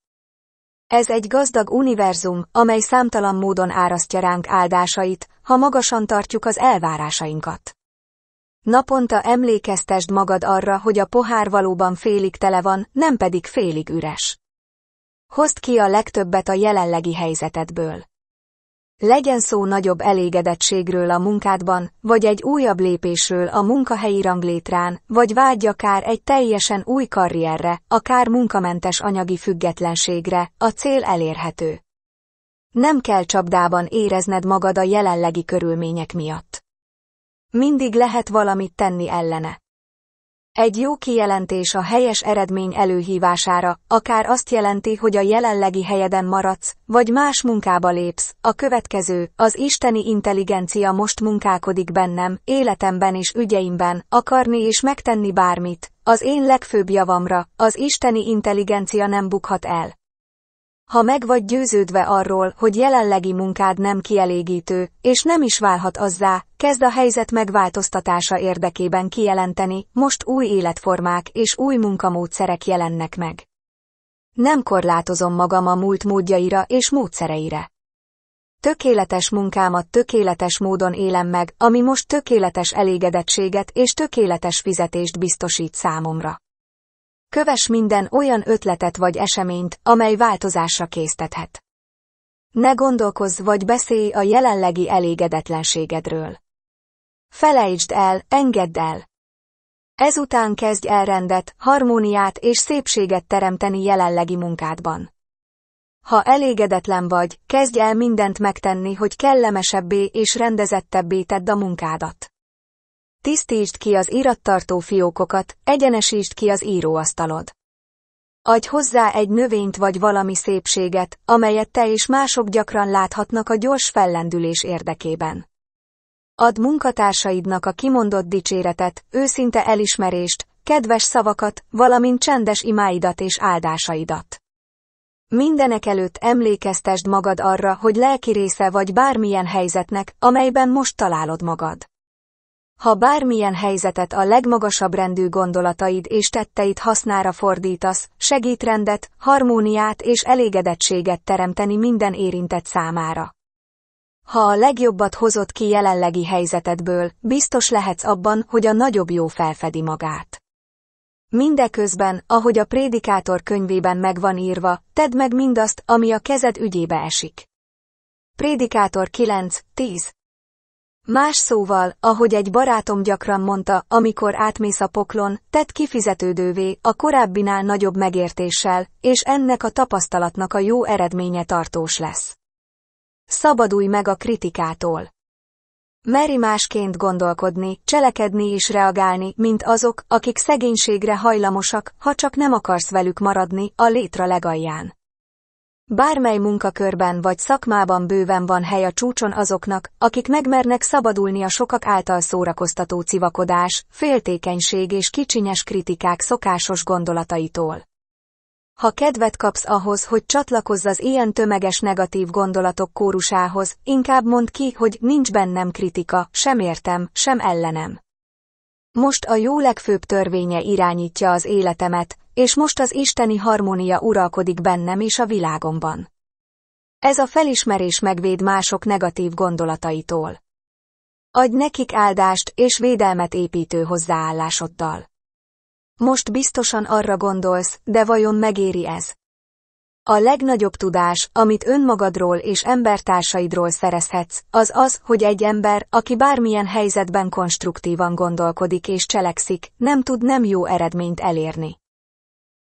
Ez egy gazdag univerzum, amely számtalan módon árasztja ránk áldásait, ha magasan tartjuk az elvárásainkat. Naponta emlékeztesd magad arra, hogy a pohár valóban félig tele van, nem pedig félig üres. Hozd ki a legtöbbet a jelenlegi helyzetedből. Legyen szó nagyobb elégedettségről a munkádban, vagy egy újabb lépésről a munkahelyi ranglétrán, vagy vágy akár egy teljesen új karrierre, akár munkamentes anyagi függetlenségre, a cél elérhető. Nem kell csapdában érezned magad a jelenlegi körülmények miatt. Mindig lehet valamit tenni ellene. Egy jó kijelentés a helyes eredmény előhívására, akár azt jelenti, hogy a jelenlegi helyeden maradsz, vagy más munkába lépsz, a következő, az isteni intelligencia most munkálkodik bennem, életemben és ügyeimben, akarni és megtenni bármit, az én legfőbb javamra, az isteni intelligencia nem bukhat el. Ha meg vagy győződve arról, hogy jelenlegi munkád nem kielégítő, és nem is válhat azzá, kezd a helyzet megváltoztatása érdekében kijelenteni, most új életformák és új munkamódszerek jelennek meg. Nem korlátozom magam a múlt módjaira és módszereire. Tökéletes munkámat tökéletes módon élem meg, ami most tökéletes elégedettséget és tökéletes fizetést biztosít számomra. Köves minden olyan ötletet vagy eseményt, amely változásra késztethet. Ne gondolkozz vagy beszélj a jelenlegi elégedetlenségedről. Felejtsd el, engedd el. Ezután kezdj el rendet, harmóniát és szépséget teremteni jelenlegi munkádban. Ha elégedetlen vagy, kezdj el mindent megtenni, hogy kellemesebbé és rendezettebbé tedd a munkádat. Tisztítsd ki az irattartó fiókokat, egyenesítsd ki az íróasztalod. Adj hozzá egy növényt vagy valami szépséget, amelyet te és mások gyakran láthatnak a gyors fellendülés érdekében. Ad munkatársaidnak a kimondott dicséretet, őszinte elismerést, kedves szavakat, valamint csendes imáidat és áldásaidat. Mindenek előtt emlékeztesd magad arra, hogy lelki része vagy bármilyen helyzetnek, amelyben most találod magad. Ha bármilyen helyzetet a legmagasabb rendű gondolataid és tetteid hasznára fordítasz, segít rendet, harmóniát és elégedettséget teremteni minden érintett számára. Ha a legjobbat hozott ki jelenlegi helyzetedből, biztos lehetsz abban, hogy a nagyobb jó felfedi magát. Mindeközben, ahogy a prédikátor könyvében megvan írva, tedd meg mindazt, ami a kezed ügyébe esik. Prédikátor 10 Más szóval, ahogy egy barátom gyakran mondta, amikor átmész a poklon, tett kifizetődővé, a korábbinál nagyobb megértéssel, és ennek a tapasztalatnak a jó eredménye tartós lesz. Szabadulj meg a kritikától. Meri másként gondolkodni, cselekedni és reagálni, mint azok, akik szegénységre hajlamosak, ha csak nem akarsz velük maradni a létra legalján. Bármely munkakörben vagy szakmában bőven van hely a csúcson azoknak, akik megmernek szabadulni a sokak által szórakoztató civakodás, féltékenység és kicsinyes kritikák szokásos gondolataitól. Ha kedvet kapsz ahhoz, hogy csatlakozz az ilyen tömeges negatív gondolatok kórusához, inkább mondd ki, hogy nincs bennem kritika, sem értem, sem ellenem. Most a jó legfőbb törvénye irányítja az életemet, és most az isteni harmónia uralkodik bennem és a világomban. Ez a felismerés megvéd mások negatív gondolataitól. Adj nekik áldást és védelmet építő hozzáállásoddal. Most biztosan arra gondolsz, de vajon megéri ez? A legnagyobb tudás, amit önmagadról és embertársaidról szerezhetsz, az az, hogy egy ember, aki bármilyen helyzetben konstruktívan gondolkodik és cselekszik, nem tud nem jó eredményt elérni.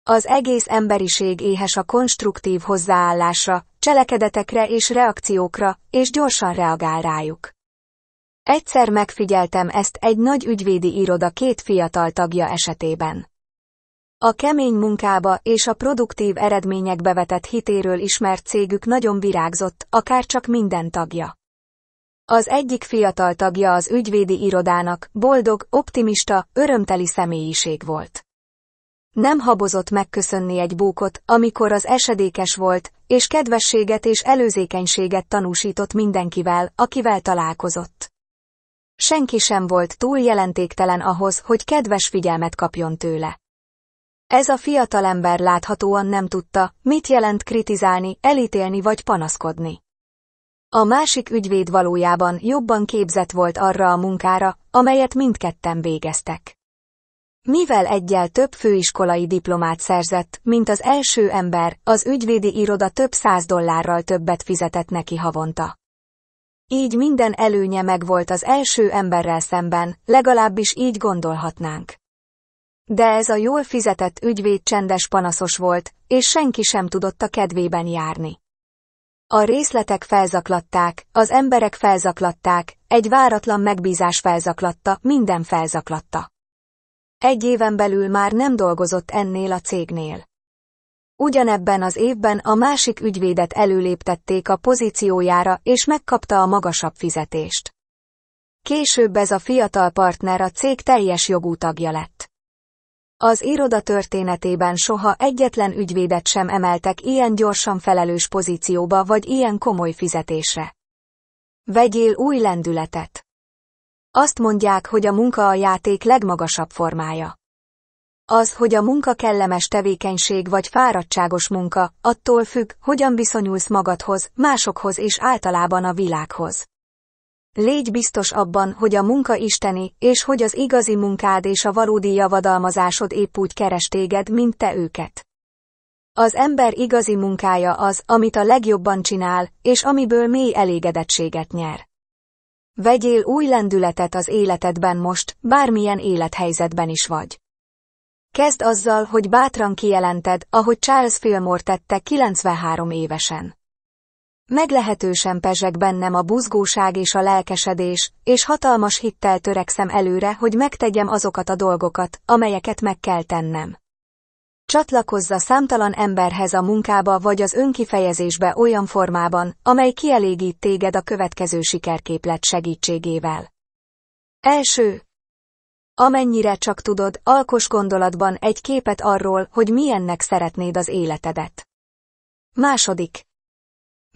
Az egész emberiség éhes a konstruktív hozzáállásra, cselekedetekre és reakciókra, és gyorsan reagál rájuk. Egyszer megfigyeltem ezt egy nagy ügyvédi iroda két fiatal tagja esetében. A kemény munkába és a produktív eredményekbe vetett hitéről ismert cégük nagyon virágzott, akár csak minden tagja. Az egyik fiatal tagja az ügyvédi irodának boldog, optimista, örömteli személyiség volt. Nem habozott megköszönni egy búkot, amikor az esedékes volt, és kedvességet és előzékenységet tanúsított mindenkivel, akivel találkozott. Senki sem volt túl jelentéktelen ahhoz, hogy kedves figyelmet kapjon tőle. Ez a fiatalember láthatóan nem tudta, mit jelent kritizálni, elítélni vagy panaszkodni. A másik ügyvéd valójában jobban képzett volt arra a munkára, amelyet mindketten végeztek. Mivel egyel több főiskolai diplomát szerzett, mint az első ember, az ügyvédi iroda több száz dollárral többet fizetett neki havonta. Így minden előnye megvolt az első emberrel szemben, legalábbis így gondolhatnánk. De ez a jól fizetett ügyvéd csendes panaszos volt, és senki sem tudott a kedvében járni. A részletek felzaklatták, az emberek felzaklatták, egy váratlan megbízás felzaklatta, minden felzaklatta. Egy éven belül már nem dolgozott ennél a cégnél. Ugyanebben az évben a másik ügyvédet előléptették a pozíciójára és megkapta a magasabb fizetést. Később ez a fiatal partner a cég teljes jogú tagja lett. Az iroda történetében soha egyetlen ügyvédet sem emeltek ilyen gyorsan felelős pozícióba vagy ilyen komoly fizetésre. Vegyél új lendületet! Azt mondják, hogy a munka a játék legmagasabb formája. Az, hogy a munka kellemes tevékenység vagy fáradtságos munka, attól függ, hogyan viszonyulsz magadhoz, másokhoz és általában a világhoz. Légy biztos abban, hogy a munka isteni, és hogy az igazi munkád és a valódi javadalmazásod épp úgy keres téged, mint te őket. Az ember igazi munkája az, amit a legjobban csinál, és amiből mély elégedettséget nyer. Vegyél új lendületet az életedben most, bármilyen élethelyzetben is vagy. Kezd azzal, hogy bátran kijelented, ahogy Charles Fillmore tette 93 évesen. Meglehetősen pezseg bennem a buzgóság és a lelkesedés, és hatalmas hittel törekszem előre, hogy megtegyem azokat a dolgokat, amelyeket meg kell tennem csatlakozza számtalan emberhez a munkába vagy az önkifejezésbe olyan formában, amely kielégít téged a következő sikerképlet segítségével. Első. Amennyire csak tudod, alkos gondolatban egy képet arról, hogy milyennek szeretnéd az életedet. Második.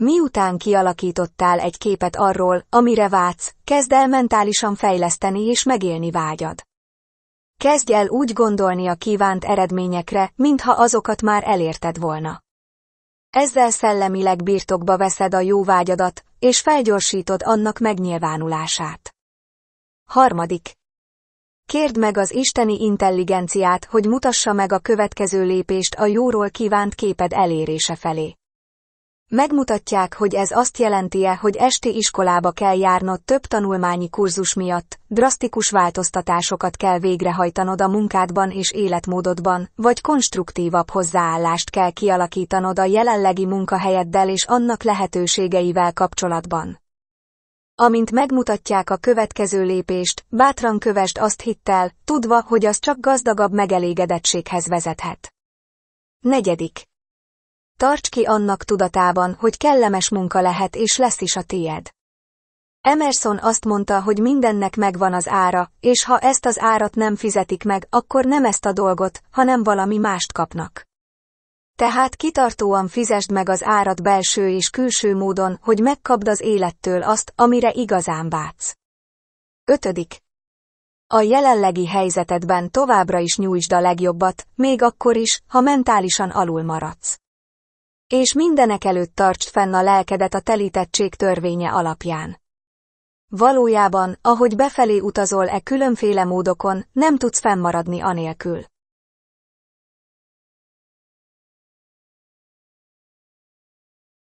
Miután kialakítottál egy képet arról, amire vágysz, kezd el mentálisan fejleszteni és megélni vágyad. Kezdj el úgy gondolni a kívánt eredményekre, mintha azokat már elérted volna. Ezzel szellemileg birtokba veszed a jó vágyadat, és felgyorsítod annak megnyilvánulását. Harmadik. Kérd meg az isteni intelligenciát, hogy mutassa meg a következő lépést a jóról kívánt képed elérése felé. Megmutatják, hogy ez azt jelenti-e, hogy esti iskolába kell járnod több tanulmányi kurzus miatt, drasztikus változtatásokat kell végrehajtanod a munkádban és életmódodban, vagy konstruktívabb hozzáállást kell kialakítanod a jelenlegi munkahelyeddel és annak lehetőségeivel kapcsolatban. Amint megmutatják a következő lépést, bátran kövest azt hittel, tudva, hogy az csak gazdagabb megelégedettséghez vezethet. Negyedik. Tarts ki annak tudatában, hogy kellemes munka lehet és lesz is a tied. Emerson azt mondta, hogy mindennek megvan az ára, és ha ezt az árat nem fizetik meg, akkor nem ezt a dolgot, hanem valami mást kapnak. Tehát kitartóan fizesd meg az árat belső és külső módon, hogy megkapd az élettől azt, amire igazán vágysz. 5. A jelenlegi helyzetedben továbbra is nyújtsd a legjobbat, még akkor is, ha mentálisan alul maradsz. És mindenek előtt tartsd fenn a lelkedet a telítettség törvénye alapján. Valójában, ahogy befelé utazol e különféle módokon, nem tudsz fennmaradni anélkül.